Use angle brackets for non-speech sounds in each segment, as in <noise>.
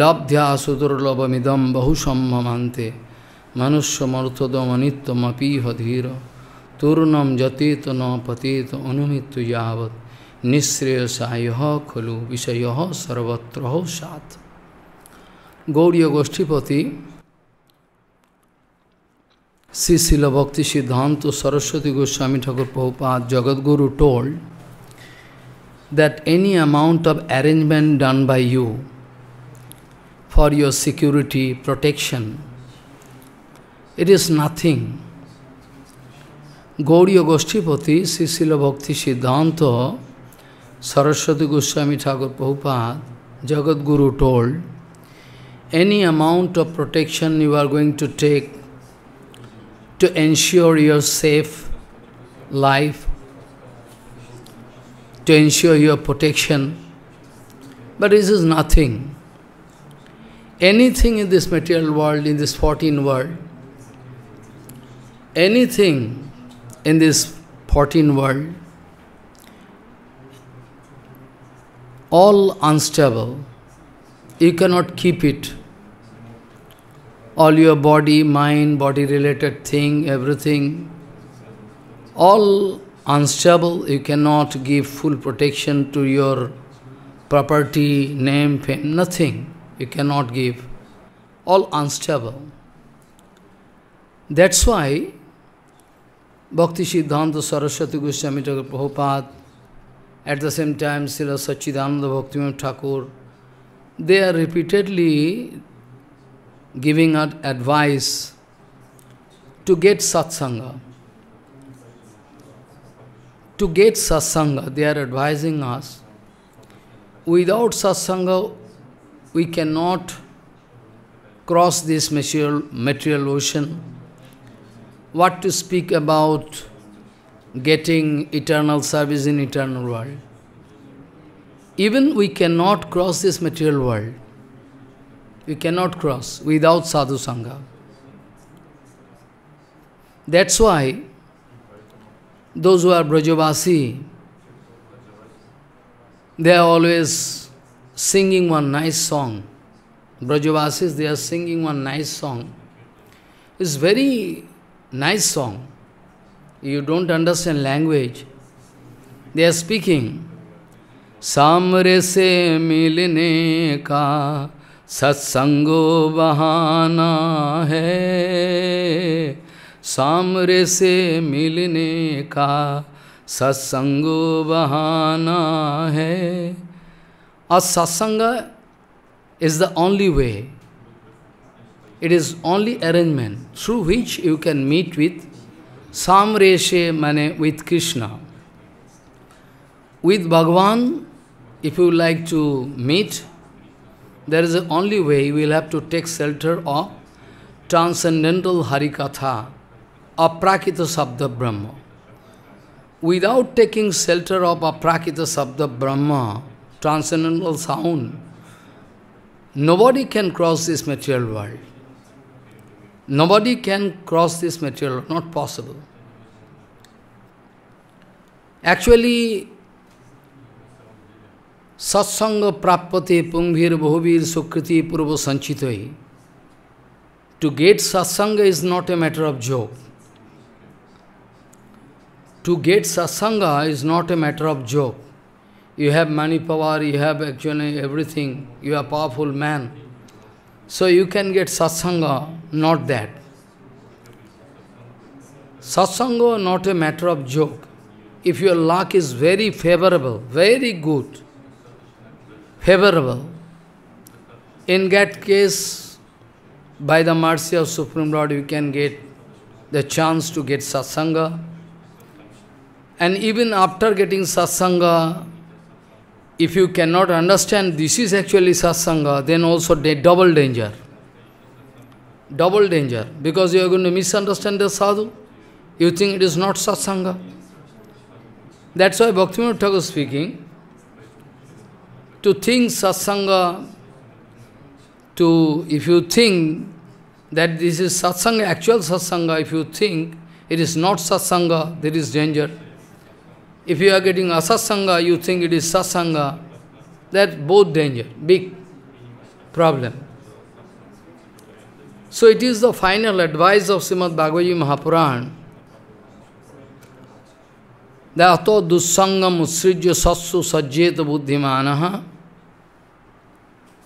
লব্ধ্যা সুদুর্লভমিদম বহু সম্ভমান্তে মনুষ্যমর্থদমনিত্যমপিহ ধীর তূর্ণম যতীত ন পতীত অনুমিত যাবৎ নিঃশ্রেয়সায় খলু বিষয় সর্বত্র সাত গৌড়ীয় গোষ্ঠীপতি শ্রী শিলভক্তি Siddhanta Saraswati Goswami Thakur Prabhupada Jagadguru told that any amount of arrangement done by you for your security, protection. It is nothing. Gauriya Goshtipati, Sisila Bhakti Siddhanta, Saraswati Goswami Thakur Prabhupada, Jagat Guru told, any amount of protection you are going to take to ensure your safe life, to ensure your protection, but this is nothing anything in this material world, in this 14 world, anything in this 14 world, all unstable, you cannot keep it. All your body, mind, body related thing, everything, all unstable, you cannot give full protection to your property, name, fame, nothing you cannot give, all unstable. That's why Bhakti Siddhanta Saraswati Goswami Thakur Prabhupada, at the same time Srila Sachidananda Bhakti Thakur, they are repeatedly giving out advice to get satsanga. To get satsanga, they are advising us. Without satsanga, we cannot cross this material, material ocean. What to speak about getting eternal service in eternal world? Even we cannot cross this material world. We cannot cross without sadhu sangha. That's why those who are Brajavasi, they are always singing one nice song. Brajavasis, they are singing one nice song. It's very nice song. You don't understand language. They are speaking. Samre se milne ka satsango bahana hai. Samre se milne ka satsango bahana hai. A satsanga is the only way, it is only arrangement through which you can meet with Samreshe Mane with Krishna. With Bhagavan, if you like to meet, there is the only way you will have to take shelter of transcendental Harikatha, Aprakita Sabda Brahma. Without taking shelter of Aprakita Sabda Brahma, transcendental sound. Nobody can cross this material world. Nobody can cross this material, not possible. Actually, satsanga prapate pungvir bhuvir sukriti purva To get satsanga is not a matter of joke. To get satsanga is not a matter of joke you have money power, you have actually everything, you are powerful man. So you can get satsanga, not that. Satsanga not a matter of joke. If your luck is very favorable, very good, favorable, in that case, by the mercy of Supreme Lord, you can get the chance to get satsanga. And even after getting satsanga, if you cannot understand this is actually satsanga, then also double danger. Double danger, because you are going to misunderstand the sadhu. You think it is not satsanga. That's why Bhaktivinoda Thakur speaking, to think satsanga, to, if you think that this is satsanga, actual satsanga, if you think it is not satsanga, there is danger. If you are getting asasanga, you think it is sasanga. That both danger, big problem. So it is the final advice of Srimad Bhagavad Mahapuran. Dato dusangam usrijya sasu sajjeta buddhimanaha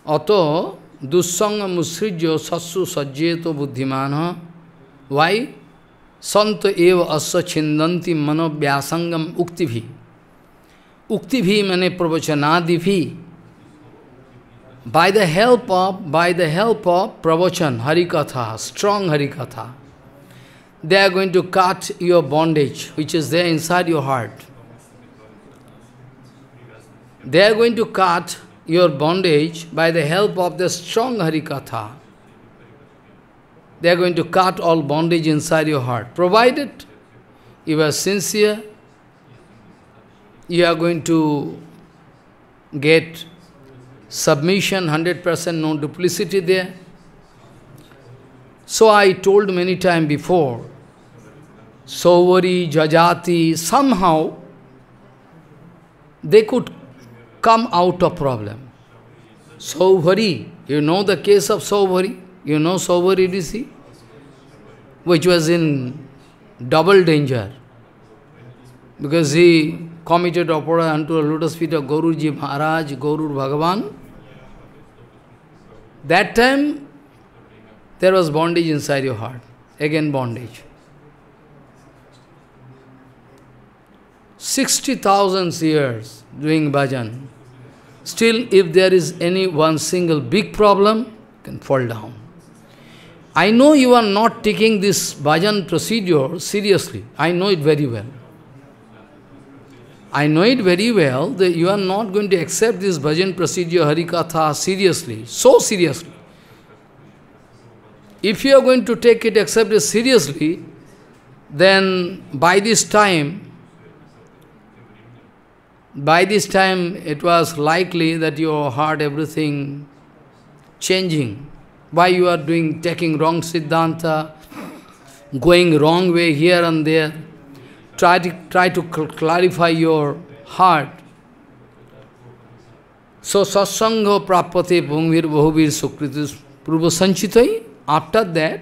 Ato dusangam usrijya sasu sajjeta buddhimanaha Why? संत एव अश्व छिंदंती मनोव्यासंगम उक्ति भी उक्ति भी मैंने प्रवचनादि भी by the help of by the help of pravachan harikatha strong harikatha they are going to cut your bondage which is there inside your heart they are going to cut your bondage by the help of the strong harikatha They are going to cut all bondage inside your heart, provided you are sincere, you are going to get submission, 100% no duplicity there. So I told many times before, Sovari, Jajati, somehow they could come out of problem. Sovari, you know the case of Sovari, you know Sovari see? which was in double danger because he committed opera unto the lotus feet of Guruji Maharaj, Guru Bhagavan. That time there was bondage inside your heart, again bondage. 60,000 years doing bhajan. Still, if there is any one single big problem, you can fall down. I know you are not taking this bhajan procedure seriously. I know it very well. I know it very well that you are not going to accept this bhajan procedure, harikatha, seriously, so seriously. If you are going to take it, accept it seriously, then by this time, by this time it was likely that your heart, everything changing. Why you are doing, taking wrong Siddhanta, going wrong way here and there? Try to, try to clarify your heart. So, sasanga prapate bhungvir bahuvir sukritis purva sanchitai. After that,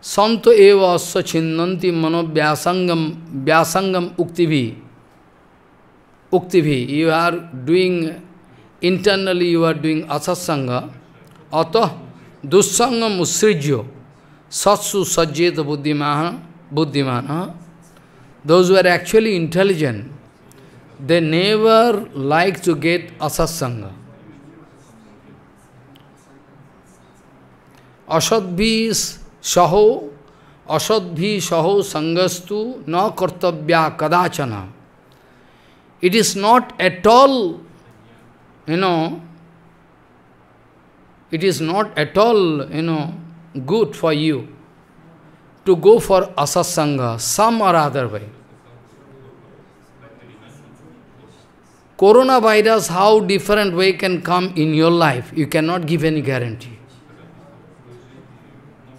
santo eva asya chinnanti mano vyasangam, vyasangam uktibhi. Uktibhi, you are doing, internally you are doing asatsanga. अतः दुस्संग उत्सृज्य सत्सु सज्जेत बुद्धिमान बुद्धिमान those are actually intelligent they never like to get असत्संग असद्भी सहो असद्भी सहो संगस्तु न कर्तव्या कदाचन it is not at all you know it is not at all, you know, good for you to go for asasanga, some or other way. Coronavirus, how different way can come in your life, you cannot give any guarantee.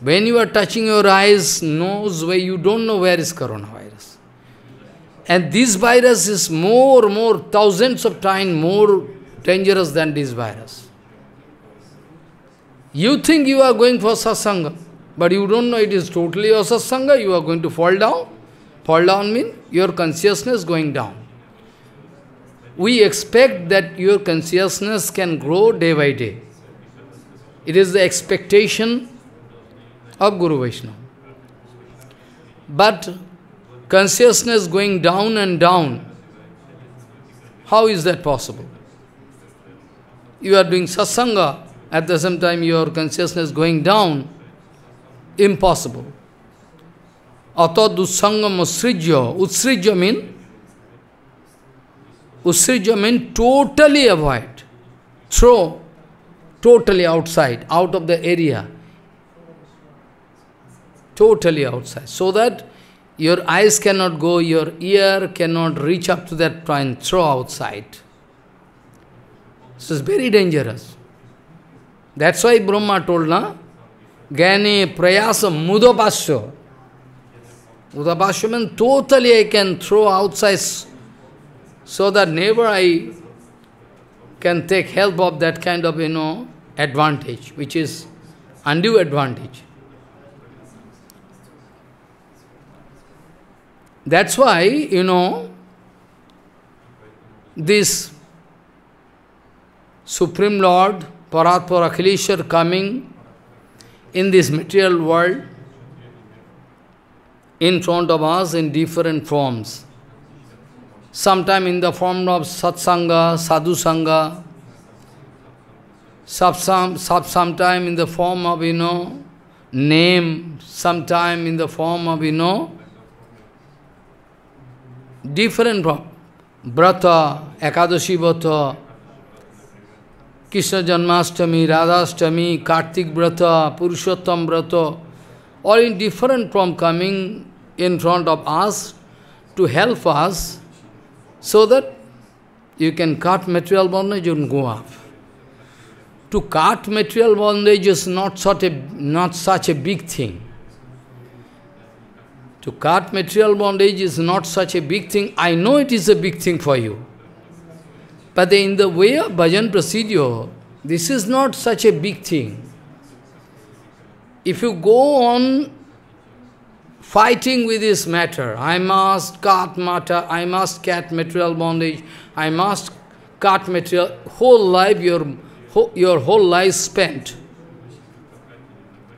When you are touching your eyes, nose, where you don't know where is coronavirus. And this virus is more, more, thousands of times more dangerous than this virus. You think you are going for satsanga, but you don't know it is totally your satsanga, you are going to fall down. Fall down means your consciousness going down. We expect that your consciousness can grow day by day. It is the expectation of Guru Vaishnava. But consciousness going down and down, how is that possible? You are doing satsanga, at the same time your consciousness going down, impossible. Atad utsangam usrijya. Usrijya mean. Usrija mean totally avoid. Throw totally outside, out of the area. Totally outside. So that your eyes cannot go, your ear cannot reach up to that point, throw outside. This is very dangerous. That's why Brahma told, na? gani prayasa mudapasya. Mudapasya means totally I can throw outside so that never I can take help of that kind of, you know, advantage, which is undue advantage. That's why, you know, this Supreme Lord, Paratpur Akhileshwar coming in this material world in front of us in different forms. Sometime in the form of satsanga, sadhusanga, some, some, sometime in the form of, you know, name, sometime in the form of, you know, different form. Brata, Ekadashi Krishna Janmashtami, Radhashtami, Kartik Vrata, Purushottam Vrata, all in different form coming in front of us to help us so that you can cut material bondage and go up. To cut material bondage is not such a, not such a big thing. To cut material bondage is not such a big thing. I know it is a big thing for you. But in the way of bhajan procedure, this is not such a big thing. If you go on fighting with this matter, I must cut matter, I must cut material bondage, I must cut material, whole life, your, your whole life spent,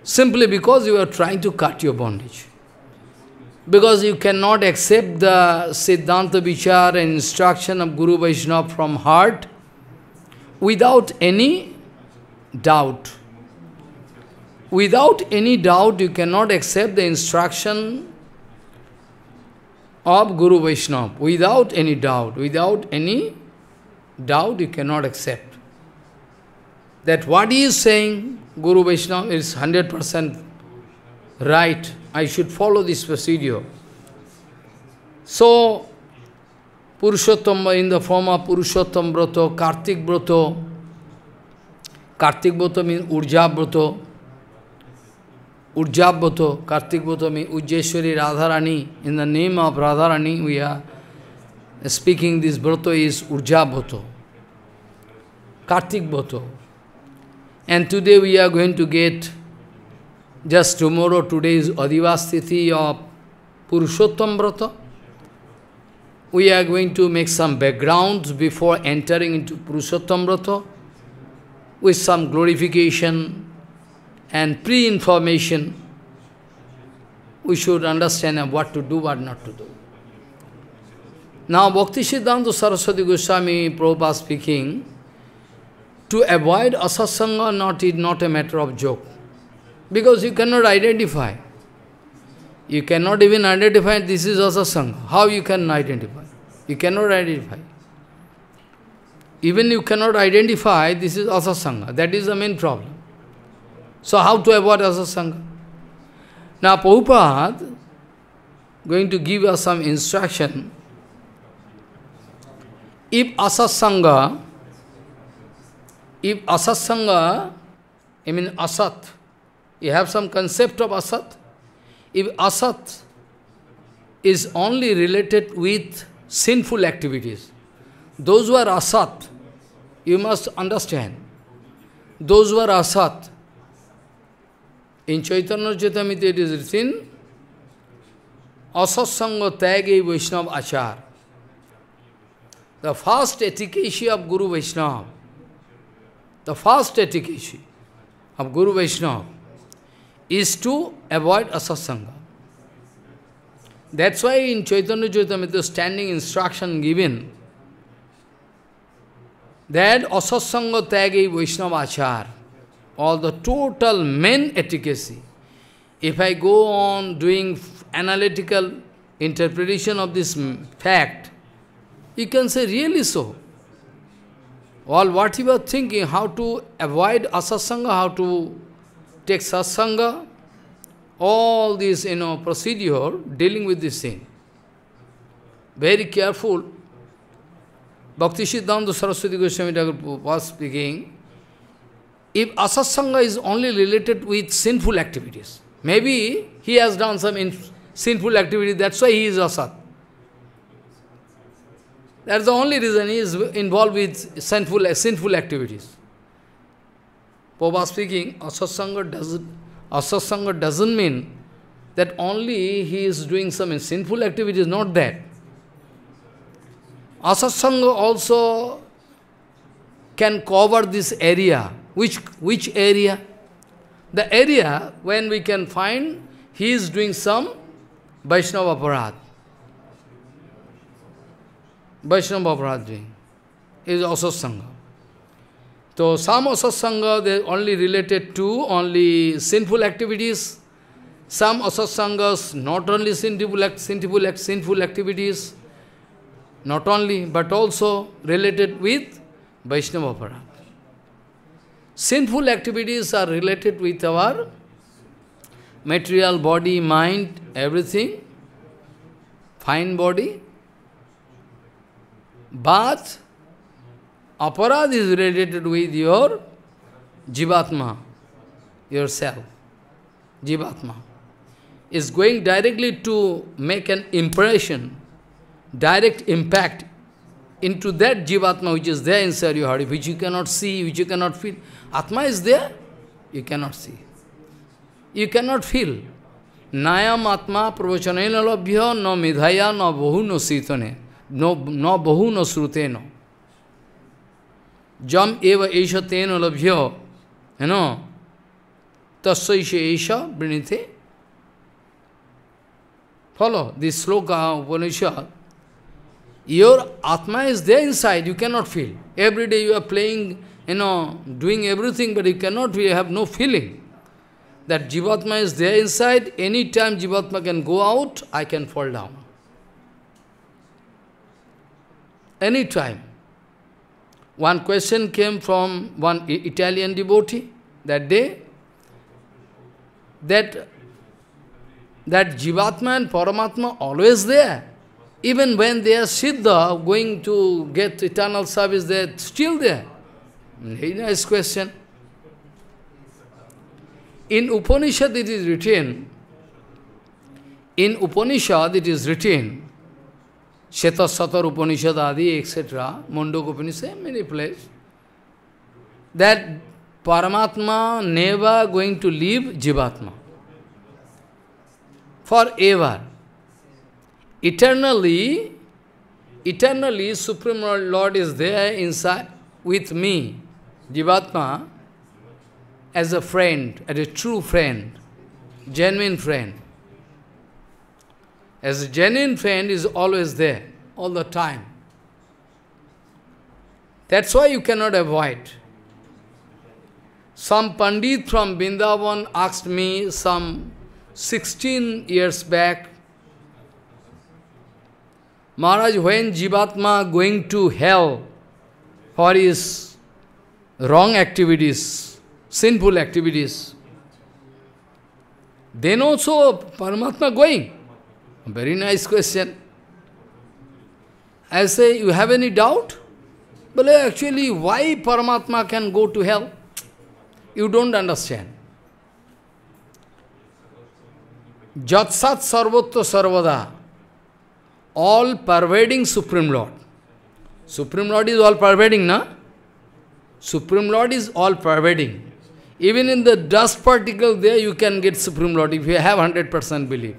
simply because you are trying to cut your bondage. Because you cannot accept the Siddhanta Vichar and instruction of Guru Vaishnava from heart without any doubt. Without any doubt, you cannot accept the instruction of Guru Vaishnava. Without any doubt, without any doubt, you cannot accept. That what he is saying, Guru Vaishnava is 100% right, I should follow this procedure. So, Purushottam in the form of Purushottam Brato, Kartik Brato, Kartik Brato means Urja Brato, Urja Brato, Kartik Brato means Ujjeshwari Radharani. In the name of Radharani, we are speaking this Brato is Urja Brato, Kartik Brato. And today we are going to get just tomorrow, today is Adivasthiti of Purushottam Vrata. We are going to make some backgrounds before entering into Purushottam Vrata with some glorification and pre-information. We should understand what to do, what not to do. Now, Bhakti Siddhanta Saraswati Goswami, Prabhupada speaking, to avoid asasanga not, is not a matter of joke. Because you cannot identify. You cannot even identify this is also Sangha. How you can identify? You cannot identify. Even you cannot identify this is asa Sangha. That is the main problem. So how to avoid asa Sangha? Now Prabhupada going to give us some instruction. If asa sangha, if asa sangha, I mean asat, you have some concept of asat? If asat is only related with sinful activities, those who are asat, you must understand, those who are asat, in Chaitanya Chaitamita it is written, Asasanga Tyage Vaishnav Achar. The first etiquette of Guru Vaishnava, the first etiquette of Guru Vaishnava, is to avoid asatsanga. That's why in Chaitanya Chaitamita standing instruction given that asatsanga tyagi Vaishnavachar or the total main etiquette. If I go on doing analytical interpretation of this fact, you can say really so. All what you are thinking, how to avoid asatsanga, how to take satsanga, all this, you know, procedure dealing with this thing. Very careful. Bhakti Siddhanta Saraswati Goswami was speaking, if asatsanga is only related with sinful activities, maybe he has done some sinful activity, that's why he is asat. That's the only reason he is involved with sinful, sinful activities. Prabhupada speaking, Asasanga doesn't, Asasanga doesn't mean that only he is doing some sinful activities, not that. Asasanga also can cover this area. Which, which area? The area when we can find he is doing some Vaishnava Aparad. Vaishnava Aparad doing is also Sangha. So, Samo Satsanga, they only related to only sinful activities. Some asasangas not only sinful, sinful, sinful activities, not only, but also related with Vaishnava Parama. Sinful activities are related with our material body, mind, everything, fine body. But Aparad is related with your jivatma, yourself. Jivatma is going directly to make an impression, direct impact into that jivatma which is there inside your heart, which you cannot see, which you cannot feel. Atma is there, you cannot see. You cannot feel. Nayam atma pravachanena labhya na midhaya na bahu no sitane, no, no bahu no sruteno. jam eva esha teno labhyo, you know, tasya isha esha brinite. Follow this sloka Upanishad. Your Atma is there inside, you cannot feel. Every day you are playing, you know, doing everything, but you cannot, you have no feeling. That Jivatma is there inside, any time Jivatma can go out, I can fall down. Any time one question came from one Italian devotee that day, that, that Jivatma and Paramatma always there. Even when they are Siddha, going to get eternal service, they are still there. nice question. In Upanishad it is written, in Upanishad it is written Shetasatar Upanishad Adi, etc., Upanishad, many places, that Paramatma never going to leave Jivatma. Forever. Eternally, eternally Supreme Lord is there inside with me, Jivatma, as a friend, as a true friend, genuine friend. As a genuine friend is always there, all the time. That's why you cannot avoid. Some Pandit from Vrindavan asked me some 16 years back, Maharaj, when Jivatma going to hell for his wrong activities, sinful activities, then also Paramatma going. Very nice question. I say, you have any doubt? But actually, why Paramatma can go to hell? You don't understand. Jatsat Sarvato Sarvada, all-pervading Supreme Lord. Supreme Lord is all-pervading, na? Supreme Lord is all-pervading. Even in the dust particle there, you can get Supreme Lord if you have 100% belief.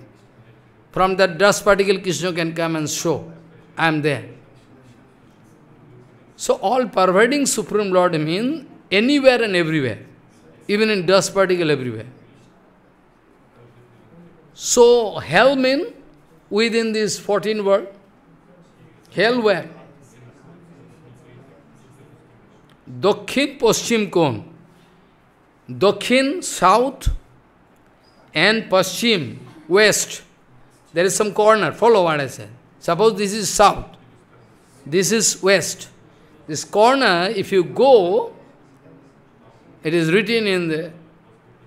From that dust particle, Krishna can come and show, I am there. So all pervading Supreme Lord means anywhere and everywhere, even in dust particle everywhere. So hell means within this 14 world, hell where? pashim Paschim Kon. Dakshin, south, and Paschim, west. There is some corner, follow what I said. Suppose this is south, this is west. This corner, if you go, it is written in the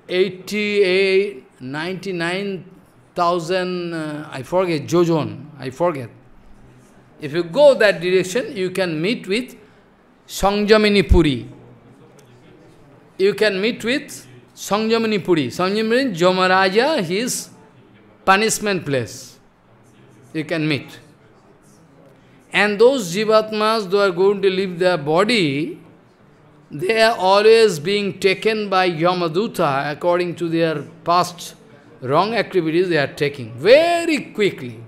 88, uh, I forget, Jojon, I forget. If you go that direction, you can meet with Sangjamini Puri. You can meet with Sangjamini Puri. Sangjamini Jomaraja, his punishment place you can meet. And those jivatmas who are going to leave their body, they are always being taken by Yamaduta according to their past wrong activities they are taking very quickly.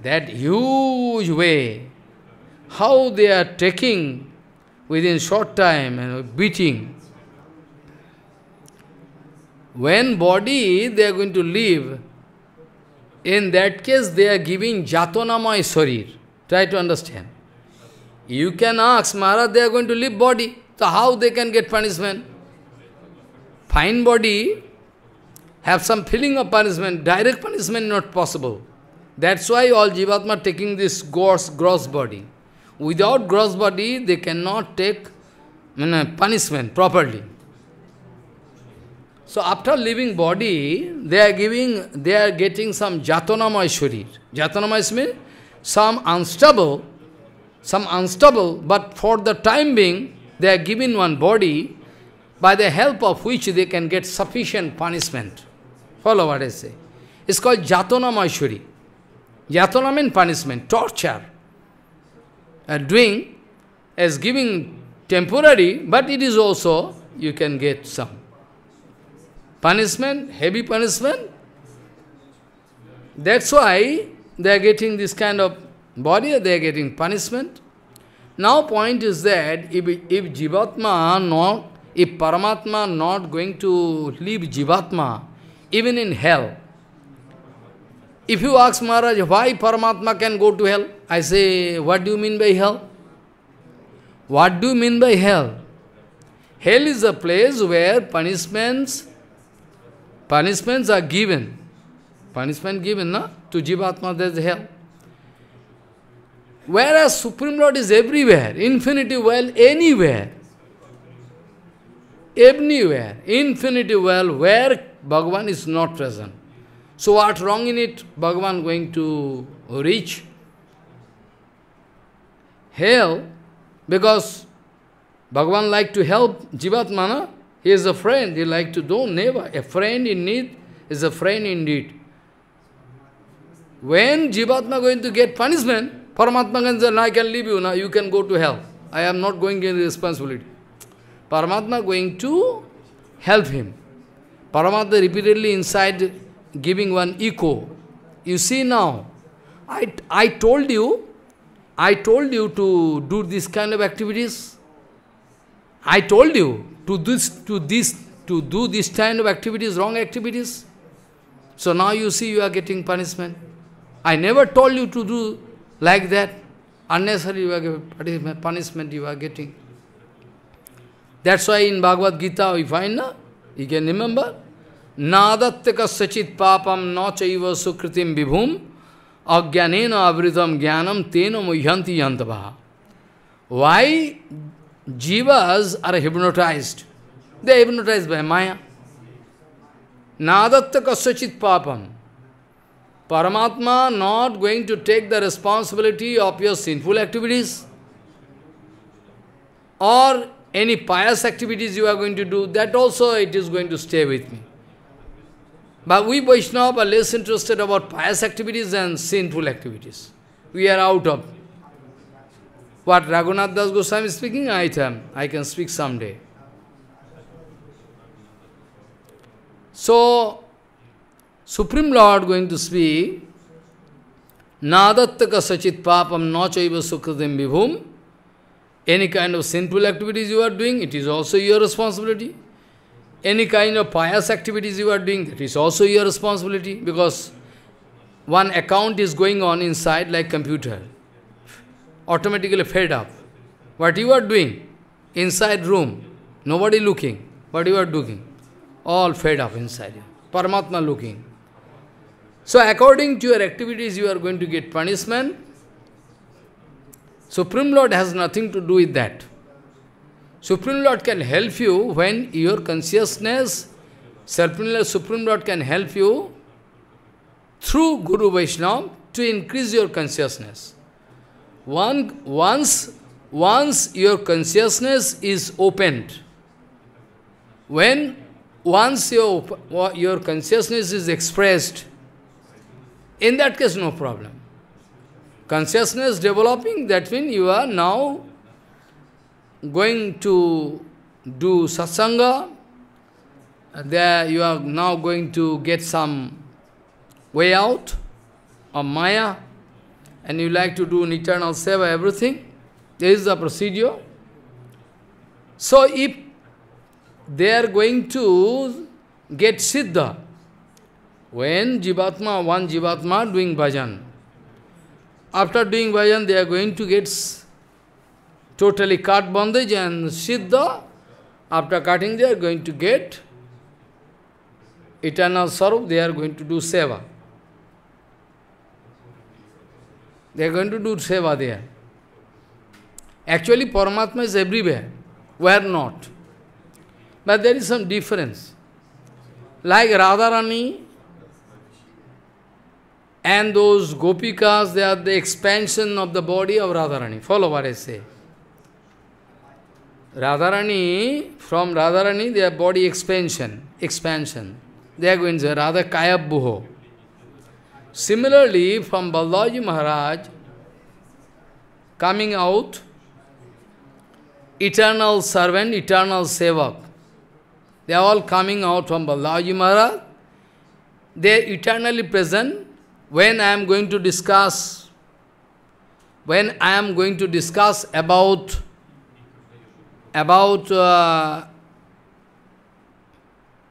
That huge way, how they are taking within short time and beating when body they are going to leave, in that case they are giving jatonamay sarir. Try to understand. You can ask, Maharaj, they are going to leave body. So how they can get punishment? Fine body, have some feeling of punishment. Direct punishment not possible. That's why all Jivatma taking this gross, gross body. Without gross body, they cannot take you know, punishment properly. So after leaving body, they are giving, they are getting some jatanamay sharir. Jatanamay means some unstable, some unstable, but for the time being, they are given one body by the help of which they can get sufficient punishment. Follow what I say. It's called jatanamay sharir. Jatana means punishment, torture. And doing is giving temporary, but it is also, you can get some. Punishment, heavy punishment. That's why they are getting this kind of body, they are getting punishment. Now point is that if, if Jivatma not, if Paramatma not going to leave Jivatma, even in hell, if you ask Maharaj, why Paramatma can go to hell? I say, what do you mean by hell? What do you mean by hell? Hell is a place where punishments Punishments are given. Punishment given, no? To Jivatma, there's hell. Whereas Supreme Lord is everywhere, infinity well, anywhere. Anywhere, infinity well, where Bhagavan is not present. So what wrong in it? Bhagavan going to reach hell because Bhagavan like to help Jivatmana. He is a friend, he like to do, never. A friend in need is a friend indeed. When Jivatma going to get punishment, Paramatma can say, I can leave you now, you can go to hell. I am not going to any responsibility. Paramatma going to help him. Paramatma repeatedly inside giving one echo. You see now, I, I told you, I told you to do this kind of activities. I told you, To this, to this, to do this kind of activities, wrong activities. So now you see you are getting punishment. I never told you to do like that. unnecessary you are punishment punishment you are getting. That's why in Bhagavad Gita we find, na? you can remember, नादत्त sachit papam na chaiva sukritim vibhum अज्ञान avritam ज्ञानम तेन मुह्यंती यंत why jivas are hypnotized. They are hypnotized by Maya. Nadatta kasachit papam. Paramatma not going to take the responsibility of your sinful activities or any pious activities you are going to do, that also it is going to stay with me. But we Vaishnava are less interested about pious activities and sinful activities. We are out of what Raghunath Das Goswami is speaking, I am. I can speak someday. So, Supreme Lord going to speak, Nadattaka sachit papam nachaiva sukritim vibhum. Any kind of sinful activities you are doing, it is also your responsibility. Any kind of pious activities you are doing, it is also your responsibility because one account is going on inside like computer automatically fed up. What you are doing inside room, nobody looking, what you are doing, all fed up inside you, Paramatma looking. So according to your activities, you are going to get punishment. Supreme Lord has nothing to do with that. Supreme Lord can help you when your consciousness, Supreme Lord can help you through Guru Vaishnava to increase your consciousness. One, once, once your consciousness is opened, when once your, your consciousness is expressed, in that case no problem. Consciousness developing, that means you are now going to do satsanga, there you are now going to get some way out of Maya, and you like to do an eternal seva, everything, this is the procedure. So if they are going to get siddha, when jivatma, one jivatma doing bhajan, after doing bhajan they are going to get totally cut bondage and siddha, after cutting they are going to get eternal sarup, they are going to do seva. They are going to do seva there. Actually, Paramatma is everywhere. Where not? But there is some difference. Like Radharani and those gopikas, they are the expansion of the body of Radharani. Follow what I say. Radharani, from Radharani, their body expansion, expansion. They are going to say, Radha Kayabbuho. Similarly, from Balaji Maharaj, coming out, eternal servant, eternal sevak. They are all coming out from Balaji Maharaj. They are eternally present when I am going to discuss, when I am going to discuss about, about uh,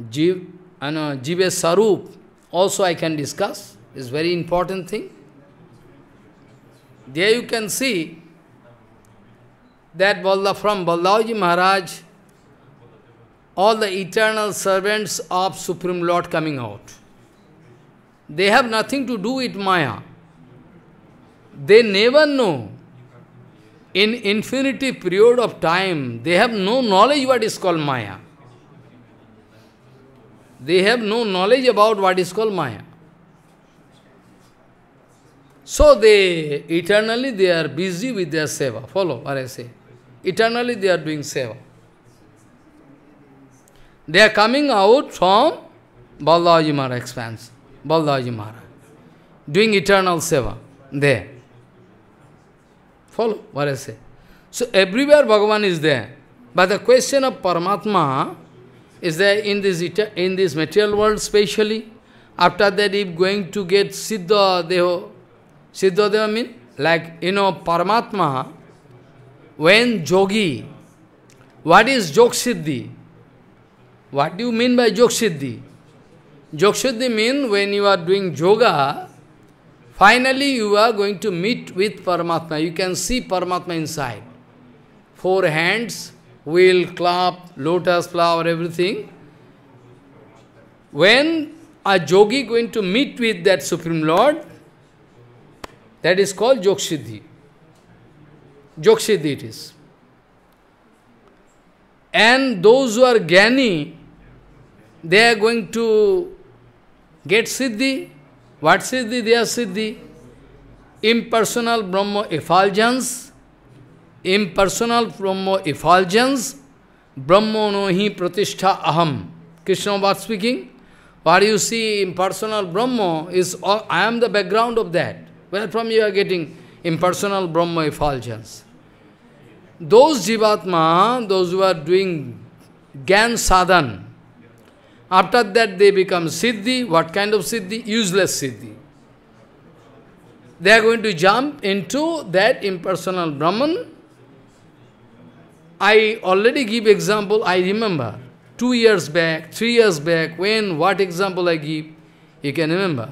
Jiv, I know, Sarup, also I can discuss is very important thing. There you can see that Balla, from Balaji Maharaj, all the eternal servants of Supreme Lord coming out. They have nothing to do with Maya. They never know. In infinity period of time, they have no knowledge what is called Maya. They have no knowledge about what is called Maya. So they, eternally they are busy with their seva. Follow what I say. Eternally they are doing seva. They are coming out from Balaji Maharaj expanse. Balaji Maharaj. Doing eternal seva. There. Follow what I say. So everywhere Bhagavan is there. But the question of Paramatma is there in this, in this material world specially. After that, if going to get Siddha, Deho, Siddhadeva means, like, you know, Paramatma, when yogi, what is Jog What do you mean by Jog Siddhi? means when you are doing yoga, finally you are going to meet with Paramatma. You can see Paramatma inside. Four hands, wheel, clap, lotus flower, everything. When a yogi going to meet with that Supreme Lord, that is called Yoksiddhi. Yoksiddhi it is. And those who are Jnani, they are going to get Siddhi. What Siddhi? They are Siddhi. Impersonal Brahma effulgence, impersonal Brahma effulgence, Brahma nohi pratishtha aham. Krishna was speaking. What you see, impersonal Brahma is, all, I am the background of that. Where from you are getting impersonal Brahma effulgence? Those Jivatma, those who are doing Gyan Sadhan, after that they become Siddhi. What kind of Siddhi? Useless Siddhi. They are going to jump into that impersonal Brahman. I already give example, I remember, two years back, three years back, when, what example I give, you can remember.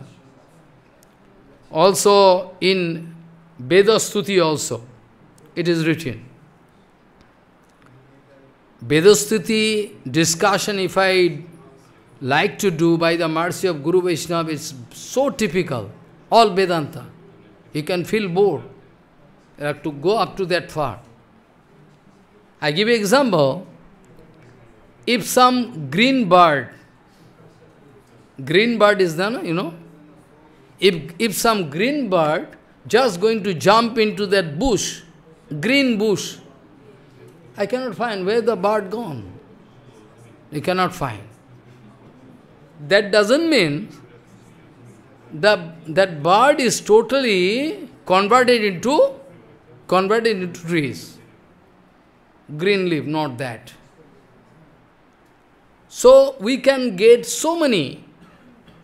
Also in Veda Stuti also, it is written. Veda Stuti discussion, if I like to do by the mercy of Guru Vaishnava, it's so typical, all Vedanta. You can feel bored. You have to go up to that far. I give example. If some green bird, green bird is done, you know, if, if some green bird just going to jump into that bush, green bush, I cannot find where the bird gone. You cannot find. That doesn't mean the, that bird is totally converted into converted into trees. Green leaf, not that. So we can get so many.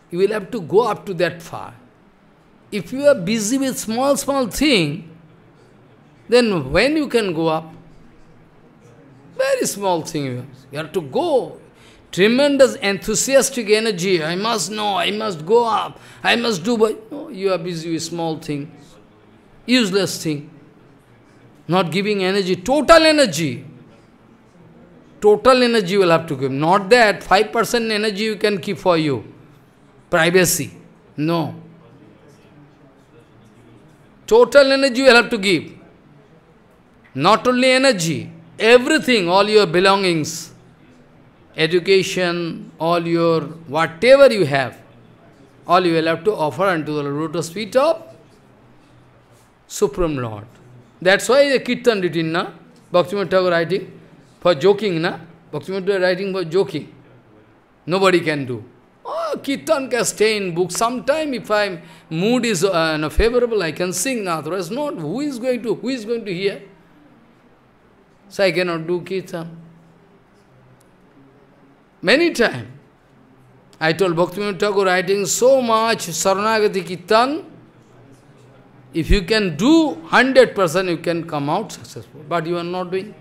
You will have to go up to that far. If you are busy with small, small thing, then when you can go up? Very small thing you have. to go. Tremendous enthusiastic energy. I must know, I must go up, I must do, but no, you are busy with small thing, useless thing. Not giving energy, total energy. Total energy will have to give. Not that 5% energy you can keep for you. Privacy. No. Total energy you will have to give. Not only energy, everything, all your belongings, education, all your whatever you have, all you will have to offer unto the lotus feet of Supreme Lord. That's why the Kirtan written, na? Bhaktivinoda writing for joking, na? Bhaktivinoda writing for joking. Nobody can do. Oh, ah, Kirtan can stay in book. Sometime if I mood is uh, no, favorable, I can sing, otherwise not. Who is going to, who is going to hear? So I cannot do Kirtan. Many times, I told Bhaktivinoda Thakur writing so much Saranagati Kirtan, if you can do 100%, you can come out successful, but you are not doing.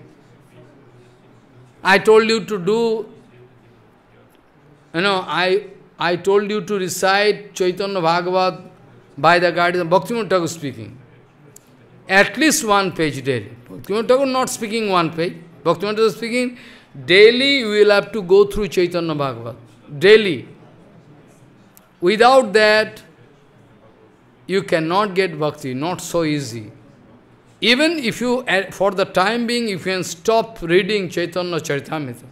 I told you to do you know, I, I told you to recite Chaitanya Bhagavat by the Guardian. Bhakti Bhaktivinoda talking, speaking. At least one page daily. Bhakti Thakur not speaking one page. Bhaktivinoda Thakur speaking, daily you will have to go through Chaitanya Bhagavat. Daily. Without that, you cannot get bhakti, not so easy. Even if you, for the time being, if you can stop reading Chaitanya Charitamrita,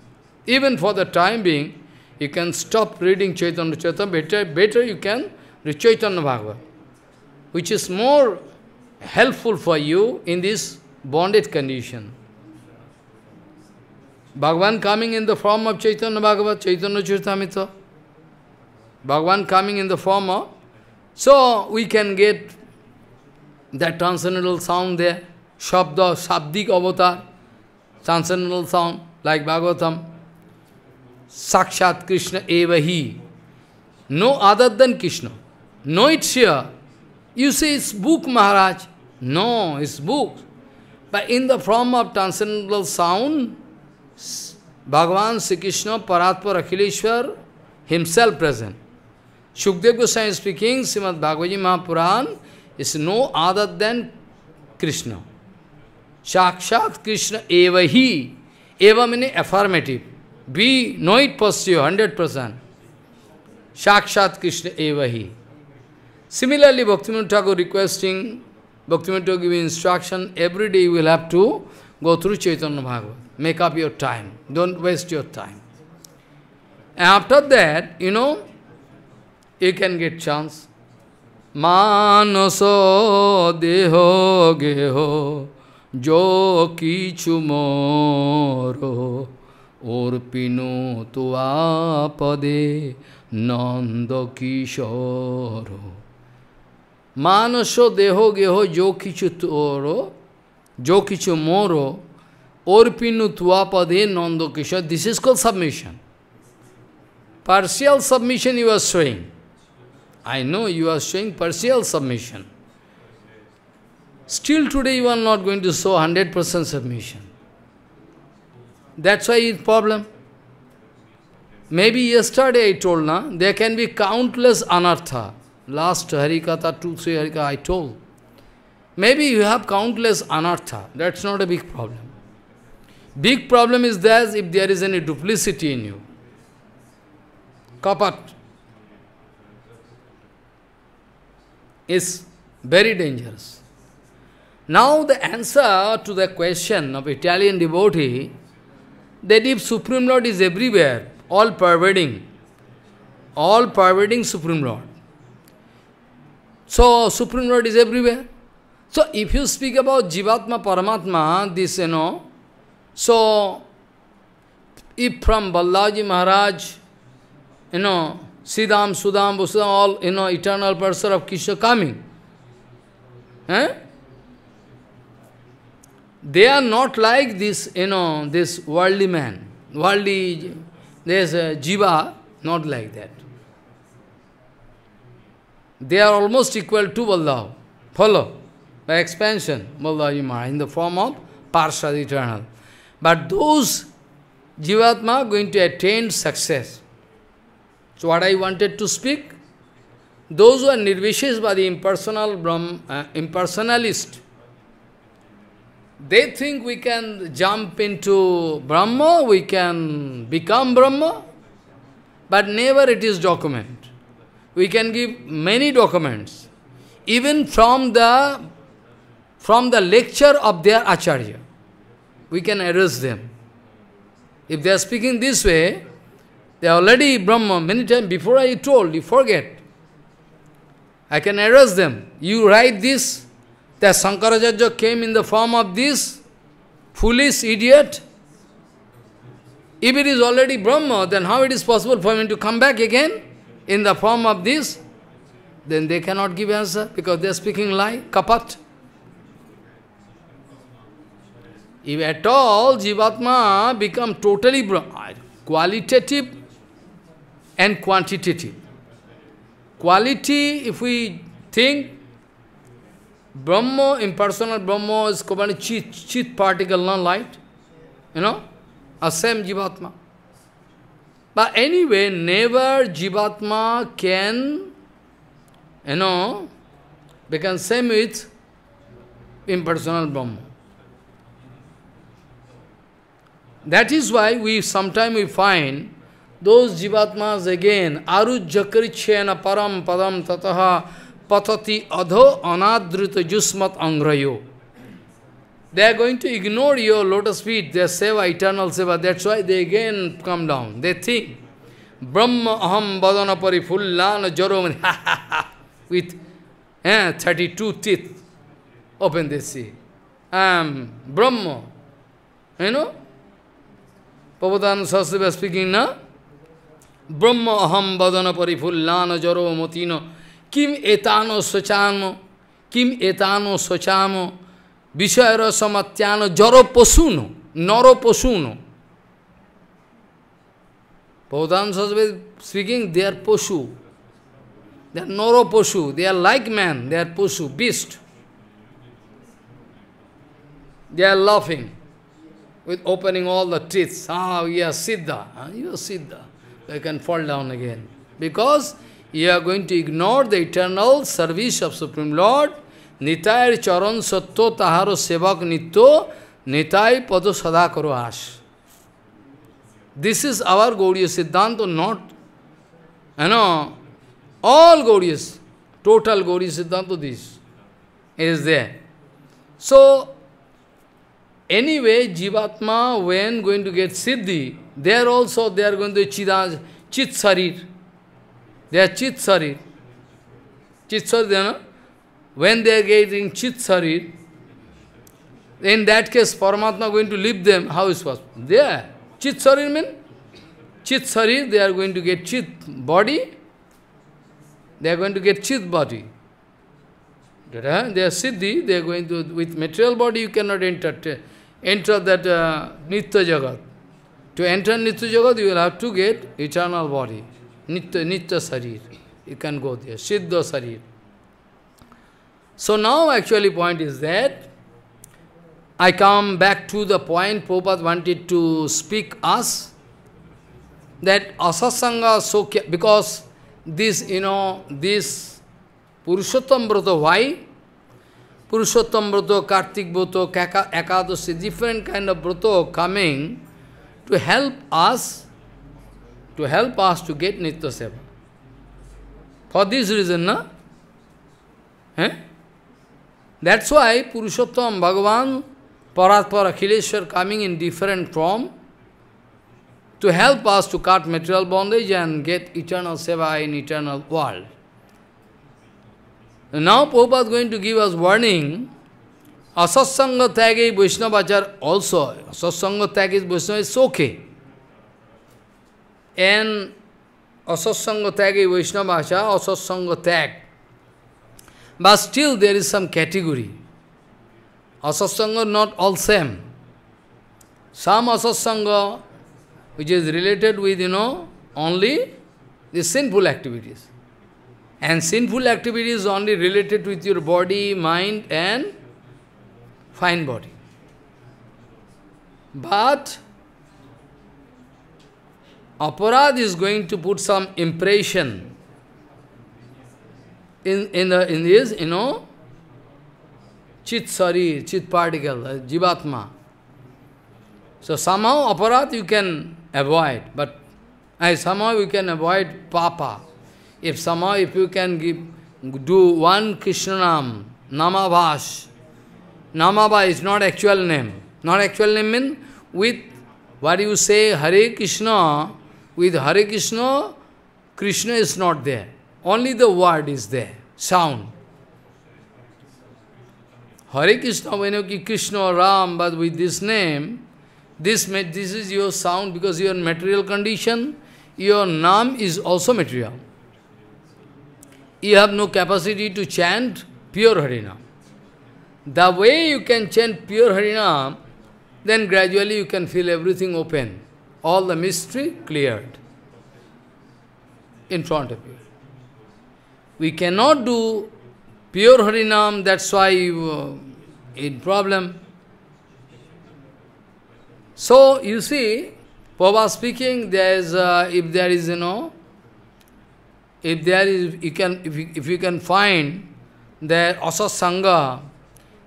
even for the time being, you can stop reading Chaitanya Chaitamya, better, better you can read Chaitanya Bhagavat, which is more helpful for you in this bonded condition. Bhagavan coming in the form of Chaitanya Bhagavat, Chaitanya Chaitanya Bhagavan coming in the form of... So, we can get that transcendental sound there, Shabda, Shabdik avatar, transcendental sound, like Bhagavatam. साक्षात कृष्ण एव ही no other than Krishna no it's you say it's book Maharaj no is book पर in the form of transcendental sound Bhagavan Shri Krishna परात्पर अखिलेश्वर himself present Sukhdev Gosai speaking Shrimad Bhagavatji Mahapurana is no other than Krishna साक्षात कृष्ण एव ही एवं in affirmative Be, know it, pursue, 100%. Shakshat Krishna Evahi. Similarly, Bhaktivinoda Thakur requesting, Bhaktivinoda Thakur giving instruction, every day you will have to go through Chaitanya Bhagavat. Make up your time. Don't waste your time. And after that, you know, you can get chance. Manaso deho geho jo kichu moro Urpino tua pade nando kishoro. Manasho deho geho jokichu toro, jokichu moro, Urpino tua pade nando kishoro. This is called submission. Partial submission you are showing. I know you are showing partial submission. Still today you are not going to show 100% submission. That's why it's problem. Maybe yesterday I told, na, there can be countless anartha. Last Harikatha, two, three Harikatha, I told. Maybe you have countless anartha. That's not a big problem. Big problem is there if there is any duplicity in you. Kapat is very dangerous. Now the answer to the question of Italian devotee that if Supreme Lord is everywhere, all pervading, all pervading Supreme Lord. So, Supreme Lord is everywhere. So, if you speak about Jivatma, Paramatma, this, you know, so, if from Balaji Maharaj, you know, Siddham, Sudam, Vasudam, all, you know, eternal person of Krishna coming, eh? They are not like this, you know, this worldly man. Worldly, there's a jiva, not like that. They are almost equal to Allah. Follow? By expansion, Vallahima, in the form of Parshad eternal. But those Jivatma are going to attain success. So what I wanted to speak, those who are nervous by the impersonal Brahm, uh, impersonalist, they think we can jump into Brahma, we can become Brahma, but never it is document. We can give many documents, even from the, from the lecture of their Acharya. We can erase them. If they are speaking this way, they are already Brahma. Many times before I told, you forget. I can erase them. You write this, that Sankaracharya came in the form of this foolish idiot. If it is already Brahma, then how it is possible for him to come back again in the form of this? Then they cannot give answer because they are speaking lie, kapat. If at all Jivatma become totally qualitative and quantitative. Quality, if we think, Brahma, impersonal Brahma is called chit, chit particle, non light. You know, same Jivatma. But anyway, never Jivatma can, you know, become same with impersonal Brahma. That is why we sometimes we find those Jivatmas again, Aru chena Param Padam Tataha patati adho jusmat angrayo. They are going to ignore your lotus feet, their seva, eternal seva. That's why they again come down. They think, Brahma aham badana parifullana jaromani, <laughs> ha ha ha, with eh, 32 teeth. Open they see. I am Brahma. You know? Prabhupada Sasriva speaking now. Brahma aham badana parifullana jaromotino. Kim etano sochamo, Kim etano sochamo, विषय रसमत्यानो जरो Noroposuno. नरो पशुनो Bhavadan Saraswati speaking, they are poshu. They are noro They are like man. They are poshu, beast. They are laughing with opening all the teeth. Ah, you are Siddha. Ah, you are Siddha. They can fall down again. Because you are going to ignore the eternal service of Supreme Lord, Nitayar Charan Satto Taharo Sevak Nitto Nitai Pado karo Ash. This is our Gaudiya Siddhanta, not, you know, all Gaudiyas, total Gaudiya Siddhanta, this is there. So, anyway, Jivatma, when going to get Siddhi, there also they are going to Chit Sarir. They are chit sarir. Chit sarir, you know? When they are getting chit sarir, in that case, Paramatma going to leave them. How is possible? They are. Chit sarir means? Chit sarir, they are going to get chit body. They are going to get chit body. They are siddhi, they are going to, with material body you cannot enter, enter that uh, Nitya Jagat. To enter Nitya Jagat, you will have to get eternal body. Nitya, Nitya Sarir. You can go there. Siddha Sarir. So now actually point is that I come back to the point Prabhupada wanted to speak us that asasanga so because this you know this Purushottam Vrata why Purushottam Vrata, Kartik Vrata, Ekadashi different kind of Vrata coming to help us to help us to get Nitya Seva. For this reason, na? Eh? That's why Purushottam Bhagavan, Paratpar Akhileshwar coming in different form to help us to cut material bondage and get eternal seva in eternal world. Now Prabhupada is going to give us warning. Asatsanga tag is Vaishnavachar also. Asatsanga tag is Vaishnava, it's okay. And Asasanga Tag, Vaishnava Asasanga Tag. But still there is some category. Asasanga not all same. Some Asasanga which is related with, you know, only the sinful activities. And sinful activities only related with your body, mind and fine body. But Aparad is going to put some impression in, in, the, in his, you know, chit sarir, chit particle, uh, jivatma. So somehow aparad you can avoid, but uh, somehow you can avoid papa. If somehow if you can give, do one Krishnanam, Namavash, Namava is not actual name. Not actual name means with what you say Hare Krishna, with Hare Krishna, Krishna is not there. Only the word is there, sound. Hare Krishna, when you Krishna or Ram, but with this name, this, this is your sound because your material condition, your Nam is also material. You have no capacity to chant pure Harinam. The way you can chant pure Harinam, then gradually you can feel everything open all the mystery cleared in front of you. We cannot do pure Harinam, that's why you, uh, in problem. So, you see, Baba speaking, there is, uh, if there is, you know, if there is, you can, if you, if you can find that Sangha,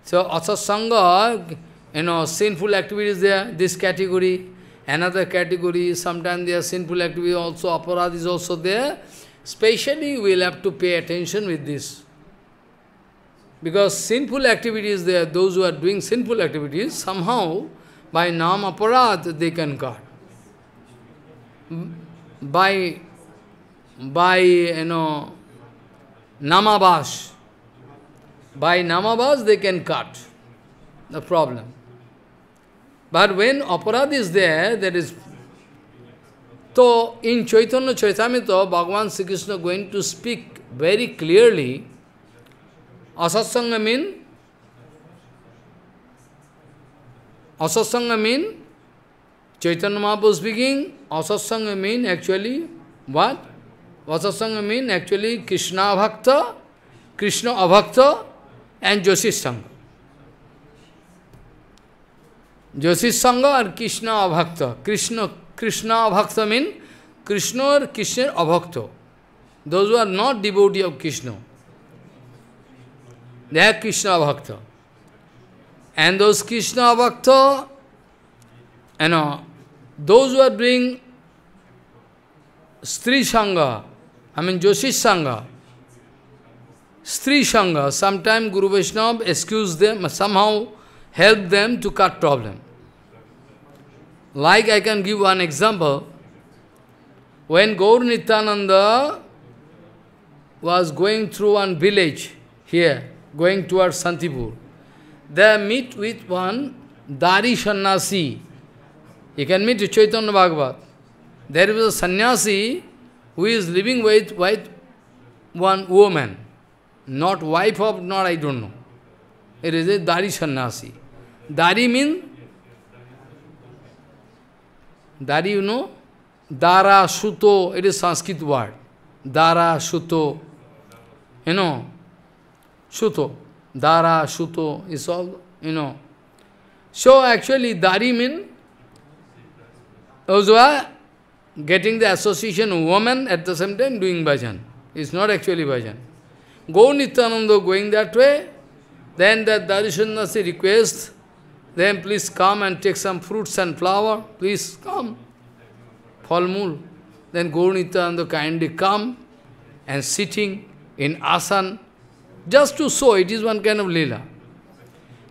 so asa Sangha, you know, sinful activities there, this category, Another category, sometimes their sinful activity also, aparad is also there. Especially we will have to pay attention with this. Because sinful activities there, those who are doing sinful activities, somehow by nam aparad they can cut. By, by, you know, namabas, by namabas they can cut the problem. But when aparad is there, there is... So, in Chaitanya Chaitamita, Bhagavan Sri Krishna going to speak very clearly, asatsanga mean, asatsanga mean, Chaitanya Mahaprabhu speaking, asatsanga mean actually, what? Asatsanga mean actually Krishna Bhakta, Krishna Abhakta, and Joshi Sangha. Jyotish Sangha or Krishna Abhakta. Krishna, Krishna Abhakta means Krishna or Krishna Abhakta. Those who are not devotee of Krishna, they are Krishna Abhakta. And those Krishna Abhakta, you know, those who are doing Sri Sangha, I mean Jyotish Sangha, Sri Sangha, sometimes Guru Vaishnava excuse them, somehow help them to cut problem. Like I can give one example, when Gaur Nityananda was going through one village here, going towards Santipur, they meet with one Dari Sannyasi. You can meet Chaitanya Bhagavat. There is a sannyasi who is living with, with one woman, not wife of, not I don't know. It is a Dari Sannyasi. Dari mean? Dari you know? Dara, Suto, it is Sanskrit word. Dara, Suto, you know, Suto. Dara, Suto is all, you know. So actually Dari mean those who are getting the association woman at the same time doing bhajan. It's not actually bhajan. Go Nityananda going that way, then that Darishanasi requests then please come and take some fruits and flower, please come, falmul. Then the kindly come and sitting in asan, just to show it is one kind of lila.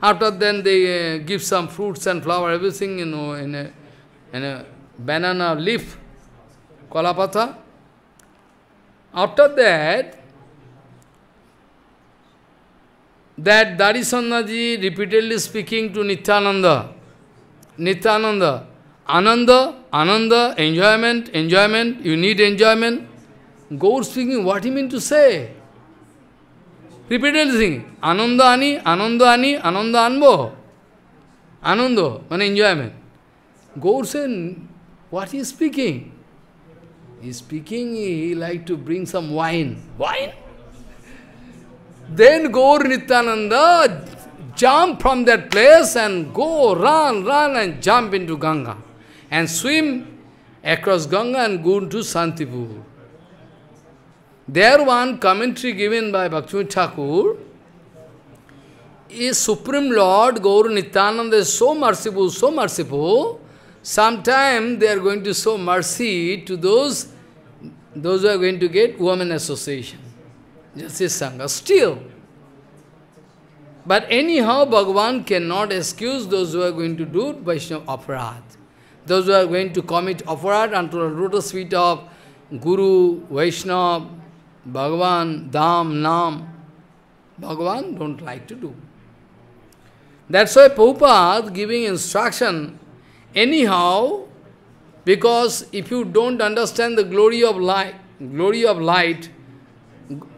After then they uh, give some fruits and flower, everything, you know, in a, in a banana leaf, kalapata. After that, that Darisanaji repeatedly speaking to Nityananda, Nityananda, Ananda, Ananda, enjoyment, enjoyment, you need enjoyment. Gaur speaking, what he mean to say? Repeatedly saying, Ananda ani, Ananda ani, Ananda anbo. Ananda, an enjoyment. Gaur saying, what he speaking? He speaking, he like to bring some wine. Wine? Then Gaur Nityananda jump from that place and go, run, run and jump into Ganga and swim across Ganga and go to Santipur. There one commentary given by Bhaktivinoda Thakur is Supreme Lord Gaur Nityananda is so merciful, so merciful, sometime they are going to show mercy to those those who are going to get women association. Just is Sangha. Still, but anyhow, Bhagavan cannot excuse those who are going to do Vaishnava aparad. Those who are going to commit aparad until the lotus feet of Guru, Vaishnava, Bhagavan, Dham, Nam. Bhagavan don't like to do. That's why Prabhupada giving instruction, anyhow, because if you don't understand the glory of light, glory of light,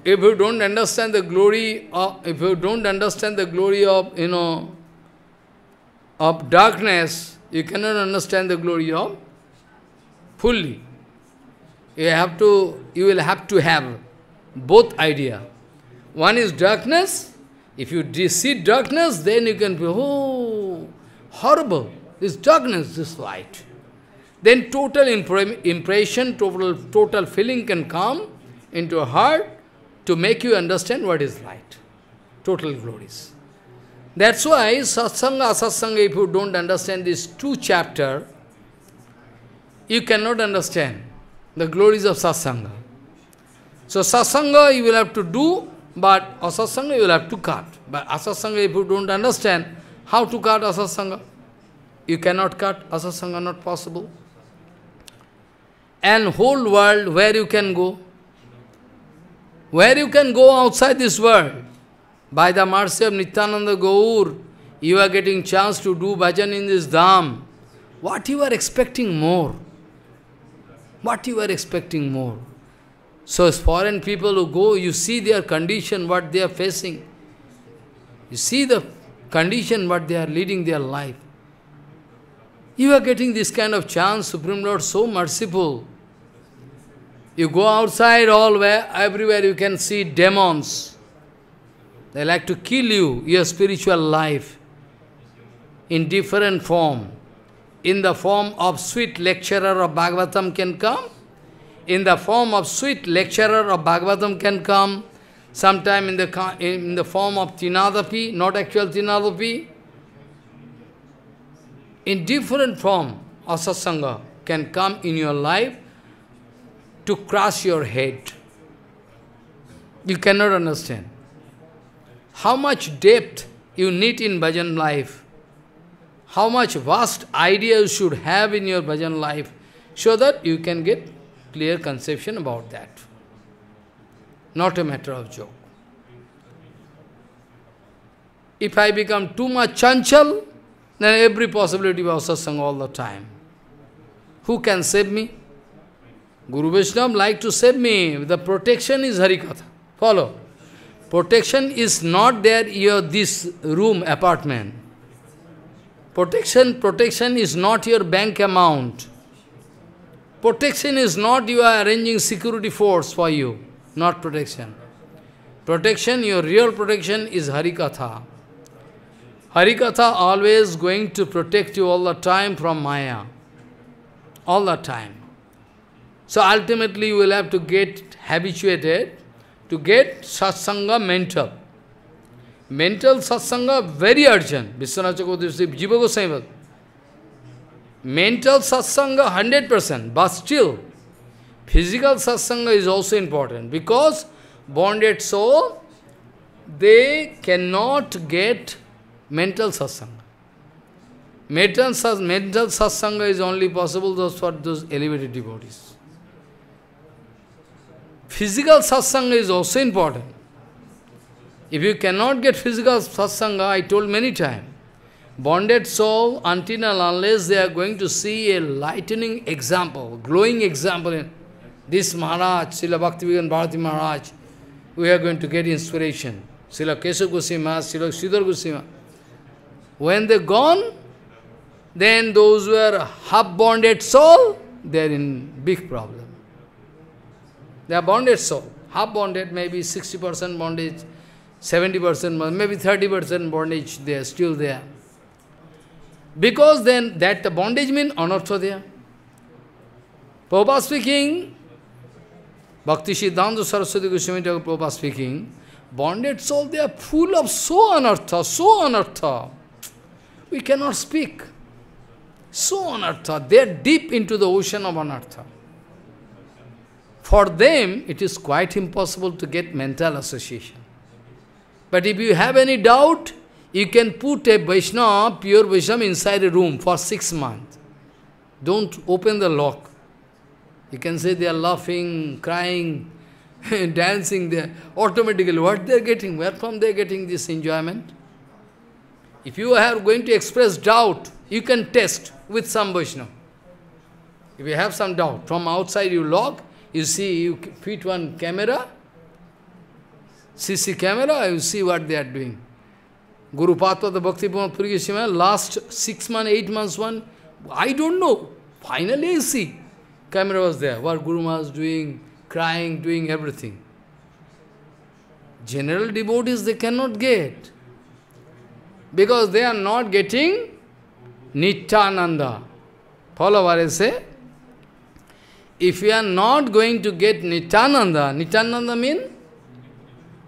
if you don't understand the glory of, if you don't understand the glory of, you know, of darkness, you cannot understand the glory of fully. You have to, you will have to have both idea. One is darkness. If you see darkness, then you can be, oh, horrible. This darkness, this light. Then total impression, total, total feeling can come into a heart to make you understand what is light, total glories. That's why Satsanga, Satsanga, if you don't understand these two chapter, you cannot understand the glories of Satsanga. So Satsanga you will have to do, but asasanga you will have to cut. But asasanga, if you don't understand how to cut asasanga, you cannot cut asasanga. not possible. And whole world, where you can go? Where you can go outside this world? By the mercy of Nityananda Gaur, you are getting chance to do bhajan in this dham. What you are expecting more? What you are expecting more? So as foreign people who go, you see their condition, what they are facing. You see the condition, what they are leading their life. You are getting this kind of chance, Supreme Lord, so merciful. You go outside, all where, everywhere you can see demons. They like to kill you, your spiritual life, in different form. In the form of sweet lecturer of Bhagavatam can come. In the form of sweet lecturer of Bhagavatam can come. Sometime in the, in the form of Tinadapi, not actual Tinadapi. In different form, Asasanga can come in your life to crush your head. You cannot understand. How much depth you need in bhajan life, how much vast idea you should have in your bhajan life, so that you can get clear conception about that. Not a matter of joke. If I become too much chanchal, then every possibility of satsang all the time. Who can save me? Guru Vaishnava like to save me. The protection is Harikatha. Follow. Protection is not there your this room, apartment. Protection, protection is not your bank amount. Protection is not you are arranging security force for you, not protection. Protection, your real protection is Harikatha. Harikatha always going to protect you all the time from Maya. All the time. So ultimately you will have to get habituated to get satsanga mental. Mental satsanga very urgent. Vishwanath Chakravarti, Jiva Mental satsanga 100%, but still physical satsanga is also important because bonded soul, they cannot get mental satsanga. Mental, mental satsanga is only possible those for those elevated devotees. Physical satsanga is also important. If you cannot get physical satsanga, I told many times, bonded soul, until and unless they are going to see a lightning example, glowing example in this Maharaj, Srila Bhaktivedanta Bharati Maharaj, we are going to get inspiration. Srila Kesha Goswami, Srila Siddhar Goswami. When they gone, then those who are half-bonded soul, they are in big problem. They are bonded soul. Half bonded, maybe 60% bondage, 70%, maybe 30% bondage they are still there. Because then that the bondage means anarthodaya. Prabhupada speaking, Bhakti Siddhanta Saraswati Goswami Prabhupada speaking, bonded soul, they are full of so anartha, so anartha. We cannot speak. So anartha, they are deep into the ocean of anartha. For them, it is quite impossible to get mental association. But if you have any doubt, you can put a Vaishnava, pure Vaishnava, inside a room for six months. Don't open the lock. You can say they are laughing, crying, <laughs> dancing there. Automatically, what they are getting? Where from they are getting this enjoyment? If you are going to express doubt, you can test with some Vaishnava. If you have some doubt, from outside you lock. You see, you fit one camera, CC camera, you see what they are doing. Guru Patwa, the Bhakti Purigishima, last six months, eight months, one, I don't know. Finally, you see, camera was there, what Guru was doing, crying, doing everything. General devotees, they cannot get. Because they are not getting Nityananda. Follow what I say? if you are not going to get Nityananda, Nityananda means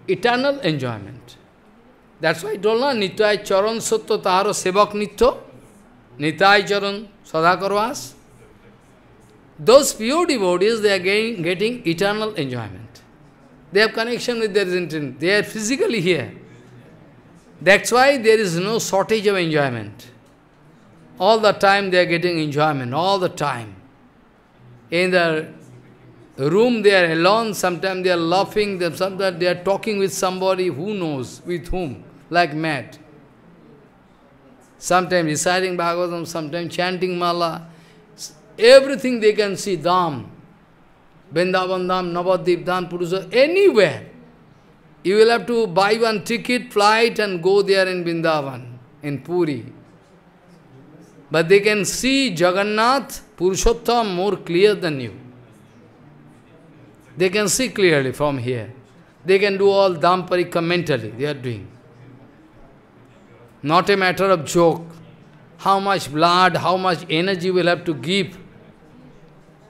eternal enjoyment. That's why I told na, Nitai Charan Satya Taro Sevak Nitya, Nitai Charan Sadhakarvas. Those pure devotees, they are getting, getting eternal enjoyment. They have connection with their intent. They are physically here. That's why there is no shortage of enjoyment. All the time they are getting enjoyment, all the time in the room they are alone, sometimes they are laughing, sometimes they are talking with somebody, who knows, with whom, like mad. Sometimes reciting Bhagavatam, sometimes chanting mala. Everything they can see, Dham, Vrindavan Dham, Navadip Dham, Purusha, anywhere. You will have to buy one ticket, flight and go there in Vrindavan, in Puri. But they can see Jagannath, Purushottam more clear than you. They can see clearly from here. They can do all Dhamparika mentally, they are doing. Not a matter of joke. How much blood, how much energy will have to give.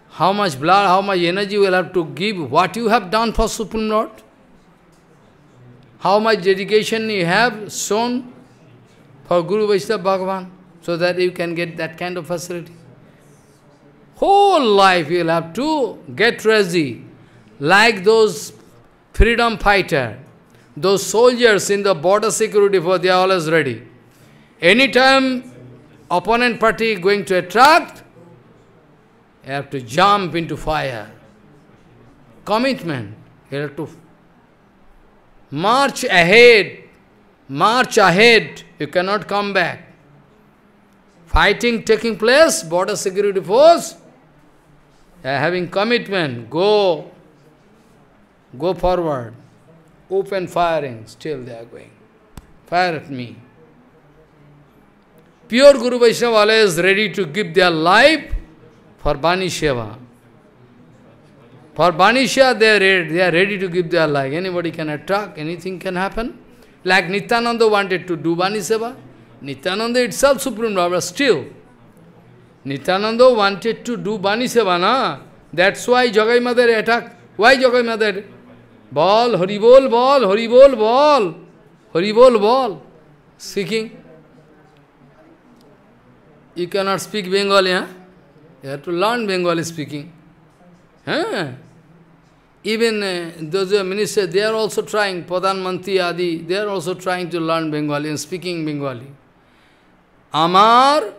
How much blood, how much energy will have to give. What you have done for Supreme Lord. How much dedication you have shown for Guru Vaishnava Bhagavan. So that you can get that kind of facility. Whole life you'll have to get ready. Like those freedom fighter, those soldiers in the border security force, they are always ready. Anytime opponent party going to attract, you have to jump into fire. Commitment. You have to march ahead. March ahead. You cannot come back. Fighting taking place, border security force, uh, having commitment, go, go forward, open firing, still they are going. Fire at me. Pure Guru Vaishnava is ready to give their life for Bani Shiva. For Bani they are, ready, they are ready to give their life. Anybody can attack, anything can happen. Like Nityananda wanted to do Bani Seva. Nityananda itself, Supreme Lord, still Nityananda wanted to do Bani Seva, na? That's why Jagai Mother attack. Why Jagai Mother? Ball, Haribol, ball, Haribol, ball, Haribol, ball. Seeking. You cannot speak Bengali, huh? You have to learn Bengali speaking. Huh? Even uh, those ministers, they are also trying, Padan Manti Adi, they are also trying to learn Bengali and speaking Bengali. Amar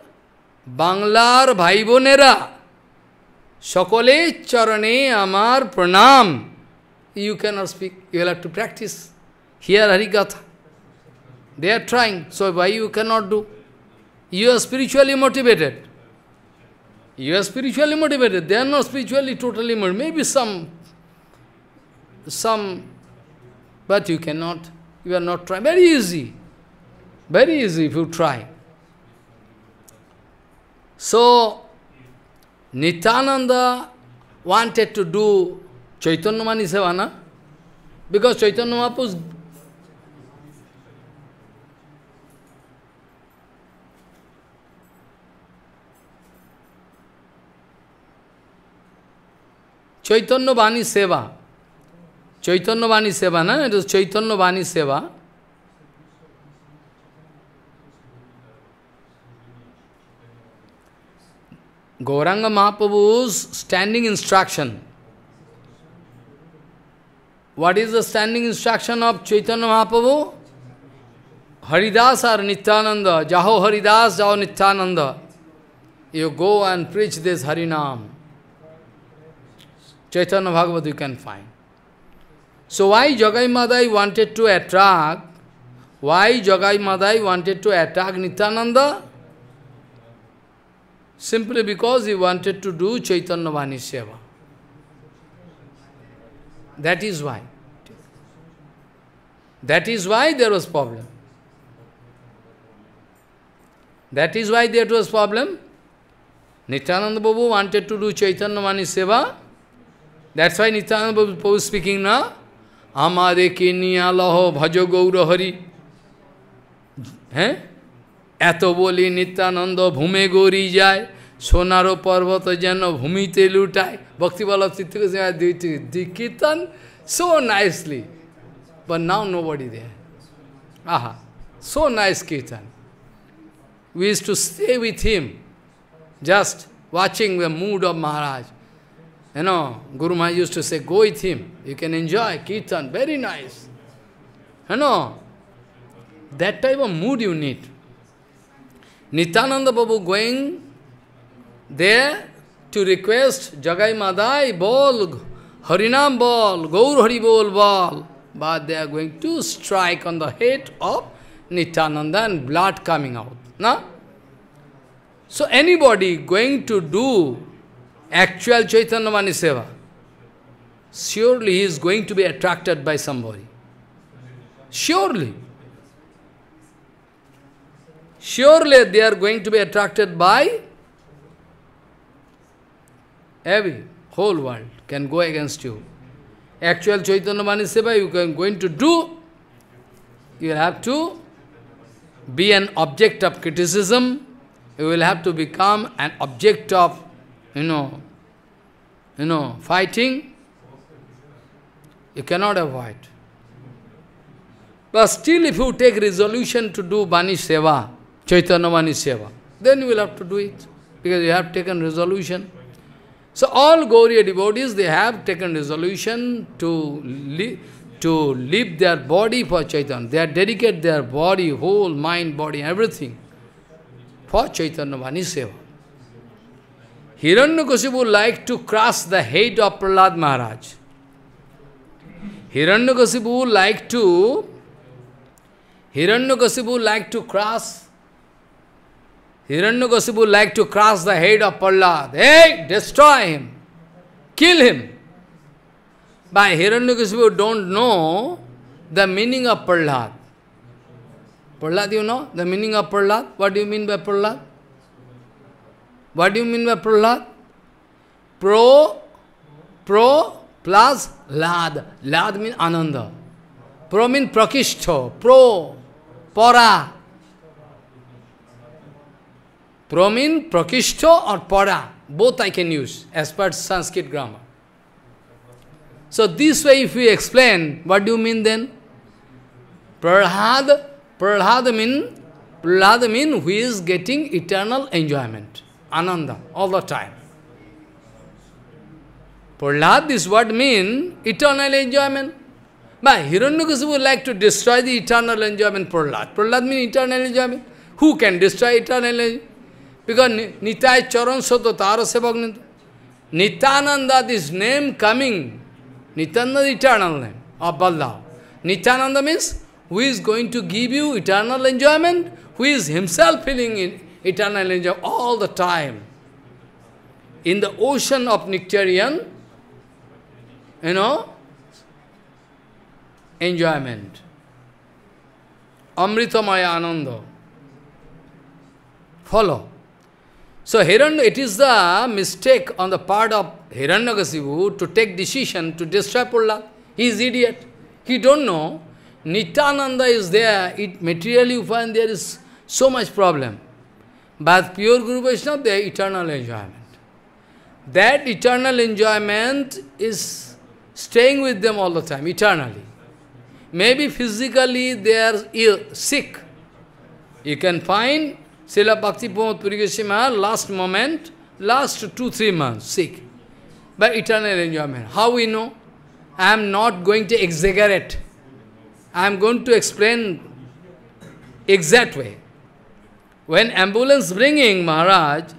বাংলার ভাই বোনেরা সকলের চরণে আমার প্রণাম you cannot speak you have to practice hear harikatha They are trying, so why you cannot do? You are spiritually motivated. You are spiritually motivated. They are not spiritually totally motivated. Maybe some, some, but you cannot. You are not trying. Very easy. Very easy if you try. So, Nityananda wanted to do Chaitanya Manisavana because Chaitanya Mahaprabhu's Chaitanya Bani Seva. Chaitanya Bani Seva, no? It was Chaitanya Bani Seva. Gauranga Mahaprabhu's standing instruction. What is the standing instruction of Chaitanya Mahaprabhu? Haridas or Nityananda, Jaho Haridas, Jaho Nityananda. You go and preach this Harinam. Chaitanya Bhagavad you can find. So why Jagai Madai wanted to attract, why Jagai Madai wanted to attract Nityananda? simply because he wanted to do Chaitanya Vani Seva. That is why. That is why there was problem. That is why there was problem. Nityananda Babu wanted to do Chaitanya Mani Seva. That's why Nityananda Babu, was speaking now. Amare kini laho bhajo gaura hari. Eh? এত বলি নিত্যানন্দ ভূমে গড়ি যায় সোনারও পর্বত যেন ভূমিতে লুটায় ভক্তিবল্লভ চিত্তকৃষ্ণ দি কীর্তন so nicely. But now nobody there. Aha, so nice Kirtan. We used to stay with him, just watching the mood of Maharaj. You know, Guru Maharaj used to say, go with him, you can enjoy Kirtan, very nice. You know, that type of mood you need. Nityananda Babu going there to request Jagai Madai Bol, Harinam Bol, Gaur Hari Bol Bol. But they are going to strike on the head of Nityananda and blood coming out. Na? So anybody going to do actual Chaitanya Mani Seva, surely he is going to be attracted by somebody. Surely surely they are going to be attracted by every whole world can go against you. Actual Chaitanya Manisheva, you are going to do, you will have to be an object of criticism, you will have to become an object of, you know, you know, fighting. You cannot avoid. But still if you take resolution to do Bani Seva, Chaitanya Mani Seva. Then you will have to do it, because you have taken resolution. So all Gauriya devotees, they have taken resolution to to leave their body for Chaitanya. They dedicate their body, whole mind, body, everything for Chaitanya Vani Seva. Hiranyakasipu liked to crush the head of Prahlad Maharaj. Hiranyakasipu liked to Hiranyakasipu liked to crush Hiranyakasipu like to cross the head of Prahlad. Hey, destroy him. Kill him. But Hiranyakasipu don't know the meaning of Prahlad. Prahlad, you know the meaning of Prahlad? What do you mean by Prahlad? What do you mean by Prahlad? Pro, pro plus lad. Lad means ananda. Pro means prakishto. Pro, para. Promin, prakishto or pada, both I can use as per Sanskrit grammar. So this way if we explain, what do you mean then? Prahlad, Prahlad mean, Prahlad mean who is getting eternal enjoyment, ananda, all the time. Prahlad, this word mean eternal enjoyment. But Hiranyakasipu would like to destroy the eternal enjoyment Prahlad. Prahlad means eternal enjoyment. Who can destroy eternal enjoyment? Because Nitai Charan Soto Tara Sevagnindu. nitananda this name coming, Nityananda eternal name of Baladev. nitananda means who is going to give you eternal enjoyment, who is himself feeling in eternal enjoyment all the time. In the ocean of nectarian, you know, enjoyment. Amritamaya Ananda. Follow. So Hiranya, it is the mistake on the part of Hiranyakasipu to take decision to destroy Purla. He is idiot. He don't know. Nityananda is there. It materially you find there is so much problem. But pure Guru Vaishnava, they eternal enjoyment. That eternal enjoyment is staying with them all the time, eternally. Maybe physically they are ill, sick. You can find Srila Bhakti Pumad Purigashima, last moment, last two, three months, sick. By eternal enjoyment. How we know? I am not going to exaggerate. I am going to explain exact way. When ambulance bringing Maharaj,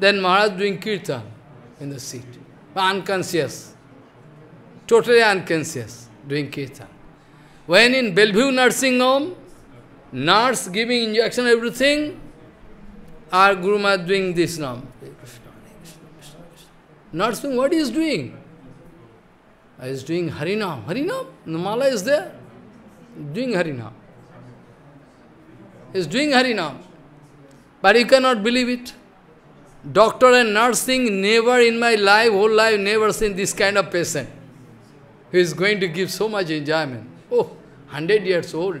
then Maharaj doing kirtan in the seat. Unconscious. Totally unconscious, doing kirtan. When in Bellevue nursing home, nurse giving injection, everything, our Guru Maharaj doing this now. Not saying what he is doing. He is doing Harinam. Harinam? The mala is there. Doing Harinam. He is doing Harinam. But you cannot believe it. Doctor and nursing, never in my life, whole life, never seen this kind of patient. Who is going to give so much enjoyment. Oh, 100 years old,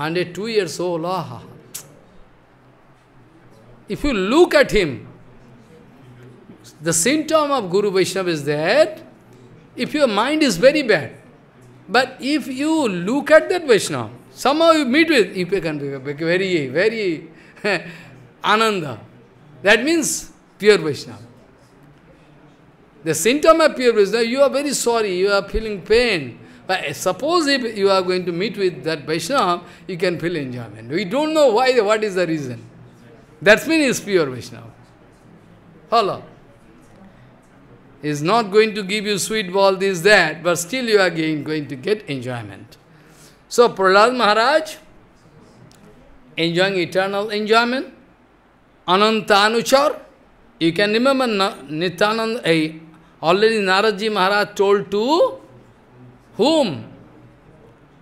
102 years old, ah, if you look at him, the symptom of Guru Vaishnava is that if your mind is very bad, but if you look at that Vaishnava, somehow you meet with, you can be very, very <laughs> ananda. That means pure Vaishnava. The symptom of pure Vaishnava, you are very sorry, you are feeling pain. But suppose if you are going to meet with that Vaishnava, you can feel enjoyment. We don't know why, what is the reason. That means he is pure Vaishnava. Follow. He is not going to give you sweet ball, this, that, but still you are going to get enjoyment. So Prahlad Maharaj, enjoying eternal enjoyment, Anantanuchar, you can remember Nityananda, eh, already Naraji Maharaj told to whom?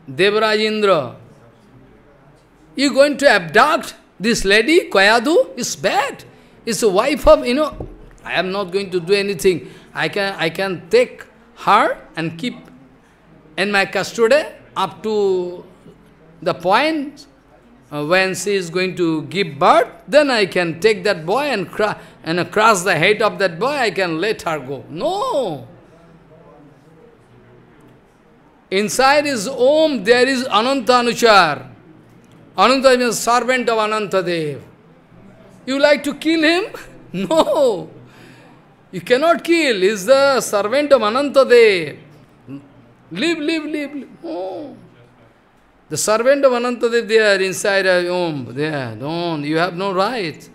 Indra. You going to abduct this lady, Kayadu, is bad. Is a wife of, you know, I am not going to do anything. I can, I can take her and keep in my custody up to the point uh, when she is going to give birth, then I can take that boy and, cra and across the head of that boy, I can let her go. No! Inside his home there is Anantanuchar. Ananta means servant of Anantadev. You like to kill him? <laughs> No. You cannot kill. He's the servant of Anantadev. Live, live, live. live. Oh. The servant of Anantadev there inside a Om, there, don't, you have no right.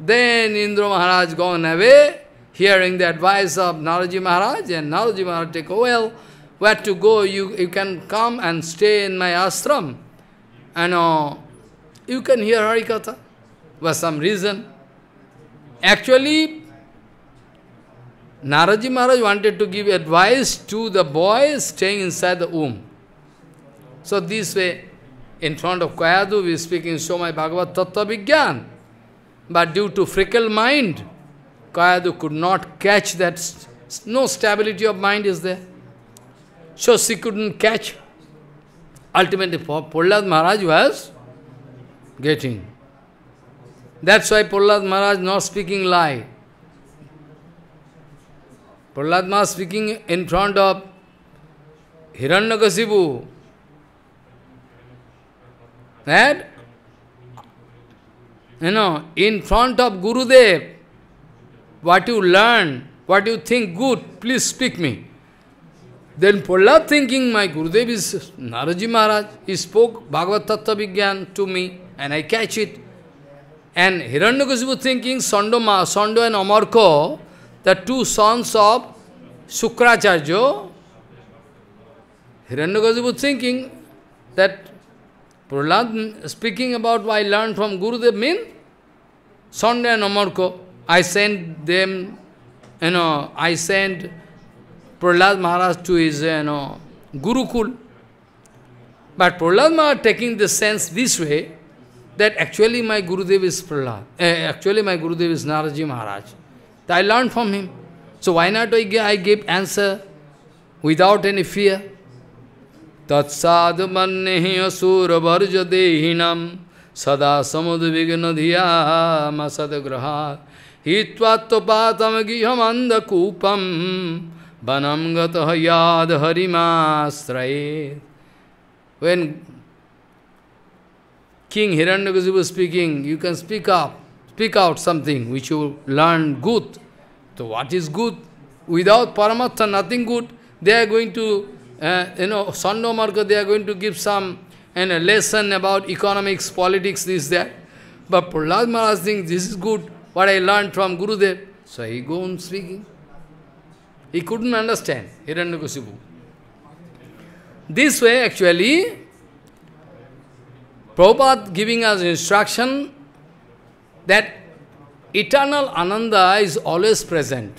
Then Indra Maharaj gone away, hearing the advice of Naraji Maharaj, and Naraji Maharaj take, oh well, where to go, you, you can come and stay in my ashram and uh, you can hear Harikatha for some reason. Actually, Naraji Maharaj wanted to give advice to the boys staying inside the womb. So this way, in front of Kayadu, we speak in so much Bhagavad Tattva Vigyan. But due to fickle mind, Kayadu could not catch that. No stability of mind is there. So she couldn't catch Ultimately, Pallad Maharaj was getting. That's why Pallad Maharaj not speaking lie. Pallad Maharaj speaking in front of Hiranyakasipu. That, you know, in front of Gurudev, what you learn, what you think good, please speak me. Then Prahlad thinking my Gurudev is Naraji Maharaj. He spoke Bhagavad Tattva Vigyan to me and I catch it. And Hiranyakasipu thinking Sondo, Ma, and Amarko, the two sons of Sukracharya, Hiranyakasipu thinking that Prahlad speaking about what I learned from Gurudev mean Sondo and Amarko. I sent them, you know, I sent Prahlad Maharaj to his, you know, Gurukul. But Prahlad Maharaj taking the sense this way, that actually my Gurudev is Prahlad, uh, actually my Gurudev is Naraji Maharaj. That I learned from him. So why not I give, I give answer without any fear? तत्साधमन्ये असुरभर्जदेहिनं सदा topatam हित्वा andakupam vanam yad harimastraye. When King Hiranyakasipu was speaking, you can speak up, speak out something which you learn good. So what is good? Without Paramatha, nothing good. They are going to, uh, you know, Sando they are going to give some and a lesson about economics, politics, this, that. But Prahlad Maharaj thinks this is good, what I learned from Gurudev. So he goes on speaking. He couldn't understand Hiranyakasipu. This way, actually, Prabhupada giving us instruction that eternal Ananda is always present.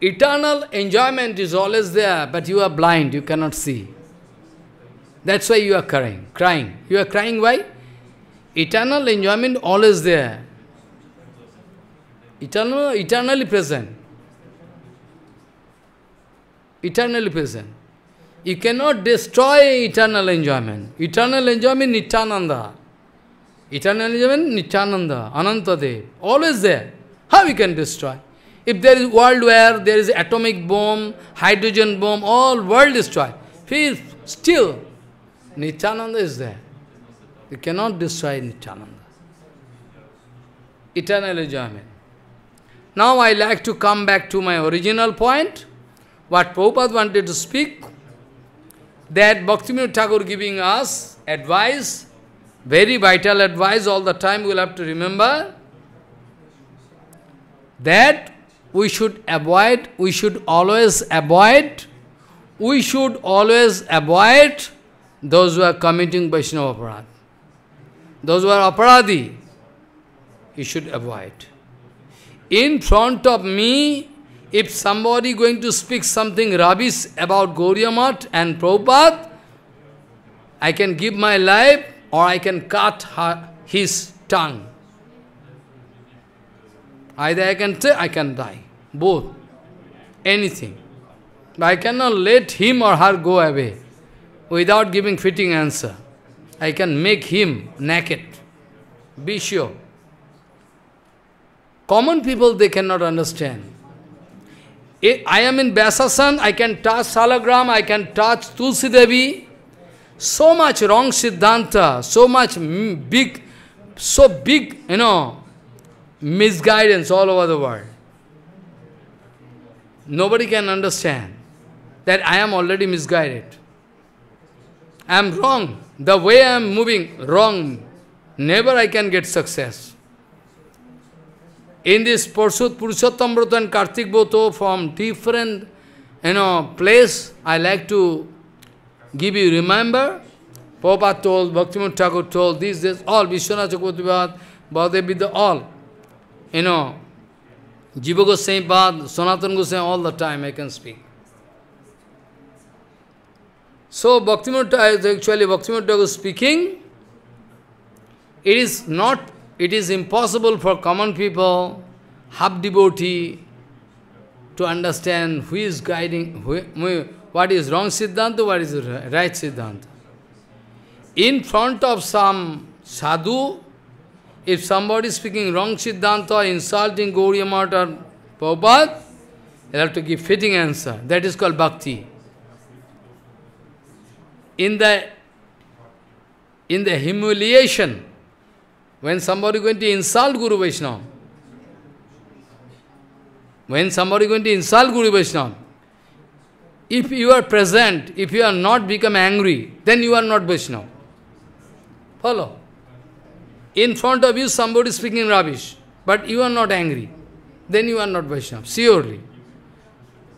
Eternal enjoyment is always there, but you are blind, you cannot see. That's why you are crying. crying. You are crying why? Eternal enjoyment always there. Eternal, eternally present eternally present. You cannot destroy eternal enjoyment. Eternal enjoyment Nityananda. Eternal enjoyment Nityananda, Anantadev, always there. How we can destroy? If there is world where there is atomic bomb, hydrogen bomb, all world destroyed, still Nityananda is there. You cannot destroy Nityananda. Eternal enjoyment. Now I like to come back to my original point. What Prabhupada wanted to speak, that Bhaktivinoda Thakur giving us advice, very vital advice all the time, we'll have to remember, that we should avoid, we should always avoid, we should always avoid those who are committing Vaishnava aparad. Those who are aparadi, you should avoid. In front of me, if somebody going to speak something rubbish about Gauriya and Prabhupada, I can give my life or I can cut her, his tongue. Either I can say I can die. Both. Anything. But I cannot let him or her go away without giving fitting answer. I can make him naked. Be sure. Common people, they cannot understand. I am in Vyasasan, I can touch Salagram, I can touch Tulsi Devi. So much wrong Siddhanta, so much big, so big, you know, misguidance all over the world. Nobody can understand that I am already misguided. I am wrong. The way I am moving, wrong. Never I can get success in this Purushottam Vrata and Kartik Bhoto from different you know, place, I like to give you, remember? Prabhupada told, Bhaktivinoda Thakur told, this, this, all, Vishwanath Chakrativad, Bhadev Vidya, all. You know, Jiva Goswami Bhad, Sanatana Goswami, all the time I can speak. So is actually Bhaktivinoda is speaking, it is not it is impossible for common people, half devotee, to understand who is guiding, who, what is wrong Siddhanta, what is right Siddhanta. In front of some sadhu, if somebody is speaking wrong Siddhanta, insulting Gauriya Mata or Prabhupada, have to give fitting answer. That is called bhakti. In the, in the humiliation, when somebody going to insult Guru Vaishnava, when somebody going to insult Guru Vaishnava, if you are present, if you are not become angry, then you are not Vaishnava. Follow. In front of you, somebody speaking rubbish, but you are not angry. Then you are not Vaishnava, surely.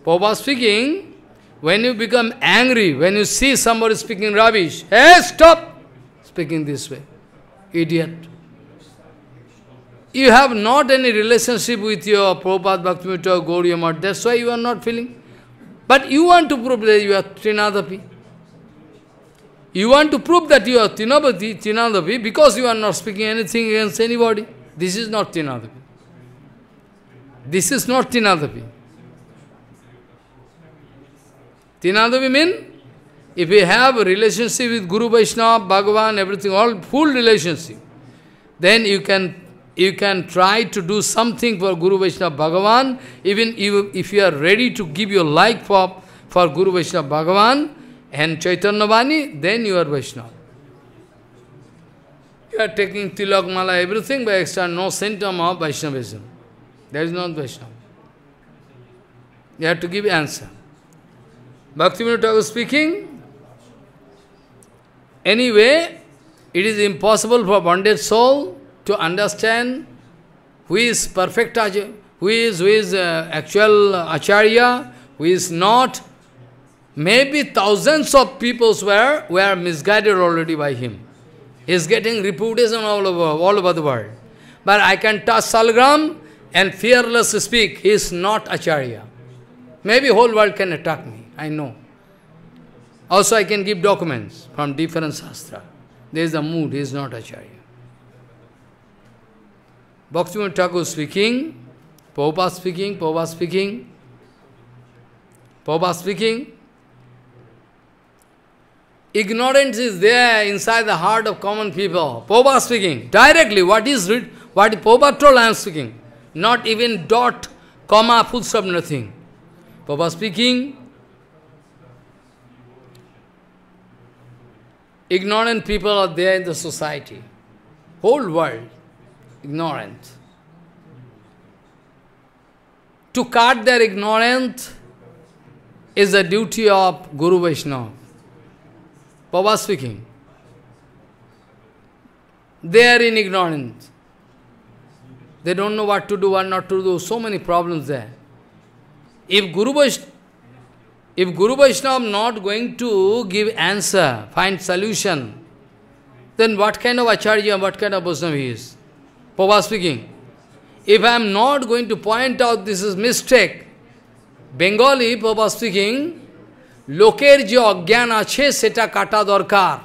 Prabhupada speaking, when you become angry, when you see somebody speaking rubbish, hey, stop! Speaking this way, idiot. You have not any relationship with your Prabhupada, Bhaktivinoda, or Math. That's why you are not feeling. But you want to prove that you are Trinadapi. You want to prove that you are Trinadapi, Trinadapi because you are not speaking anything against anybody. This is not Trinadapi. This is not Trinadapi. Tinadavi means if you have relationship with Guru Vaishnava, Bhagavan, everything, all full relationship, then you can you can try to do something for Guru Vaishnava Bhagavan, even if you are ready to give your life for, for Guru Vaishnava Bhagavan and Chaitanya Vani, then you are Vaishnava. You are taking tilak mala, everything, but extra no symptom of Vaishnavism. That is not Vaishnava. You have to give answer. Bhaktivinoda Thakur speaking, anyway, it is impossible for bonded soul to understand who is perfect acharya, who is, who is uh, actual acharya, who is not, maybe thousands of people were, were misguided already by him. He is getting reputation all over, all over the world. But I can touch Salgram and fearless speak, he is not acharya. Maybe whole world can attack me, I know. Also I can give documents from different shastra. There is a mood, he is not acharya. Bhaktivinoda Thakur speaking, Prabhupada speaking, Prabhupada speaking, Prabhupada speaking. Ignorance is there inside the heart of common people. Prabhupada speaking, directly what is read, what Prabhupada told I am speaking. Not even dot, comma, full stop, nothing. Prabhupada speaking, ignorant people are there in the society, whole world ignorant. To cut their ignorance is the duty of Guru Vaishnava. Baba speaking. They are in ignorance. They don't know what to do, what not to do, so many problems there. If Guru Vaishnava if Guru Vaishnava not going to give answer, find solution, then what kind of Acharya, what kind of Vaishnava he is? Prabhupada speaking, if I am not going to point out this is mistake, Bengali, Prabhupada speaking, লোকের যে অজ্ঞান আছে সেটা কাটা দরকার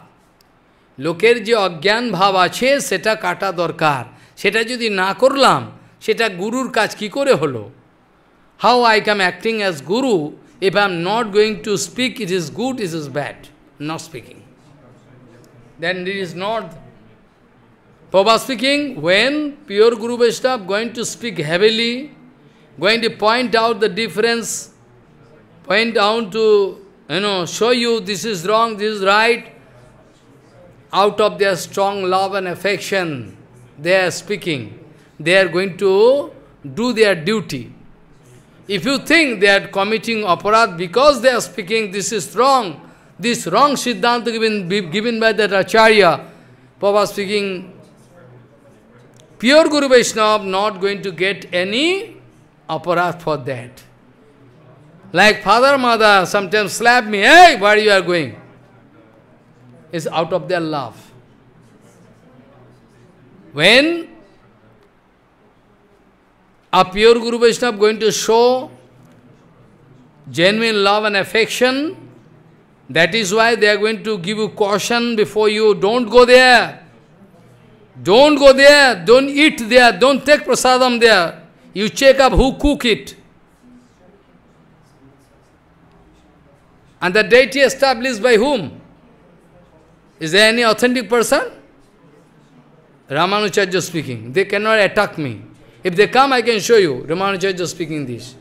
লোকের যে অজ্ঞান ভাব আছে সেটা কাটা দরকার সেটা যদি না করলাম সেটা গুরুর কাজ কি করে হলো how I come acting as guru if I am not going to speak it is good it is bad not speaking then it is not Prabhupada speaking, when pure Guru Vaishnava going to speak heavily, going to point out the difference, point out to, you know, show you this is wrong, this is right, out of their strong love and affection, they are speaking. They are going to do their duty. If you think they are committing aparad because they are speaking, this is wrong, this wrong Siddhanta given, given by the Acharya, Prabhupada speaking, Pure Guru Vaishnava not going to get any aparat for that. Like father, mother sometimes slap me, hey, where you are going? It's out of their love. When a pure Guru Vaishnava going to show genuine love and affection, that is why they are going to give you caution before you, don't go there. Don't go there, don't eat there, don't take prasadam there. You check up who cook it. And the deity established by whom? Is there any authentic person? Ramanujacharya speaking. They cannot attack me. If they come, I can show you. Ramanujacharya speaking this.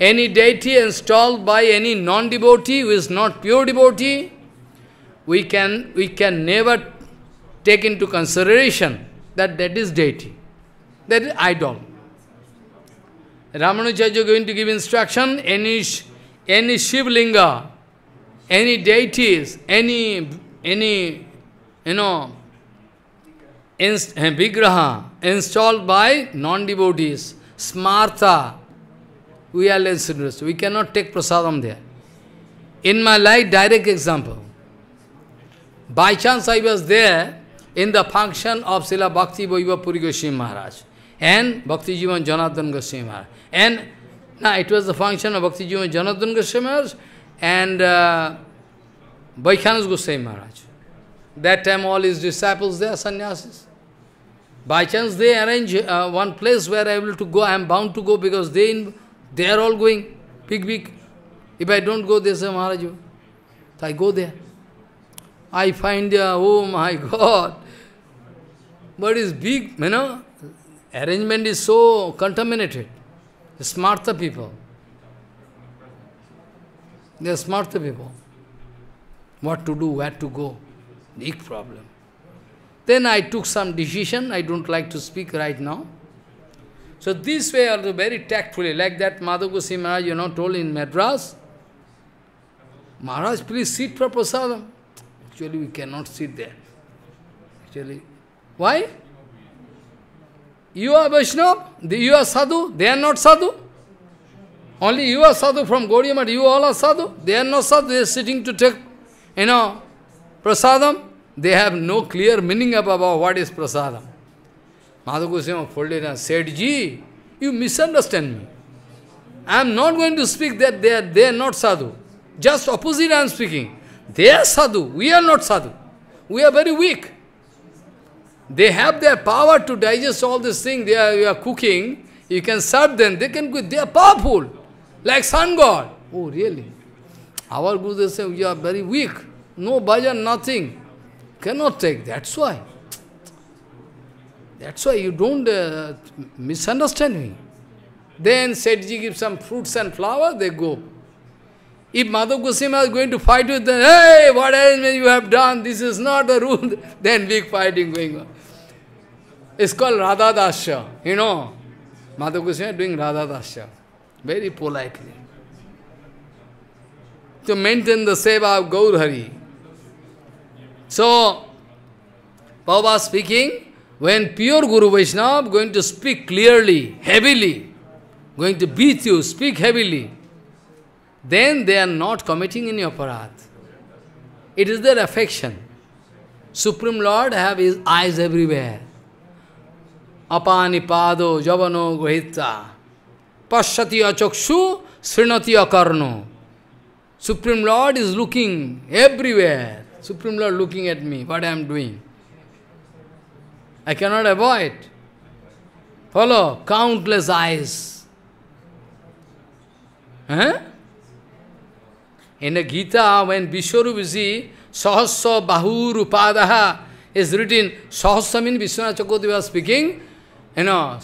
Any deity installed by any non-devotee who is not pure devotee, we can, we can never take into consideration that that is deity, that is idol. Ramanuja is going to give instruction, any, any Shivlinga, any deities, any, any you know, inst eh, vigraha installed by non-devotees, smartha, we are less interested. We cannot take prasadam there. In my life, direct example. By chance I was there, in the function of Srila Bhakti Vaiva Puri Goswami Maharaj and Bhakti Jivan Janardhan Goswami Maharaj. And now it was the function of Bhakti Jivan Janardhan Goswami Maharaj and uh, Vaikhanas Goswami Maharaj. That time all his disciples there, sannyasis. By chance they arrange uh, one place where I will to go, I am bound to go because they, in, they are all going, big, big. If I don't go, they say, Maharaj, so I go there. I find, uh, oh my God, but it's big, you know, arrangement is so contaminated. Smarter people. They are smarter people. What to do, where to go, big problem. Then I took some decision, I don't like to speak right now. So this way also very tactfully, like that Madhagusi Maharaj, you know, told in Madras, Maharaj, please sit for prasadam. Actually, we cannot sit there. Actually, why? You are Vaishnava, you are sadhu, they are not sadhu. Only you are sadhu from Gaudiya you all are sadhu. They are not sadhu, they are sitting to take, you know, prasadam. They have no clear meaning about what is prasadam. Goswami folded and said, Ji, you misunderstand me. I am not going to speak that they are, they are not sadhu. Just opposite I am speaking. They are sadhu, we are not sadhu. We are very weak. They have their power to digest all these things. they are, you are cooking. You can serve them, they can cook. They are powerful, like sun god. Oh, really? Our Gurudev says, we are very weak. No bhajan, nothing. Cannot take, that's why. That's why you don't uh, misunderstand me. Then Setji gives some fruits and flowers. they go. If Madhav Goswami is going to fight with them, hey, what else you have done? This is not the rule. <laughs> then big fighting going on. It's called Radha Dasya. You know, Madhav Goswami doing Radha Dasya. Very politely. To maintain the seva of Guru Hari. So, Baba speaking, when pure Guru Vaishnava going to speak clearly, heavily, going to beat you, speak heavily, then they are not committing any aparat. It is their affection. Supreme Lord have his eyes everywhere. pado javano gohita pasyati achakshu srinati akarno. Supreme Lord is looking everywhere. Supreme Lord looking at me, what I am doing. I cannot avoid. Follow countless eyes. Huh? In the Gita, when Vishwarupaji, Sahasya Bahur is written, Sahasya means Vishwanath Chakoteva speaking, you know,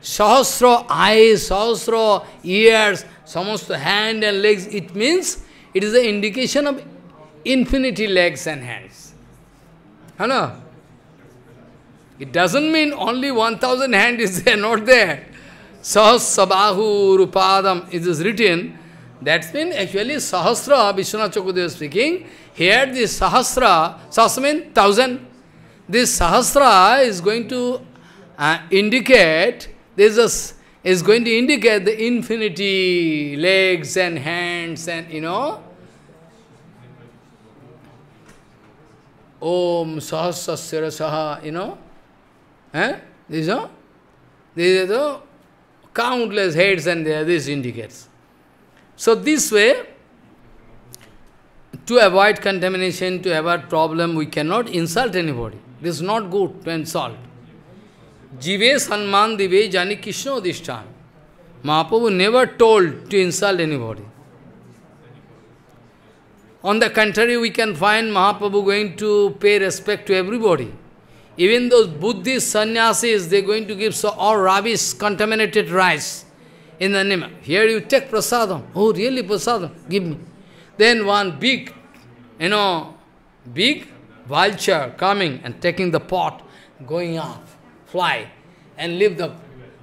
Sahasra eyes, Sahasra ears, Samasta hand and legs, it means it is the indication of infinity legs and hands. Hello? It doesn't mean only 1000 hand is there, <laughs> not there. Sahasrabahu Rupadam, it is written, that's mean actually Sahasra, Vishwanath Chakudeva speaking, here this Sahasra, Sahasra means thousand. This Sahasra is going to uh, indicate, this is, is going to indicate the infinity legs and hands and you know. Om Sahasra Saha, you know. Eh? This is, this is the countless heads and this indicates. So this way, to avoid contamination, to avoid problem, we cannot insult anybody. This is not good to insult. Jive Sanman Dive Jani Krishna Odhishtan. Mahaprabhu never told to insult anybody. On the contrary, we can find Mahaprabhu going to pay respect to everybody. Even those Buddhist sannyasis, they're going to give so all rubbish, contaminated rice in the name. Here you take prasadam. Oh, really prasadam? Give me. Then one big, you know, big vulture coming and taking the pot, going up, fly, and leave the...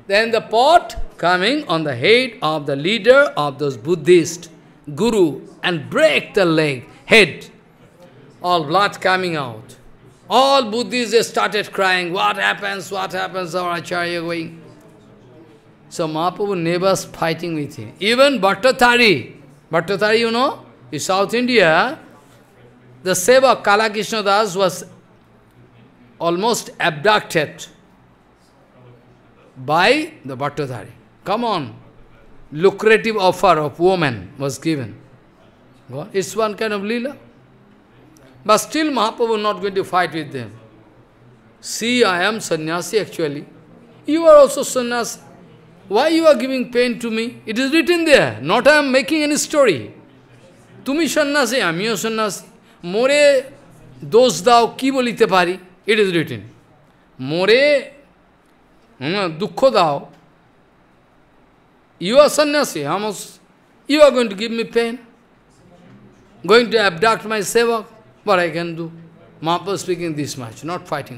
Then the pot coming on the head of the leader of those Buddhist guru and break the leg, head. All blood coming out. All Buddhists started crying, what happens, what happens, our Acharya going. So Mahaprabhu never fighting with him. Even Bhattatari, Bhattatari, you know, in South India, the Seva Kala Krishna Das was almost abducted by the Bhattatari. Come on, lucrative offer of woman was given. It's one kind of lila, But still Mahaprabhu not going to fight with them. See, I am sannyasi actually. You are also sannyasi. Why you are giving pain to me? It is written there, not I am making any story. তুমি সন্ন্যাসী আমিও সন্ন্যাসী মোরে দোষ দাও কি বলিতে পারি ইট ইজ রিটিন মোরে দুঃখ দাও ইউ আর সন্ন্যাসী আমস you are going to give me pain going to abduct my sevak but I can do মাপ speaking this much not fighting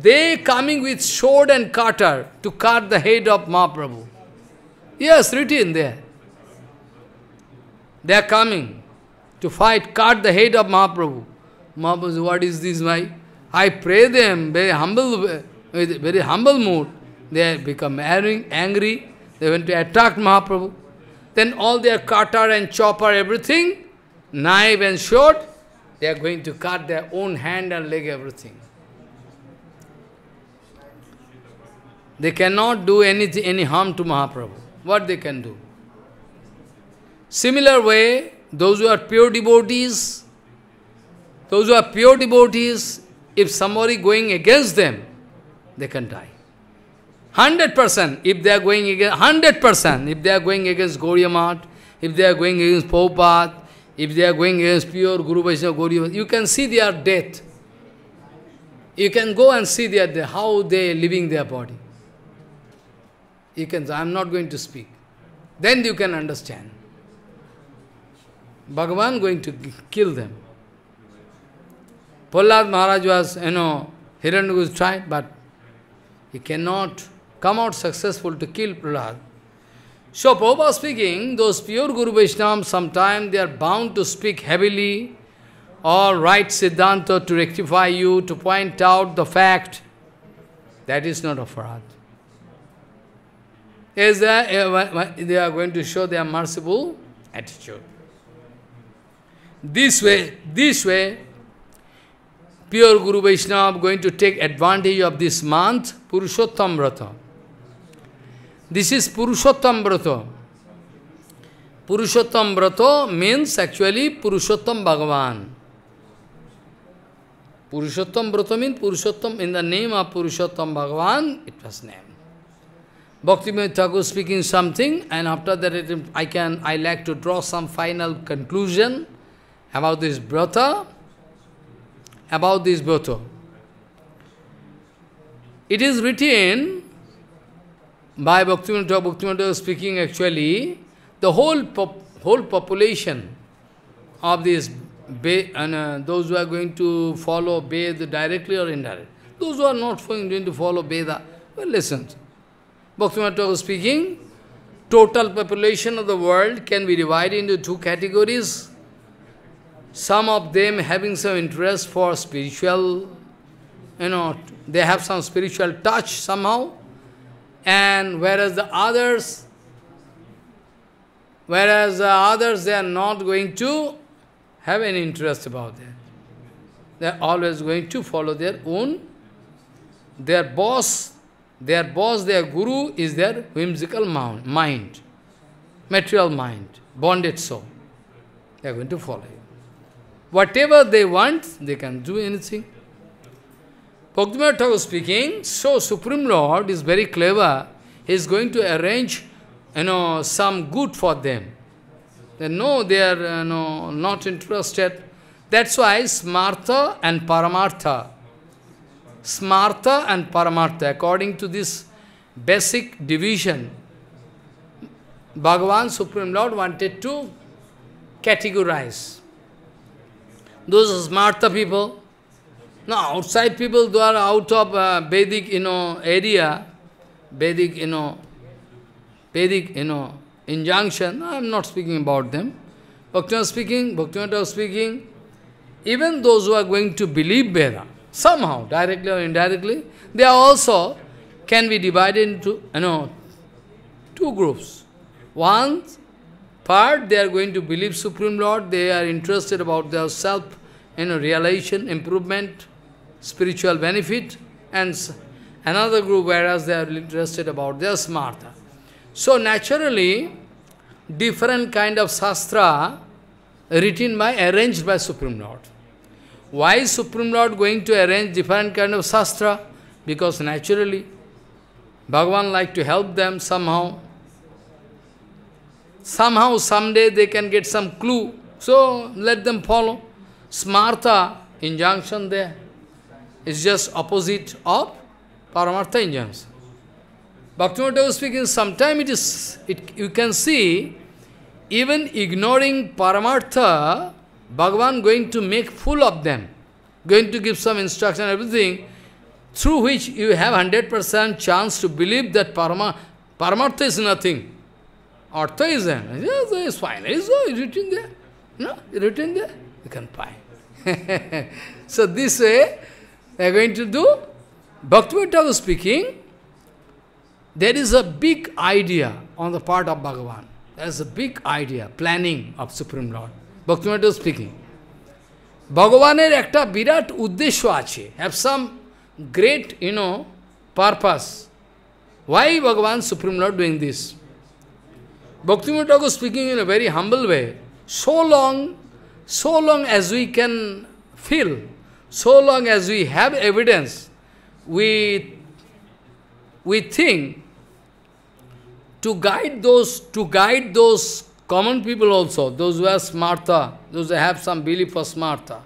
They coming with sword and cutter to cut the head of Mahaprabhu. Yes, written there. They are coming to fight, cut the head of Mahaprabhu. Mahaprabhu, what is this, my? I pray them very humble, with very humble mood. They become angry. They went to attack Mahaprabhu. Then all their cutter and chopper, everything, knife and sword, they are going to cut their own hand and leg, everything. They cannot do anything, any harm to Mahaprabhu. What they can do? Similar way, those who are pure devotees, those who are pure devotees, if somebody going against them, they can die. 100% if they are going against, 100% if they are going against Goryamat, if they are going against Prabhupada, if they are going against pure Guru Vaishnava, Gauriya, you can see their death. You can go and see their death, how they are living their body you can say, I am not going to speak. Then you can understand. Bhagavan going to kill them. Prahlad Maharaj was, you know, was tried, but he cannot come out successful to kill Prahlad. So Prabhupada speaking, those pure Guru Vaishnavas, sometimes they are bound to speak heavily or write Siddhanta to rectify you, to point out the fact. That is not a farad is that eh, they are going to show their merciful attitude. This way, this way, pure Guru Vaishnava going to take advantage of this month, Purushottam Vrata. This is Purushottam Vrata. Purushottam Vrata means actually Purushottam Bhagavan. Purushottam Vrata means Purushottam, in the name of Purushottam Bhagavan, it was named. Bhakti Thakur speaking something, and after that it, I can I like to draw some final conclusion about this brata, about this brata. It is written by Bhakti Thakur Bhaktivinoda speaking actually, the whole pop, whole population of these and, uh, those who are going to follow Veda directly or indirectly, those who are not going to follow Veda, well listen. Bhaktivinoda speaking, total population of the world can be divided into two categories, some of them having some interest for spiritual, you know, they have some spiritual touch somehow, and whereas the others, whereas the others, they are not going to have any interest about that. They are always going to follow their own, their boss, their boss, their guru is their whimsical mind, material mind, bonded soul. They are going to follow you. Whatever they want, they can do anything. Bhaktivinoda was speaking, so Supreme Lord is very clever. He is going to arrange, you know, some good for them. They know they are you know, not interested. That's why Smartha and Paramartha, smartha and paramartha. According to this basic division, Bhagavan Supreme Lord wanted to categorize. Those smartha people, now outside people who are out of uh, Vedic, you know, area, Vedic, you know, Vedic, you know, injunction, I am not speaking about them. Bhaktivinoda speaking, Bhaktivinoda speaking, even those who are going to believe Veda, Somehow, directly or indirectly, they are also can be divided into you know, two groups. One part, they are going to believe Supreme Lord, they are interested about their self, you know, realization, improvement, spiritual benefit, and another group whereas they are interested about their smartha. So naturally, different kind of sastra written by, arranged by Supreme Lord. Why is Supreme Lord going to arrange different kind of sastra? Because naturally, Bhagavan like to help them somehow. Somehow, someday they can get some clue. So, let them follow. Smartha injunction there is just opposite of Paramartha injunction. Bhaktivinoda was speaking, sometimes it is, it, you can see, even ignoring Paramartha, Bhagavan going to make full of them, going to give some instruction, everything, through which you have 100% chance to believe that Parama, Paramartha is nothing. Artha is there. Yes, it's fine. Oh, it's written there. No, written there. You can find. <laughs> so this way, they are going to do. Bhaktivinoda was speaking, there is a big idea on the part of Bhagavan. There is a big idea, planning of Supreme Lord. Bhaktivinoda speaking. Bhagavan একটা বিরাট উদ্দেশ্য আছে have some great you know purpose why Bhagavan supreme lord doing this Bhaktivinoda Thakur speaking in a very humble way, so long, so long as we can feel, so long as we have evidence, we, we think to guide those, to guide those Common people also, those who are smarta, those who have some belief for smarta.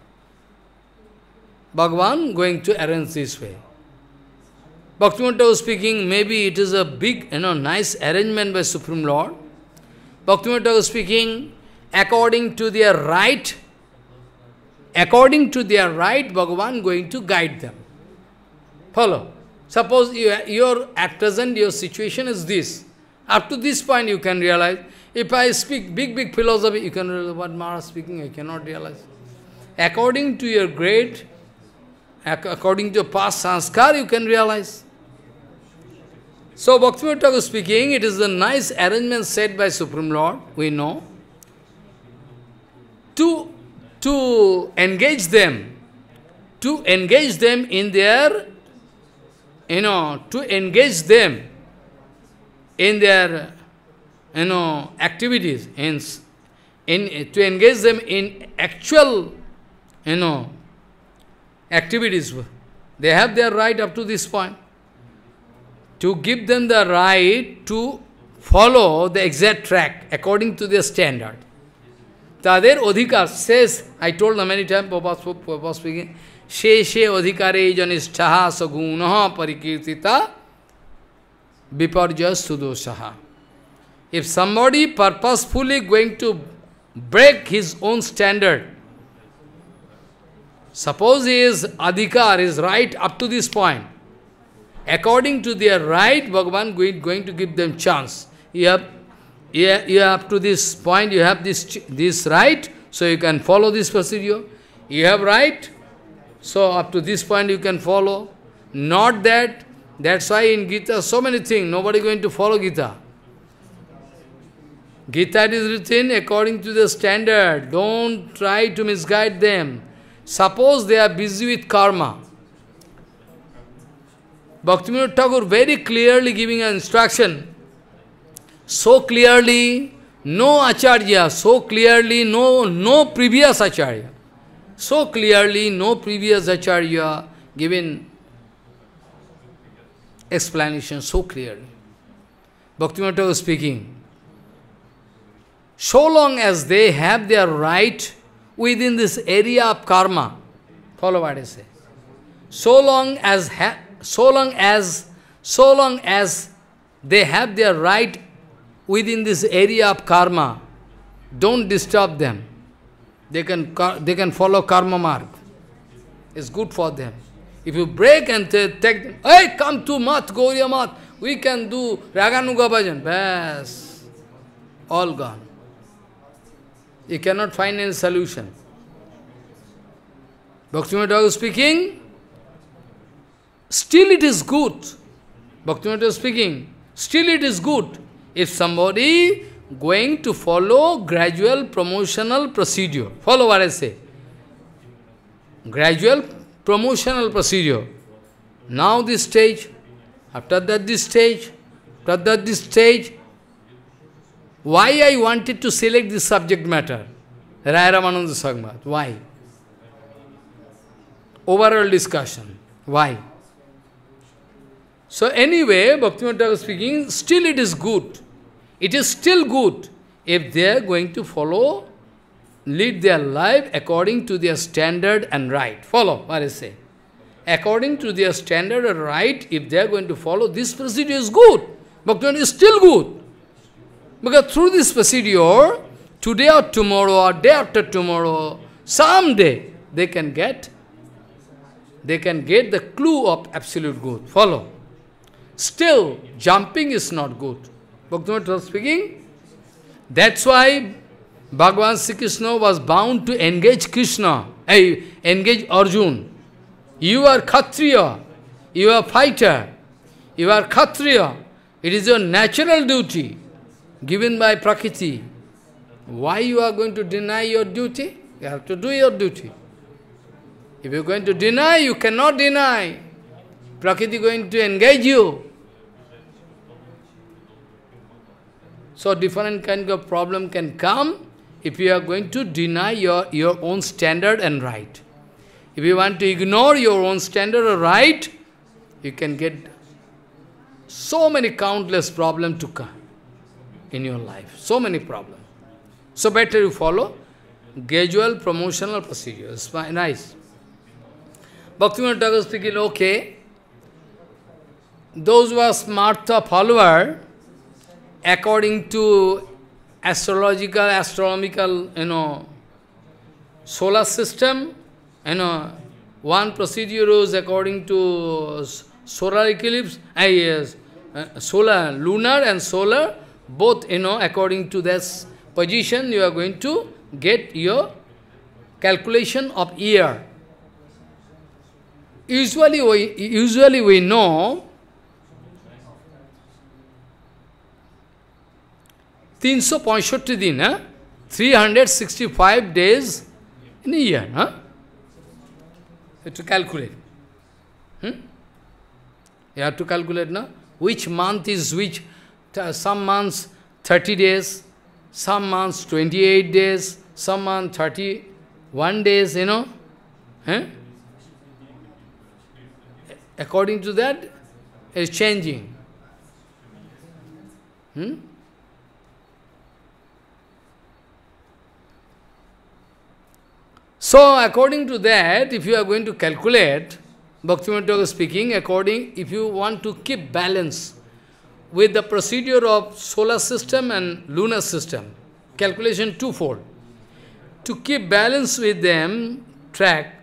Bhagavan going to arrange this way. Bhaktivinoda was speaking, maybe it is a big, you know, nice arrangement by Supreme Lord. Bhaktivinoda was speaking, according to their right, according to their right, Bhagavan going to guide them. Follow. Suppose you, your at present your situation is this. Up to this point you can realize, if I speak big, big philosophy, you can realize what Maharaj speaking, I cannot realize. According to your grade, according to your past sanskar, you can realize. So Bhaktivinoda is speaking, it is the nice arrangement set by Supreme Lord, we know, to, to engage them, to engage them in their, you know, to engage them in their you know, activities, in, in, to engage them in actual, you know, activities. They have their right up to this point. To give them the right to follow the exact track according to their standard. Tader Odhikar says, I told them many times, Prabhupada speaking, She, Sheshe Odhikare Janishtaha Sagunaha Parikirtita Viparjaya Sudoshaha. If somebody purposefully going to break his own standard, suppose his adhikar is right up to this point, according to their right, Bhagavan going, going to give them chance. You have, you have, you have to this point, you have this, this right, so you can follow this procedure. You have right, so up to this point you can follow. Not that, that's why in Gita so many things, nobody going to follow Gita. Gita is written according to the standard. Don't try to misguide them. Suppose they are busy with karma. Bhaktivinoda Thakur very clearly giving an instruction. So clearly, no Acharya, so clearly, no, no previous Acharya. So clearly, no previous Acharya given explanation so clearly. Bhaktivinoda Thakur speaking so long as they have their right within this area of karma. Follow what I say. So long as so long as so long as they have their right within this area of karma, don't disturb them. They can they can follow karma mark. It's good for them. If you break and take them, hey, come to Math, Gauriya Math, we can do Raganuga Bhajan. Bas. All gone. You cannot find any solution. Bhaktivinoda is speaking, still it is good. Bhaktivinoda is speaking, still it is good. If somebody going to follow gradual promotional procedure, follow what I say, gradual promotional procedure. Now this stage, after that this stage, after that this stage, why I wanted to select this subject matter? Raya Ramananda Sagmat. Why? Overall discussion. Why? So anyway, Bhaktivinoda speaking, still it is good. It is still good if they are going to follow, lead their life according to their standard and right. Follow what I say. According to their standard and right, if they are going to follow, this procedure is good. Bhakti is still good. Because through this procedure, today or tomorrow or day after tomorrow, someday they can get, they can get the clue of absolute good. Follow. Still, jumping is not good. Bhaktivinoda was speaking. That's why Bhagavan Sri Krishna was bound to engage Krishna, Hey, engage Arjun. You are Kshatriya, you are fighter, you are Kshatriya. It is your natural duty given by Prakriti, why you are going to deny your duty? You have to do your duty. If you are going to deny, you cannot deny. Prakriti is going to engage you. So different kind of problem can come if you are going to deny your, your own standard and right. If you want to ignore your own standard or right, you can get so many countless problems to come in your life. So many problems. So better you follow gradual promotional procedures. Nice. Bhaktivinoda Thakur speaking, okay, those who are smartha follower, according to astrological, astronomical, you know, solar system, you know, one procedure is according to solar eclipse, I uh, yes, uh, solar, lunar and solar, both, you know, according to this position, you are going to get your calculation of year. Usually we, usually we know 365 365 days in a year huh? to calculate hmm? you have to calculate now which month is which some months 30 days, some months 28 days, some months 31 days, you know. Eh? According to that, it's changing. Hmm? So, according to that, if you are going to calculate, Bhaktivinoda speaking, according, if you want to keep balance, with the procedure of solar system and lunar system, calculation twofold. To keep balance with them, track,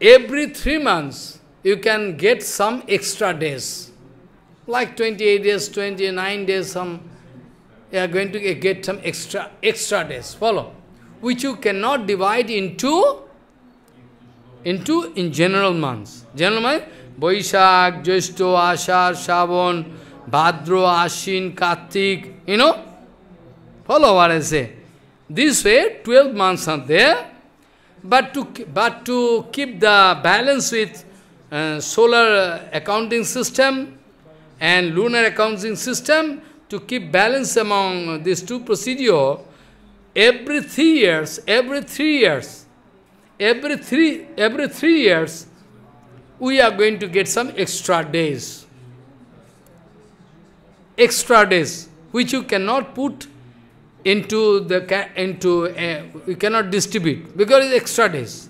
every three months you can get some extra days, like 28 days, 29 days, some, you are going to get some extra, extra days, follow, which you cannot divide into, into in general months. General months, Boishak, Jyoshto, Ashar, Shavan, Bhadra, Ashin, Kartik, you know. Follow what I say. This way, 12 months are there, but to, but to keep the balance with uh, solar accounting system and lunar accounting system, to keep balance among these two procedures, every three years, every three years, every three, every three years, we are going to get some extra days extra days, which you cannot put into the into a, eh, you cannot distribute because it's extra days.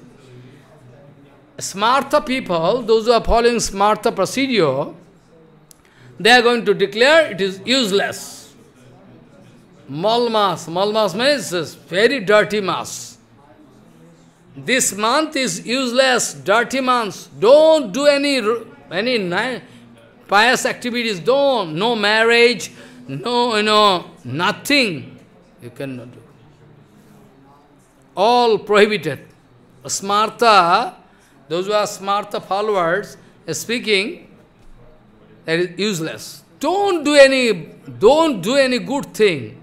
Smartha people, those who are following smartha procedure, they are going to declare it is useless. Mal mass, mal mass means very dirty mass. This month is useless, dirty month. Don't do any any Pious activities, no, no marriage, no, you know, nothing you cannot do. All prohibited. Smartha, those who are smartha followers, speaking, that is useless. Don't do any, don't do any good thing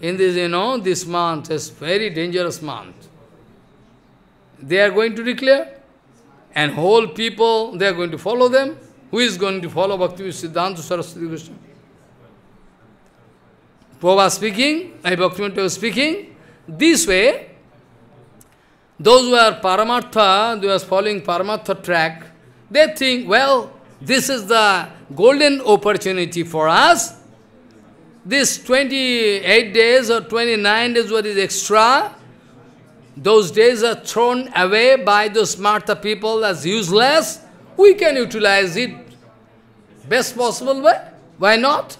in this, you know, this month, is very dangerous month. They are going to declare, and whole people, they are going to follow them. Who is going to follow Bhakti Siddhanta Saraswati Krishna? Prabhupada speaking, I Bhaktivinoda was speaking, this way, those who are Paramartha, they are following Paramartha track, they think, well, this is the golden opportunity for us. This 28 days or 29 days, what is extra, those days are thrown away by the smarter people as useless. We can utilize it Best possible way. Why not?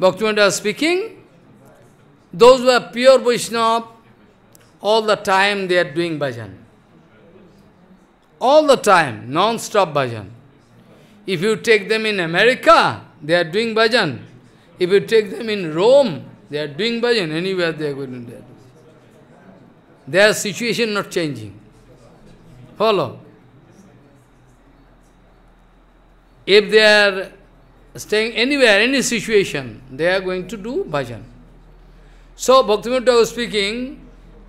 Bhaktivinoda speaking, those who are pure Vaishnava, all the time they are doing bhajan. All the time, non-stop bhajan. If you take them in America, they are doing bhajan. If you take them in Rome, they are doing bhajan. Anywhere they are going, they are Their situation not changing. Follow. If they are staying anywhere, any situation, they are going to do bhajan. So, Bhaktivinoda was speaking,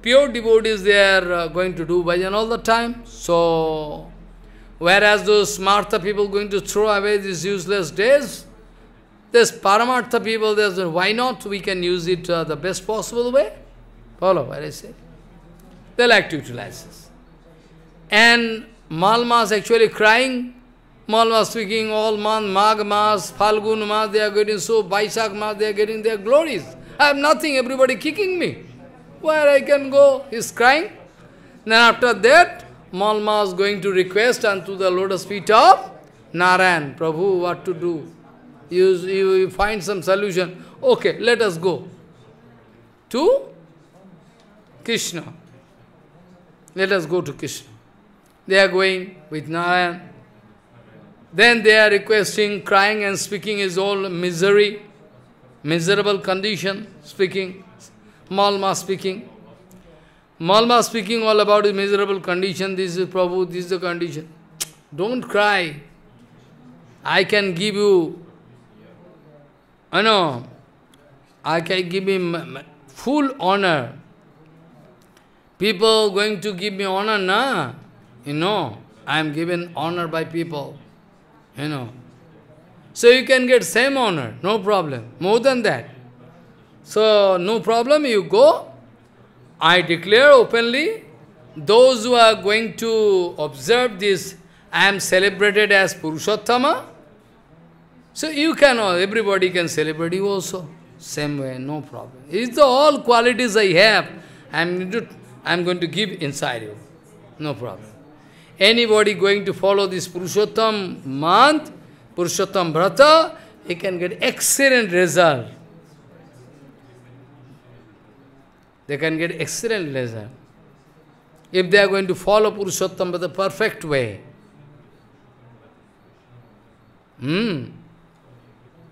pure devotees, they are uh, going to do bhajan all the time. So, whereas those smartha people going to throw away these useless days, this paramartha people, there's why not? We can use it uh, the best possible way. Follow what I say. They like to utilize this. And Malma is actually crying Mal was speaking all month, Magh, Mas, Falgun Mas, they are getting so, Vaisak Mas, they are getting their glories. I have nothing, everybody kicking me. Where I can go? He's crying. Then after that, Malma is going to request unto the lotus feet of Naran, Prabhu, what to do? You, you, you find some solution. Okay, let us go to Krishna. Let us go to Krishna. They are going with Naran. Then they are requesting, crying and speaking is all misery, miserable condition, speaking, Malma speaking. Malma speaking all about his miserable condition, this is Prabhu, this is the condition. Don't cry. I can give you, I know, I can give him full honor. People going to give me honor, na? You know, I am given honor by people you know. So you can get same honor, no problem, more than that. So no problem, you go. I declare openly, those who are going to observe this, I am celebrated as Purushottama. So you can, all, everybody can celebrate you also. Same way, no problem. It's the all qualities I have, I am going to, I am going to give inside you. No problem. Anybody going to follow this Purushottam month, Purushottam Vrata, he can get excellent result. They can get excellent result. If they are going to follow Purushottam by the perfect way. Hmm.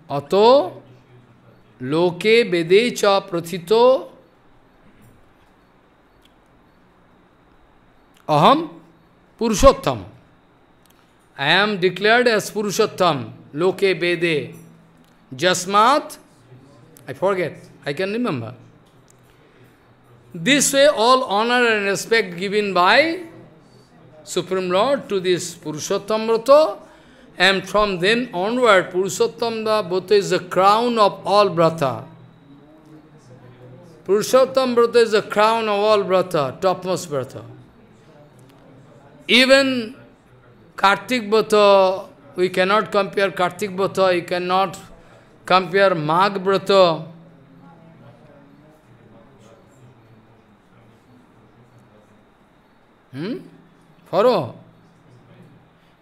Ato loke vede prathito aham Purushottam. I am declared as Purushottam, Loke Jasmat, I forget, I can remember. This way all honor and respect given by Supreme Lord to this Purushottam Vrata, and from then onward, Purushottam Vrata is the crown of all Vrata. Purushottam Vrata is the crown of all Vrata, topmost Vrata. Even Kartik Bhata, we cannot compare Kartik Bhata, you cannot compare Mag Bhata. Hmm? Follow?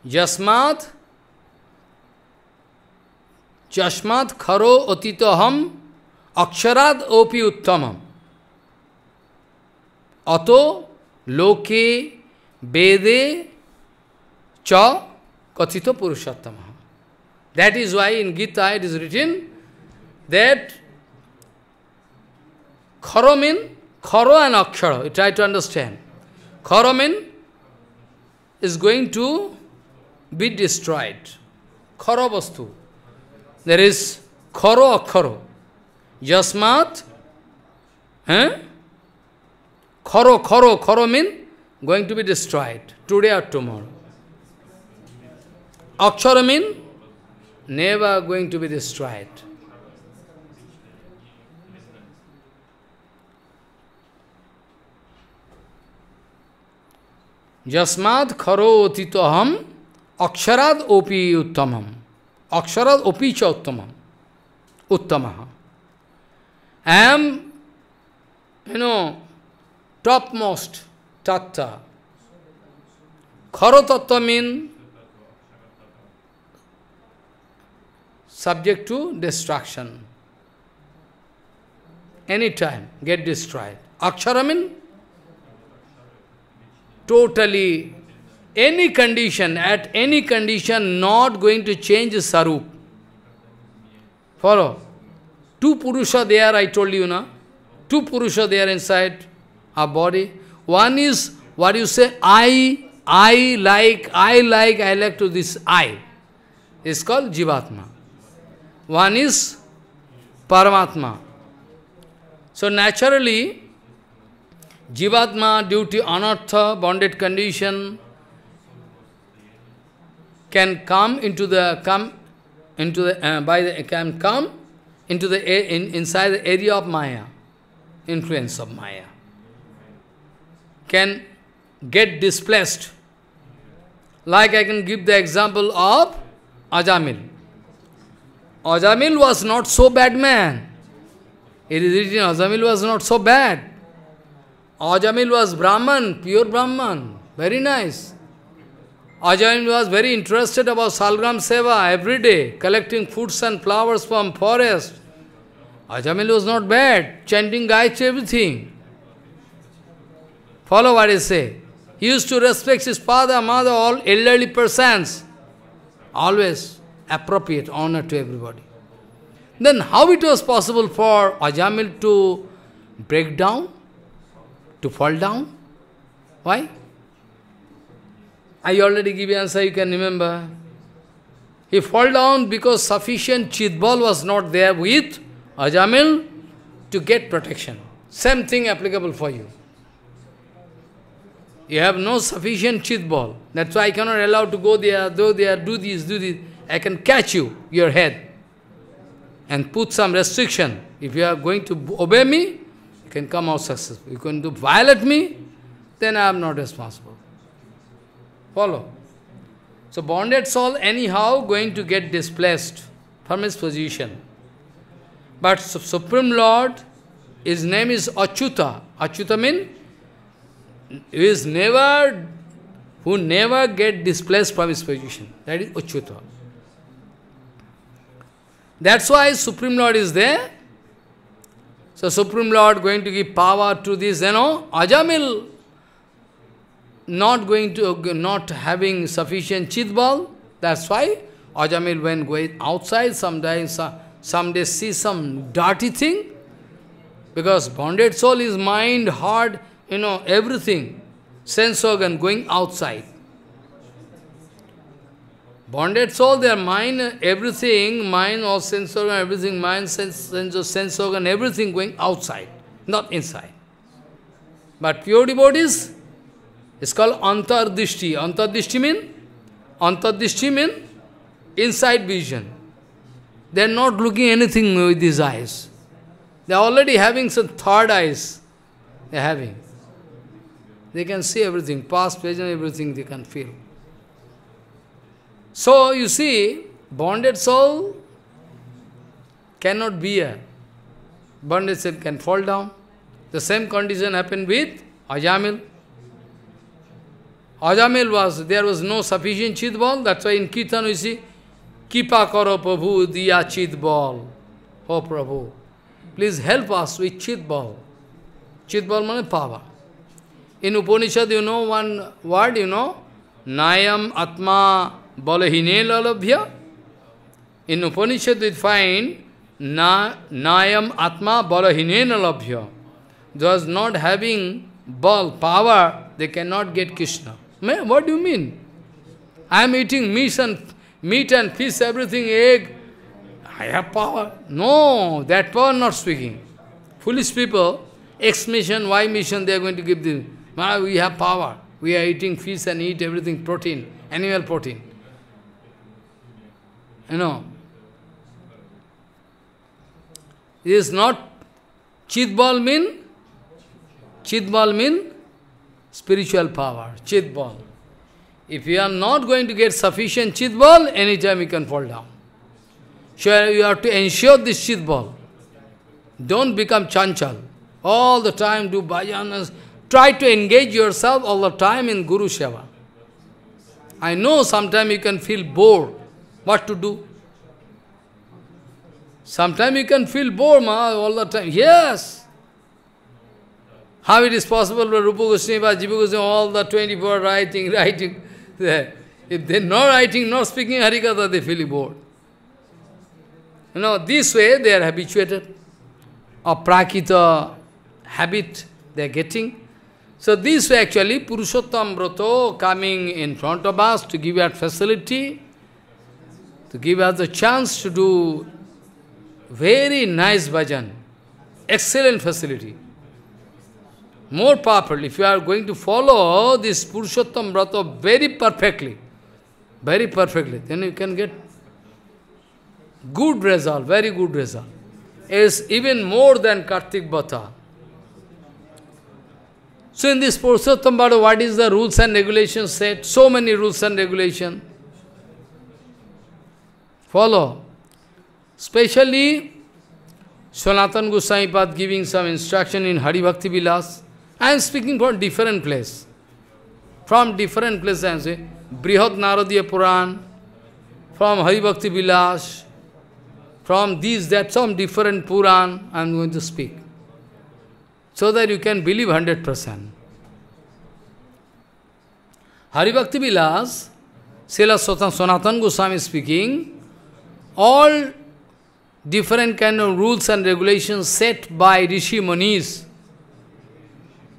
Jasmat? चश्मात खरो अतीत aksharad अक्षराद ओपि Ato, अतो বেদে চ কথিত Purushottam That is why in Gita it is written that kharo mean kharo and akshara. You try to understand. Kharo mean is going to be destroyed. Kharo vastu. There is kharo akharo Yasmat. Eh? Kharo, kharo, kharo mean going to be destroyed today or tomorrow. Akshara means never going to be destroyed. kharo titoham aksharad opi uttamam. Aksharad opi cha uttamam. Uttamaha. I am, you know, topmost. tattva. Khara tattva means subject to destruction. Anytime get destroyed. Akshara means totally any condition, at any condition, not going to change sarup. Follow? Two Purusha there, I told you, na? Two Purusha there inside our body. One is, what you say, I, I like, I like, I like to this I. It's called Jivatma. One is Paramatma. So naturally, Jivatma, due to anartha, bonded condition, can come into the, come into the, uh, by the, can come into the, in, inside the area of Maya, influence of Maya. can get displaced. Like I can give the example of Ajamil. Ajamil was not so bad man. It is written, Ajamil was not so bad. Ajamil was Brahman, pure Brahman, very nice. Ajamil was very interested about Salgram Seva every day, collecting fruits and flowers from forest. Ajamil was not bad, chanting Gayatri, everything. Follow what I say. He used to respect his father, mother, all elderly persons. Always appropriate honor to everybody. Then how it was possible for Ajamil to break down, to fall down? Why? I already give you answer, you can remember. He fall down because sufficient Chidbal was not there with Ajamil to get protection. Same thing applicable for you. You have no sufficient chit ball. That's why I cannot allow to go there, go there, do this, do this. I can catch you, your head, and put some restriction. If you are going to obey me, you can come out successful. You can do violate me, then I am not responsible. Follow. So bonded soul anyhow going to get displaced from his position. But Supreme Lord, his name is Achyuta. Achyuta means who is never, who never get displaced from his position. That is Achyuta. That's why Supreme Lord is there. So Supreme Lord going to give power to this, you know, Ajamil not going to, not having sufficient Chidbal. That's why Ajamil when going outside, sometimes, someday see some dirty thing, because bonded soul is mind, heart, you know, everything, sense organ going outside. Bonded soul, their mind, everything, mind or sense organ, everything, mind, sense, sense, sense organ, everything going outside, not inside. But pure devotees, it's called antardishti. Antardishti means? Antardishti means inside vision. They are not looking anything with these eyes. They are already having some third eyes. They are having. They can see everything, past, present, everything they can feel. So you see, bonded soul cannot be a bonded soul can fall down. The same condition happened with Ajamil. Ajamil was, there was no sufficient chit ball, that's why in Kirtan you see, Kipa karo prabhu diya chit ball. Oh Prabhu, please help us with chit ball. Chit ball means power. In Upanishad, you know one word, you know, Nayam Atma Balahine Lalabhya. In Upanishad, we find na, Nayam Atma Balahine Lalabhya. not having ball, power, they cannot get Krishna. Man, what do you mean? I am eating meat and, meat and fish, everything, egg. I have power. No, that power not speaking. Foolish people, X mission, Y mission, they are going to give them. Maharaj, we have power. We are eating fish and eat everything, protein, animal protein. You know. It is not Chitbal mean Chitbal mean spiritual power. Chitbal. If you are not going to get sufficient Chitbal, anytime you can fall down. So you have to ensure this Chitbal. Don't become chanchal. All the time do bhajanas, Try to engage yourself all the time in Guru Seva. I know sometimes you can feel bored. What to do? Sometimes you can feel bored ma, all the time. Yes! How it is possible for Rupa Goswami, Jiva Goswami, all the 24 writing, <laughs> writing. If they are not writing, not speaking Harikatha, they feel bored. You know, this way they are habituated. A prakita habit they are getting. So this actually Purushottam Vrato coming in front of us to give us facility, to give us the chance to do very nice bhajan, excellent facility. More powerful, if you are going to follow this Purushottam Vrato very perfectly, very perfectly, then you can get good result, very good result. Is even more than Kartik Bhata. So in this Purushottam Bhada, what is the rules and regulations set? So many rules and regulations. Follow. specially Sanatan Goswami Pad giving some instruction in Hari Bhakti Vilas. I am speaking from different place. From different place I am saying. Brihat Naradiya Puran, from Hari Bhakti Vilas, from these, that, some different Puran I am going to speak so that you can believe 100%. Hari Bhakti Vilas, Srila Sanatan Goswami speaking, all different kind of rules and regulations set by Rishi Munis.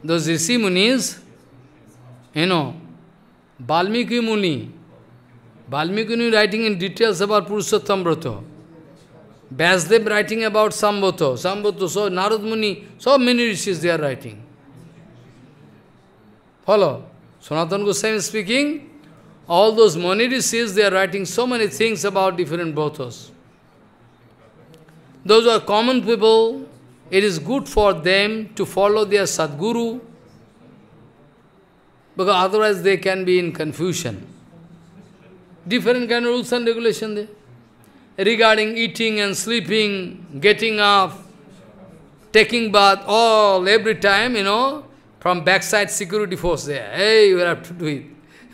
Those Rishi Munis, you know, Balmiki Muni, Balmiki Muni writing in details about Purushottam Vrata. Vyasdev writing about Sambhato, Sambhato, so Narad Muni, so many rishis they are writing. Follow? Sanatana Goswami speaking, all those Muni rishis, they are writing so many things about different bhotas. Those are common people, it is good for them to follow their Sadguru, because otherwise they can be in confusion. Different kind of rules and regulations there regarding eating and sleeping, getting up, taking bath, all, every time, you know, from backside security force there. Hey, you have to do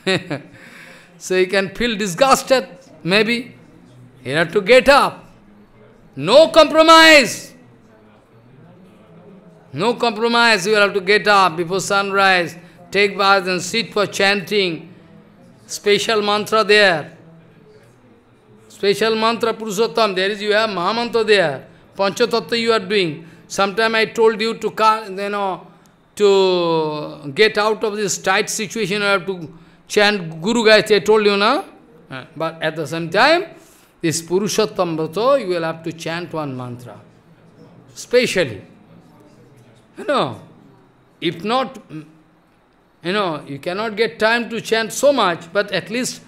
it. <laughs> so he can feel disgusted, maybe. He have to get up. No compromise. No compromise, you have to get up before sunrise, take bath and sit for chanting. Special mantra there. Special mantra Purushottam, there is you have Mahamantra there. Panchatattva you are doing. Sometime I told you to you know to get out of this tight situation you have to chant Guru Gayatri, I told you now. But at the same time, this Purushottam Vrato, you will have to chant one mantra. Specially. You know, if not, you know, you cannot get time to chant so much, but at least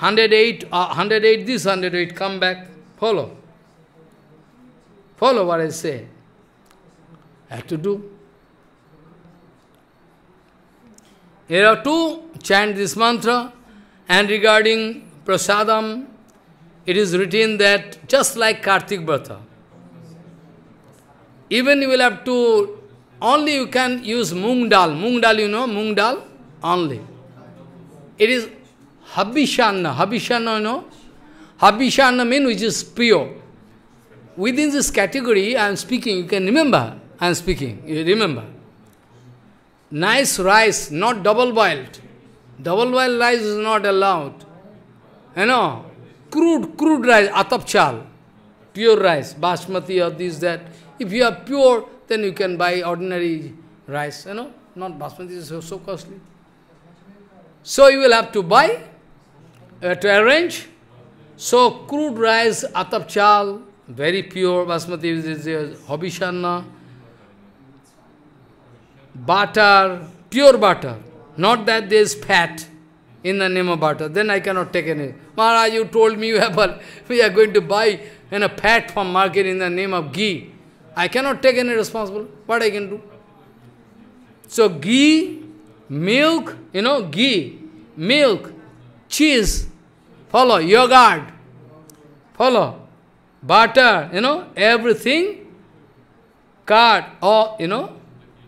108, uh, 108 this, 108 come back. Follow. Follow what I say. I have to do. Here are two, chant this mantra. And regarding prasadam, it is written that just like Kartik Bhatta, even you will have to, only you can use mung dal. Mung dal, you know, mung dal, only. It is Habishana. Habishana, you know? Habishana means which is pure. Within this category, I am speaking, you can remember, I am speaking, you remember. Nice rice, not double boiled. Double boiled rice is not allowed. You know, crude, crude rice, atapchal, pure rice, basmati or this, that. If you are pure, then you can buy ordinary rice, you know, not basmati, is so, so costly. So you will have to buy uh, to arrange. So crude rice, atapchal, very pure basmati, hobishanna, butter, pure butter. Not that there is fat in the name of butter. Then I cannot take any. Maharaj, you told me you have, <laughs> we are going to buy and a fat from market in the name of ghee. I cannot take any responsible. What I can do? So ghee, milk, you know, ghee, milk, cheese, Follow your God. Follow. Butter, you know, everything. Card or, you know,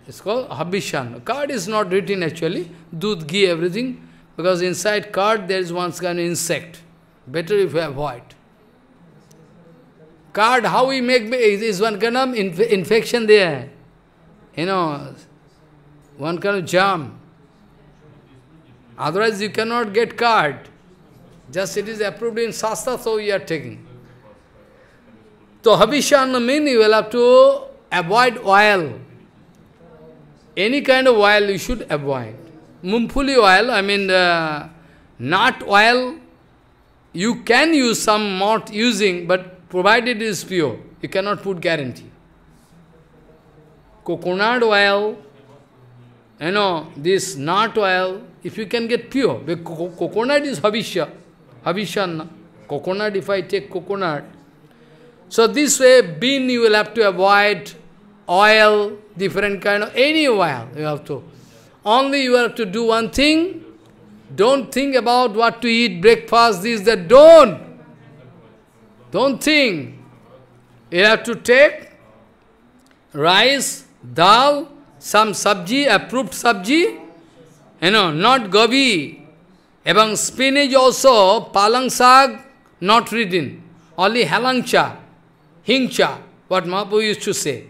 it's called Habishan. Card is not written actually. Dudh, ghee, everything. Because inside card there is one kind of insect. Better if you avoid. Card, how we make, is one kind of inf infection there. You know, one kind of germ. Otherwise you cannot get card. Just it is approved in Shastra, so we are taking. So Habishana means you will have to avoid oil. Any kind of oil you should avoid. Mumpuli oil, I mean uh, nut oil, you can use some not using, but provided it is pure, you cannot put guarantee. Coconut oil, you know, this nut oil, if you can get pure, because coconut is habishya, Havishan, coconut, if I take coconut. So this way, bean you will have to avoid, oil, different kind of, any oil you have to. Only you have to do one thing, don't think about what to eat, breakfast, this, that, don't. Don't think. You have to take rice, dal, some sabji, approved sabji, you know, not gobi, even spinach also, palang sag, not written. Only halangcha, hingcha, what Mahaprabhu used to say,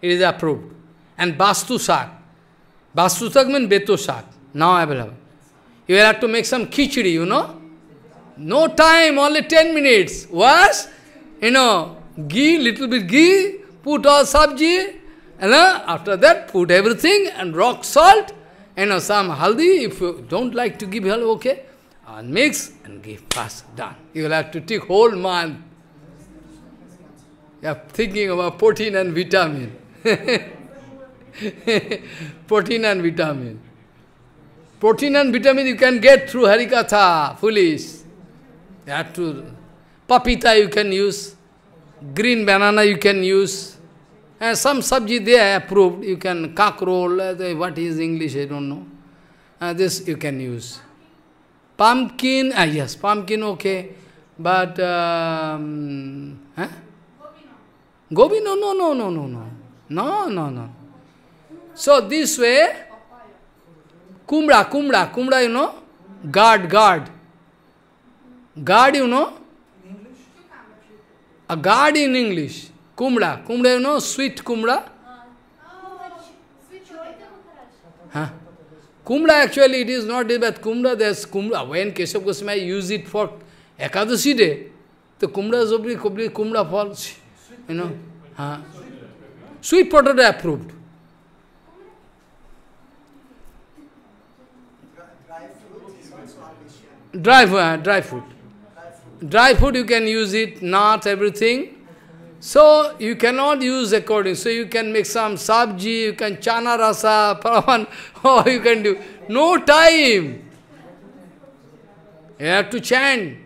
it is approved. And bastu sag. Bastu sag means beto sag, now available. You will have to make some khichdi, you know. No time, only 10 minutes. Was, you know, ghee, little bit ghee, put all sabji, and after that put everything and rock salt, and know, some haldi, if you don't like to give haldi, okay, and mix and give fast, done. You will have to take whole month. You are thinking about protein and vitamin. <laughs> protein and vitamin. Protein and vitamin you can get through Harikatha, foolish. You have to, papita you can use, green banana you can use, some sabji they approved, you can cockroll, uh, what is English, I don't know. Uh, this you can use. Pumpkin, uh, yes, pumpkin okay, but um, huh? Gobi, no, no, no, no, no, no, no, no, no. So this way, Kumbra, Kumbra, Kumbra, you know, guard, guard, guard, you know, a guard in English. Kumra. Kumra, you know, sweet kumra. Huh? Kumra actually it is not this, but kumra there's kumra. When Keshav Goswami used it for Ekadashi day, the kumra is obviously kumra falls. You know. Huh? Sweet potato approved. Dry, uh, dry food. Dry food you can use it, not everything. So you cannot use according. So you can make some sabji, you can chana rasa, <laughs> paravan, or <laughs> you can do. No time. You have to chant.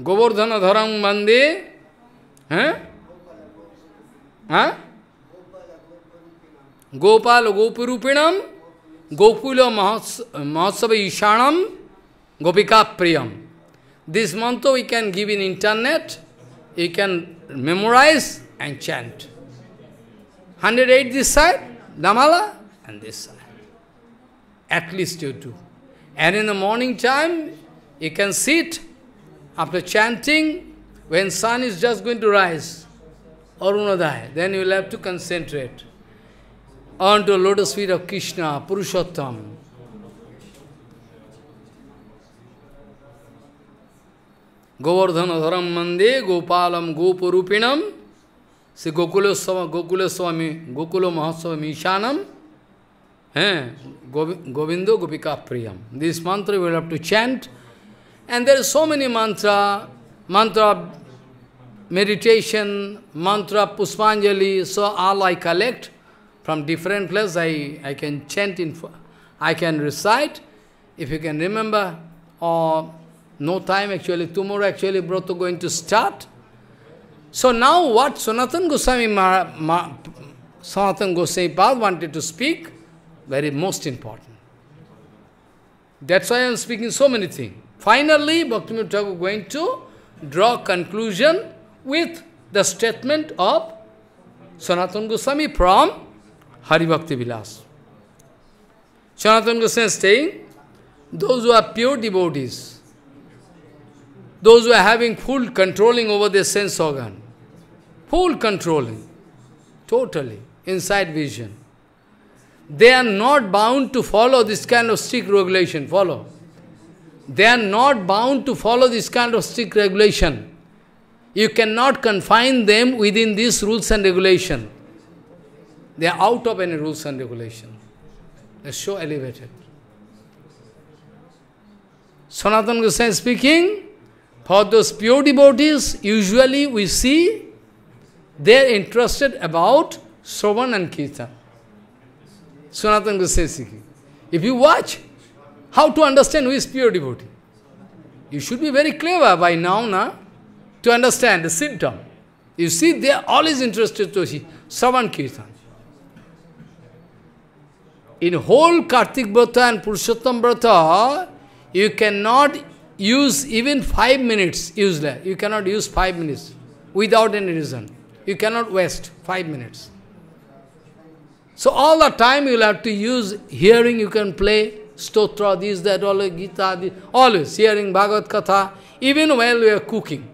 Govardhana Dharam mande. Huh? Huh? Gopal Gopurupinam, Gopula महोत्सव Ishanam, Gopika Priyam. This mantra we can give in internet, you can memorize and chant. 108 this side, Damala, and this side. At least you do. And in the morning time, you can sit after chanting, when sun is just going to rise, Arunadaya, then you will have to concentrate on the lotus feet of Krishna, Purushottam, Govardhan धरम मंदे गोपालम गोप रूपिणम श्री गोकुलोत्सव गोकुलोस्वामी गोकुल महोत्सव ईशानम है गोविंद गोविंदो गोपिका प्रियम this mantra will have to chant and there so many mantra mantra meditation mantra pushpanjali so all I collect from different place I I can chant in I can recite if you can remember और No time actually, tomorrow actually Brata going to start. So now what Sanatana Goswami, Maharaj, Mah Goswami Pad wanted to speak, very most important. That's why I am speaking so many things. Finally, Bhaktivinoda Thakur going to draw conclusion with the statement of Sanatana Goswami from Hari Bhakti Vilas. Sanatana Goswami is saying, those who are pure devotees, those who are having full controlling over their sense organ. Full controlling. Totally. Inside vision. They are not bound to follow this kind of strict regulation. Follow. They are not bound to follow this kind of strict regulation. You cannot confine them within these rules and regulation. They are out of any rules and regulation. They are so elevated. Sanatana Goswami speaking, for those pure devotees, usually we see they are interested about Sovan and Kirtan. Sanatana Goswami If you watch, how to understand who is pure devotee? You should be very clever by now, na? To understand the symptom. You see, they are always interested to see Savan Kirtan. In whole Kartik Vrata and Purushottam Vrata, you cannot use even five minutes useless. You cannot use five minutes without any reason. You cannot waste five minutes. So all the time you'll have to use hearing, you can play stotra, this, that, the Gita, this, always hearing Bhagavad Katha, even while we are cooking.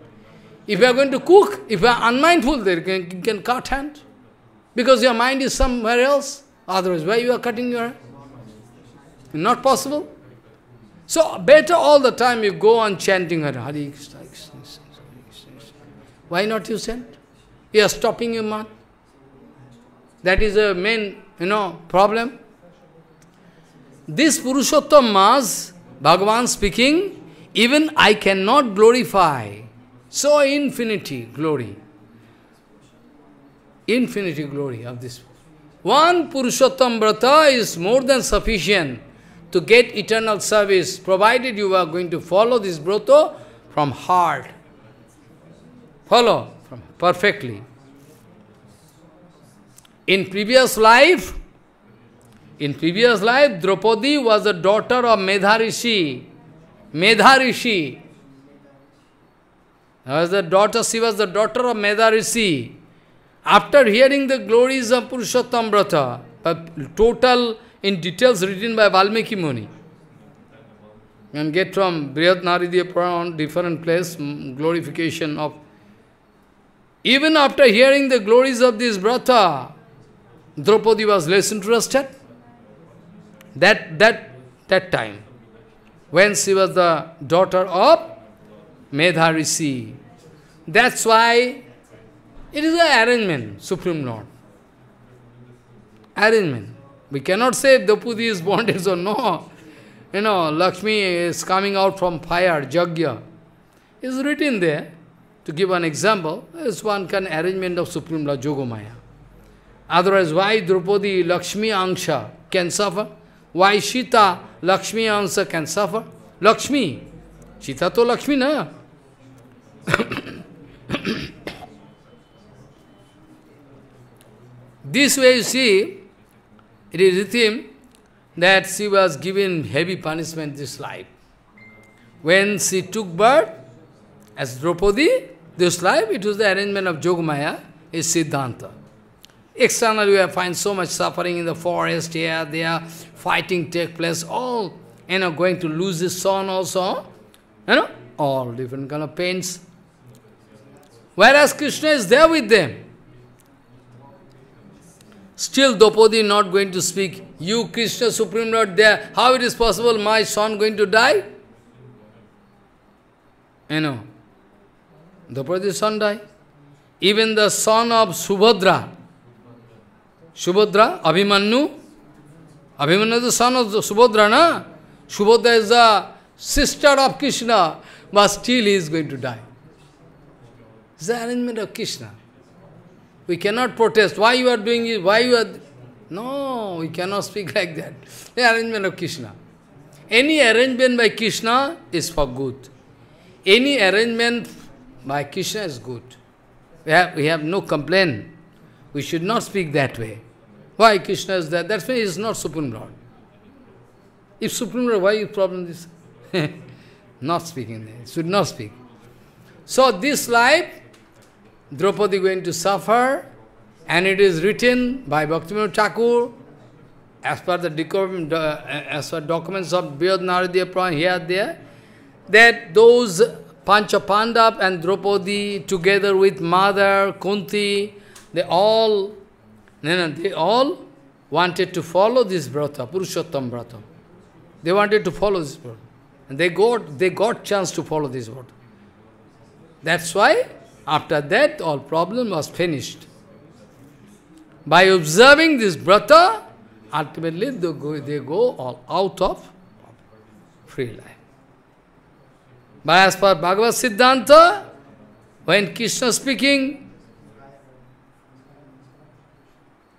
If you are going to cook, if you are unmindful, then you can, you can cut hand. Because your mind is somewhere else. Otherwise, why you are cutting your hand? Not possible. So better all the time you go on chanting Hare Hare Krishna, Krishna. Why not you chant? You are stopping your mouth. That is a main, you know, problem. This Purushottam Mas, Bhagavan speaking, even I cannot glorify so infinity glory. Infinity glory of this. One Purushottam Vrata is more than sufficient to get eternal service, provided you are going to follow this broto from heart. Follow from perfectly. In previous life, in previous life, Draupadi was a daughter of Medharishi. Medharishi. Was the daughter, she was the daughter of Medharishi. After hearing the glories of Purushottam Brata, total in details written by Valmiki Muni. And get from Brihat Naridya Puran, different place, glorification of. Even after hearing the glories of this brahtha, Draupadi was less interested. That, that, that time, when she was the daughter of Medha Rishi. That's why it is an arrangement, Supreme Lord. Arrangement. We cannot say Dapudi is bonded, so no. You know, Lakshmi is coming out from fire, Jagya. It's written there. To give an example, it's one kind arrangement of Supreme Lord Jogamaya. Otherwise, why Draupadi Lakshmi Angsha can suffer? Why Shita, Lakshmi Angsha can suffer? Lakshmi. Shita, to Lakshmi na. <coughs> this way you see, it is him that she was given heavy punishment this life. When she took birth as Draupadi, this life, it was the arrangement of Jogamaya, is Siddhanta. Externally, we find so much suffering in the forest, here, there, fighting take place, all, you know, going to lose his son also, you know, all different kind of pains. Whereas Krishna is there with them. Still Dopodi not going to speak. You Krishna Supreme Lord there. How it is possible my son going to die? You know. Dopodi's son died. Even the son of Subhadra. Subhadra, Abhimanyu. Abhimanyu is the son of Subhadra, na? Subhadra is the sister of Krishna. But still he is going to die. It's the arrangement of Krishna. We cannot protest, why you are doing it, why you are... No, we cannot speak like that. The arrangement of Krishna. Any arrangement by Krishna is for good. Any arrangement by Krishna is good. We have, we have no complaint. We should not speak that way. Why Krishna is that? That's why he is not Supreme Lord. If Supreme Lord, why you problem this? <laughs> not speaking there. Should not speak. So this life Draupadi going to suffer, and it is written by Bhaktivinoda Thakur, as per the uh, as per documents of Vyod Naradiya here there, that those Pancha Pandab and Draupadi together with mother, Kunti, they all no, no, they all wanted to follow this Brata, Purushottam Brata. They wanted to follow this Brata. And they got they got chance to follow this Brata. That's why after that, all problem was finished. By observing this brata, ultimately they go, they go all out of free life. By as per Bhagavad Siddhanta, when Krishna speaking,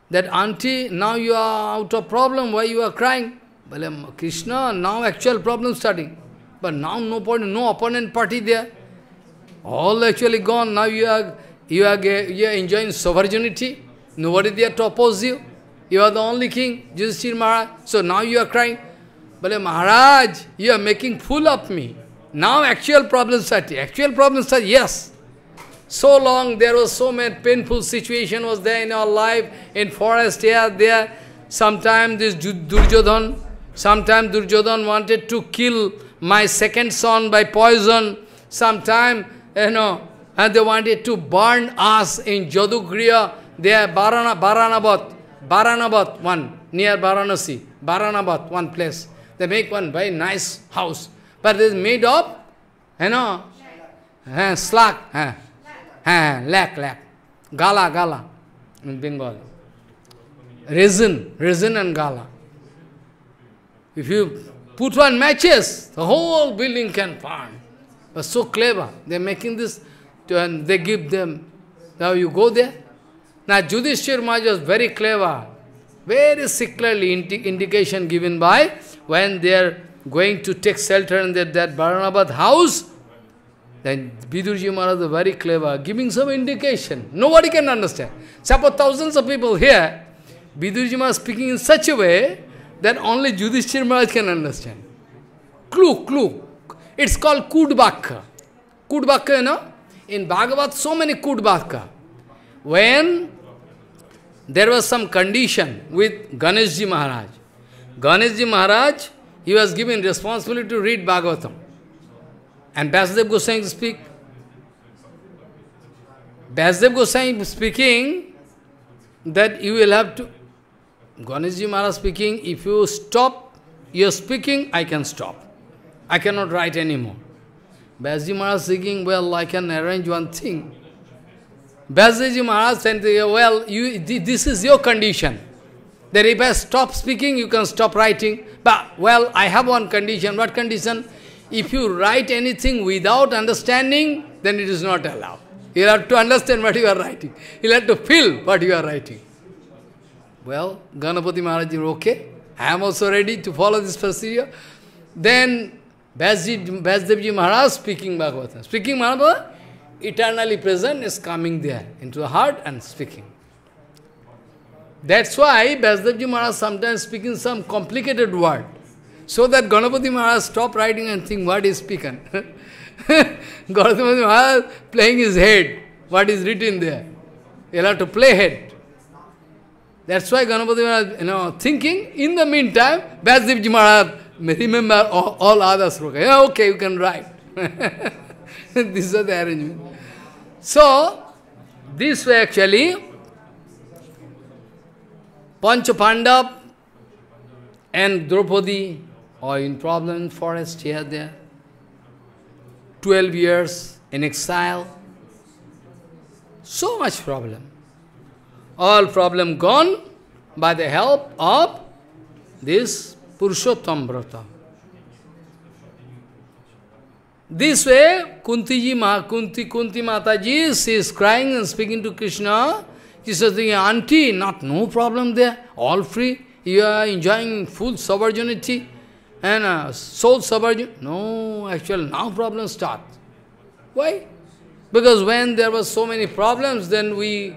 that auntie, now you are out of problem, why you are crying? Well, Krishna, now actual problem starting. But now no point, no opponent party there. All actually gone. Now you are, you are, you are enjoying sovereignty. Nobody there to oppose you. You are the only king, Yudhishthir Maharaj. So now you are crying. But Maharaj, you are making fool of me. Now actual problems are, actual problems are, yes. So long there was so many painful situation was there in our life, in forest here, there. Sometimes this Durjodhan, sometimes Durjodhan wanted to kill my second son by poison. Sometimes you eh, know, and they wanted to burn us in Jadugriya, there Varana, Varanabat, Varanabat one, near Varanasi, Varanabat one place. They make one very nice house, but it is made of, you eh, know, uh, eh, slag, uh, uh, lac, lac, gala, gala, in Bengali. Resin, resin and gala. If you put one matches, the whole building can burn. But so clever, they're making this, and they give them. Now you go there. Now Judhishthir Maharaj was very clever, very secretly indi indication given by when they're going to take shelter in that, that Baranabad house, then Vidurji Maharaj is very clever, giving some indication. Nobody can understand. Suppose thousands of people here, Vidurji Maharaj speaking in such a way that only Yudhishthir Maharaj can understand. Clue, clue. It's called Kudbakka. Kudbakka, you know? In Bhagavad, so many Kudbakka. When there was some condition with Ganeshji Maharaj, Ganeshji Maharaj, he was given responsibility to read Bhagavatam. And Vasudev Goswami speak. Vasudev Goswami speaking that you will have to, Ganeshji Maharaj speaking, if you stop your speaking, I can stop. I cannot write anymore. Baji Maharaj thinking, well, I can arrange one thing. Baji Maharaj said, well, you, this is your condition. That if I stop speaking, you can stop writing. But, well, I have one condition. What condition? If you write anything without understanding, then it is not allowed. you have to understand what you are writing. you have to feel what you are writing. Well, Ganapati Maharaj, okay, I am also ready to follow this procedure. Then Ji Maharaj speaking Bhagavatam. Speaking Maharaj, eternally present is coming there into the heart and speaking. That's why Ji Maharaj sometimes speaking some complicated word. So that Ganapati Maharaj stop writing and think what is spoken. <laughs> Ganapati Maharaj playing his head, what is written there. you have to play head. That's why Ganapati Maharaj, you know, thinking. In the meantime, Ji Maharaj remember all, all other Yeah, okay, you can write. <laughs> This is the arrangement. So, this way actually, Pancha Pandav and Draupadi are in problem forest here, there. Twelve years in exile. So much problem. All problem gone by the help of this Purushottam Vrata. This way, Kunti, Ma, Kunti, Kunti Mataji, she is crying and speaking to Krishna. She says, Auntie, not no problem there, all free. You are enjoying full sovereignty and uh, soul sovereignty. No, actually, now problem start. Why? Because when there were so many problems, then we,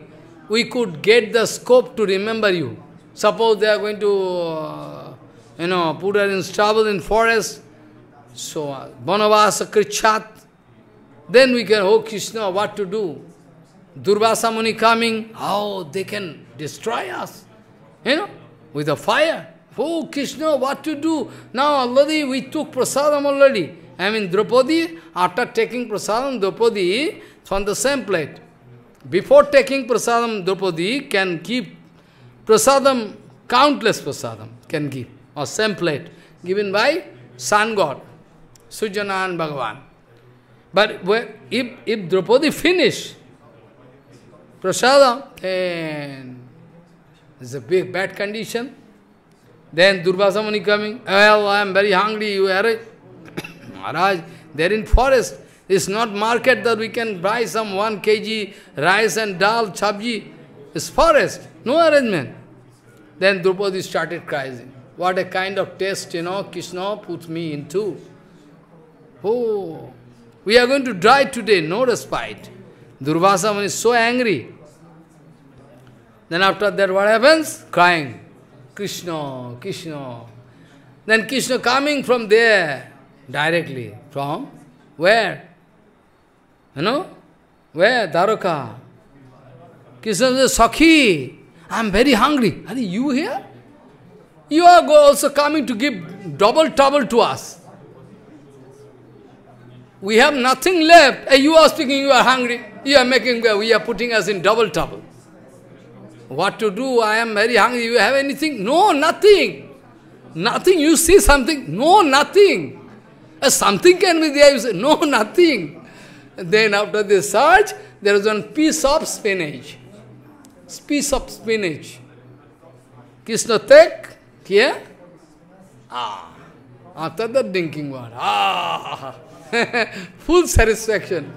we could get the scope to remember you. Suppose they are going to... Uh, you know, put her in trouble, in forest, so Vanavasa uh, Krichat. Then we can, oh Krishna, what to do? Durvasa Muni coming, how they can destroy us, you know, with a fire. Oh Krishna, what to do? Now already we took prasadam already. I mean Draupadi, after taking prasadam, Draupadi from the same plate. Before taking prasadam, Draupadi can keep prasadam, countless prasadam can give or template given by sun god, Sujananan Bhagavan. But if, if Draupadi finish prasadam, then it's a big bad condition. Then Durvasa coming, well, I am very hungry, you are <coughs> Maharaj, they are in forest. It's not market that we can buy some 1 kg rice and dal, chabji. It's forest, no arrangement. Then Draupadi started crying. What a kind of test, you know, Krishna put me into. Oh, we are going to die today, no respite. Durvasa is so angry. Then after that, what happens? Crying. Krishna, Krishna. Then Krishna coming from there, directly. From where? You know? Where? Daruka. Krishna says, Sakhi, I am very hungry. Are you here? you are also coming to give double trouble to us. We have nothing left. And eh, you are speaking, you are hungry. You are making, eh, we are putting us in double trouble. What to do? I am very hungry. You have anything? No, nothing. Nothing. You see something? No, nothing. Uh, something can be there. You say, no, <laughs> nothing. And then after the search, there is one piece of spinach. Piece of spinach. Krishna take here? Ah. After the drinking water. Ah. <laughs> Full satisfaction.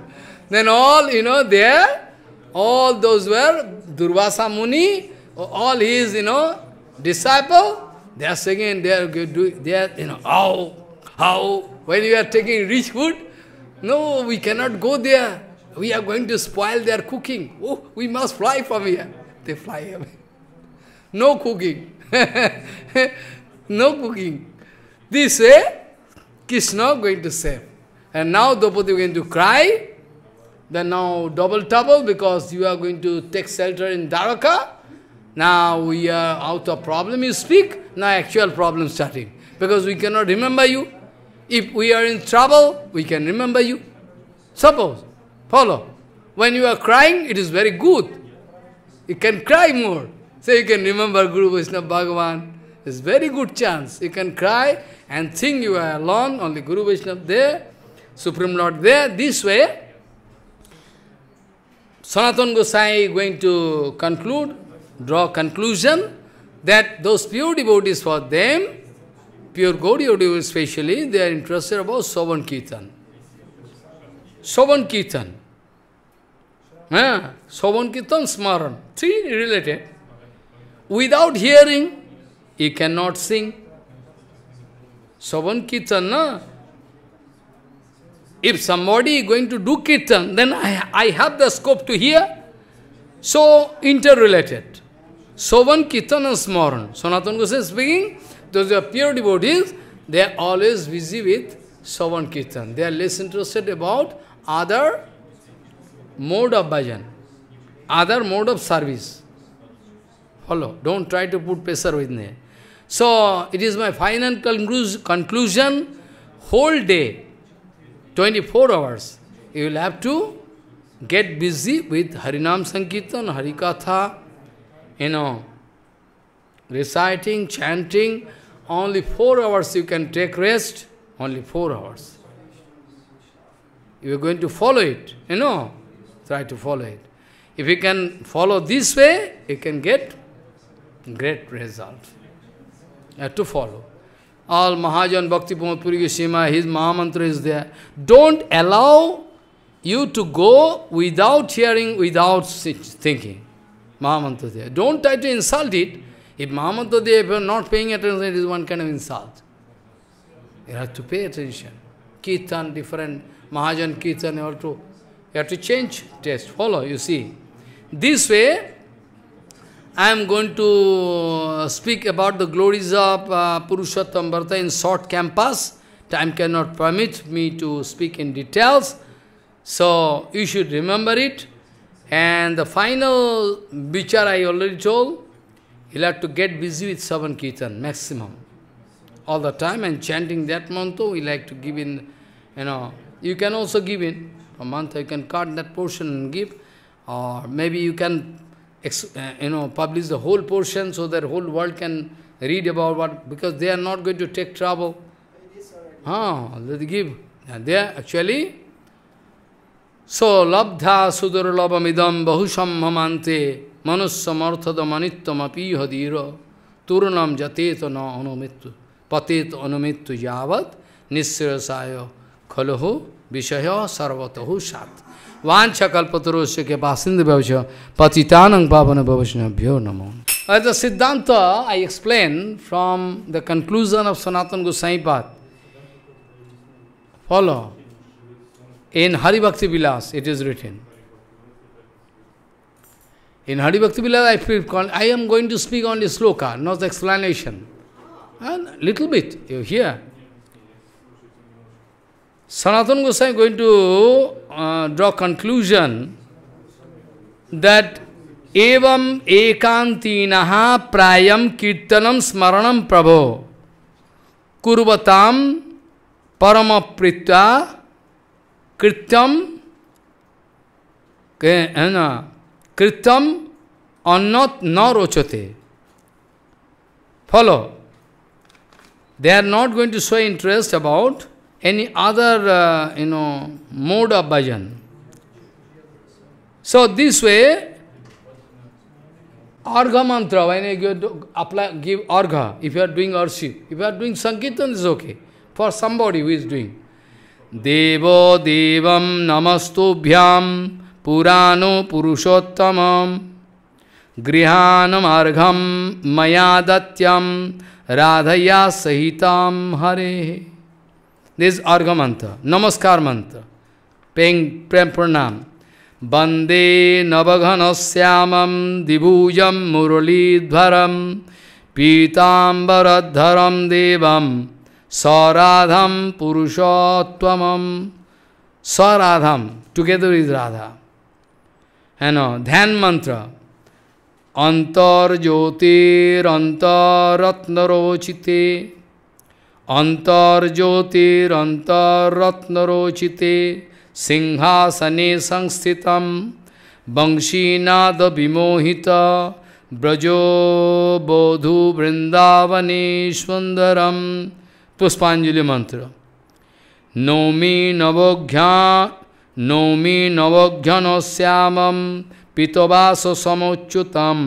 Then all, you know, there, all those were Durvasa Muni, all his, you know, disciple, they are singing, they are, they are you know, how, how, when you are taking rich food, no, we cannot go there. We are going to spoil their cooking. Oh, we must fly from here. They fly away. <laughs> No cooking. <laughs> no cooking. This way, Krishna going to save. And now Draupadi going to cry. Then now double trouble because you are going to take shelter in Dharaka. Now we are out of problem you speak, now actual problem starting. Because we cannot remember you. If we are in trouble, we can remember you. Suppose, follow. When you are crying, it is very good. You can cry more. So you can remember Guru Vaishnava Bhagavan. It's very good chance. You can cry and think you are alone, only Guru Vaishnava there, Supreme Lord there. This way, Sanatana Gosai going to conclude, draw conclusion that those pure devotees for them, pure Gaudiya devotees especially, they are interested about Sovan Kirtan. Sovan Kirtan. Yeah. Sovan Kirtan Smaran. Three related. Without hearing, he cannot sing. Savan Kirtan, na? If somebody is going to do Kirtan, then I, I have the scope to hear. So, interrelated. more. Kirtan and Smaran. Sanatana Goswami speaking, those are pure devotees, they are always busy with savan Kirtan. They are less interested about other mode of bhajan, other mode of service. Follow. Don't try to put pressure with me. So, it is my final conclusion. Whole day, 24 hours, you will have to get busy with Harinam Sankirtan, Harikatha, you know, reciting, chanting. Only four hours you can take rest. Only four hours. You are going to follow it, you know. Try to follow it. If you can follow this way, you can get great result. have uh, to follow. All Mahajan Bhakti Pumapuri Goswami, his Mahamantra is there. Don't allow you to go without hearing, without thinking. Mahamantra there. Don't try to insult it. If Mahamantra Dev, if you are not paying attention, it is one kind of insult. You have to pay attention. Kirtan, different Mahajan Kirtan, you have to, you have to change taste. Follow, you see. This way, I am going to uh, speak about the glories of uh, Purushottam Bharata in short campus. Time cannot permit me to speak in details. So, you should remember it. And the final vichar I already told, you'll have to get busy with Savan Kirtan, maximum. All the time and chanting that mantra, we like to give in, you know, you can also give in. A mantra, you can cut that portion and give. Or maybe you can uh, you know, publish the whole portion so that whole world can read about what, because they are not going to take trouble. Ah, they give. They are actually, so labdha sudurlabamidam bahusammamante manusamarthadamanittamapi hadira turnam jatet na anumittu patet anumittu yavat nisrasaya khaloho viśaya सर्वतः śat. Vancha kalpatarosya ke pasindhi bhavasya patitanang pavana bhavasyanabhyo namo. As the Siddhanta, I explain from the conclusion of Sanatana Goswami Path. Follow. In Hari Bhakti Vilas, it is written. In Hari Bhakti Vilas, I, feel, I am going to speak only sloka, not explanation. And little bit, you hear. Sanatana Goswami is going to uh, draw conclusion that evam ekantinaha prayam kirtanam smaranam prabho kurvatam paramapritya krityam krityam eh, annat na rochate. Follow. They are not going to show interest about any other, uh, you know, mode of bhajan. So this way, Argha mantra, when you apply, give Argha, if you are doing worship, if you are doing Sankirtan, is okay. For somebody who is doing. Devo devam namastubhyam purano purushottamam grihanam argham mayadatyam radhaya sahitam hare. This Arga mantra, Namaskar mantra, paying prem pranam. Bande Navaghana Syamam dibhujam Murali muralidvaram pitambaradharam devam saradham Purushottamam saradham, together with Radha. And uh, Dhan mantra, antar jyotir antar ratnarochite अन्तर्ज्योतिरन्तरत्नरोचिते सिंहासने संस्थितं वंशीनादविमोहित Braja बोधुवृन्दावनेश्वन्दरं पुष्पाञ्जलिमन्त्र नौमी नवोघ्या नौमी नवघ्यनश्यामं पितवाससमुच्युतं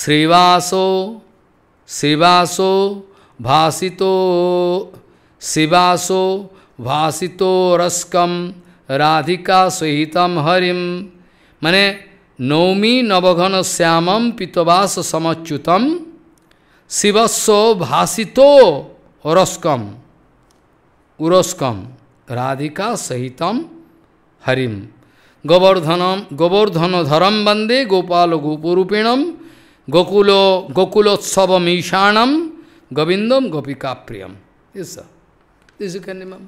श्रीवासो श्रीवासो भाषित শিবাসো भाषित रस्कम রাধিকা सहितम হরিম মানে নৌমী নবঘন শ্যামম পিতবাস সমচ্যুতম শিবস্ব ভাসিত রস্কম উরস্কম রাধিকা সহিতম হরিম গোবর্ধন গোবর্ধনধরম বন্দে Gopal গোপরূপিণম Gokul গোকুলোৎসবম ঈশানম Govindam Gopika Priyam. Yes, sir. This you can remember.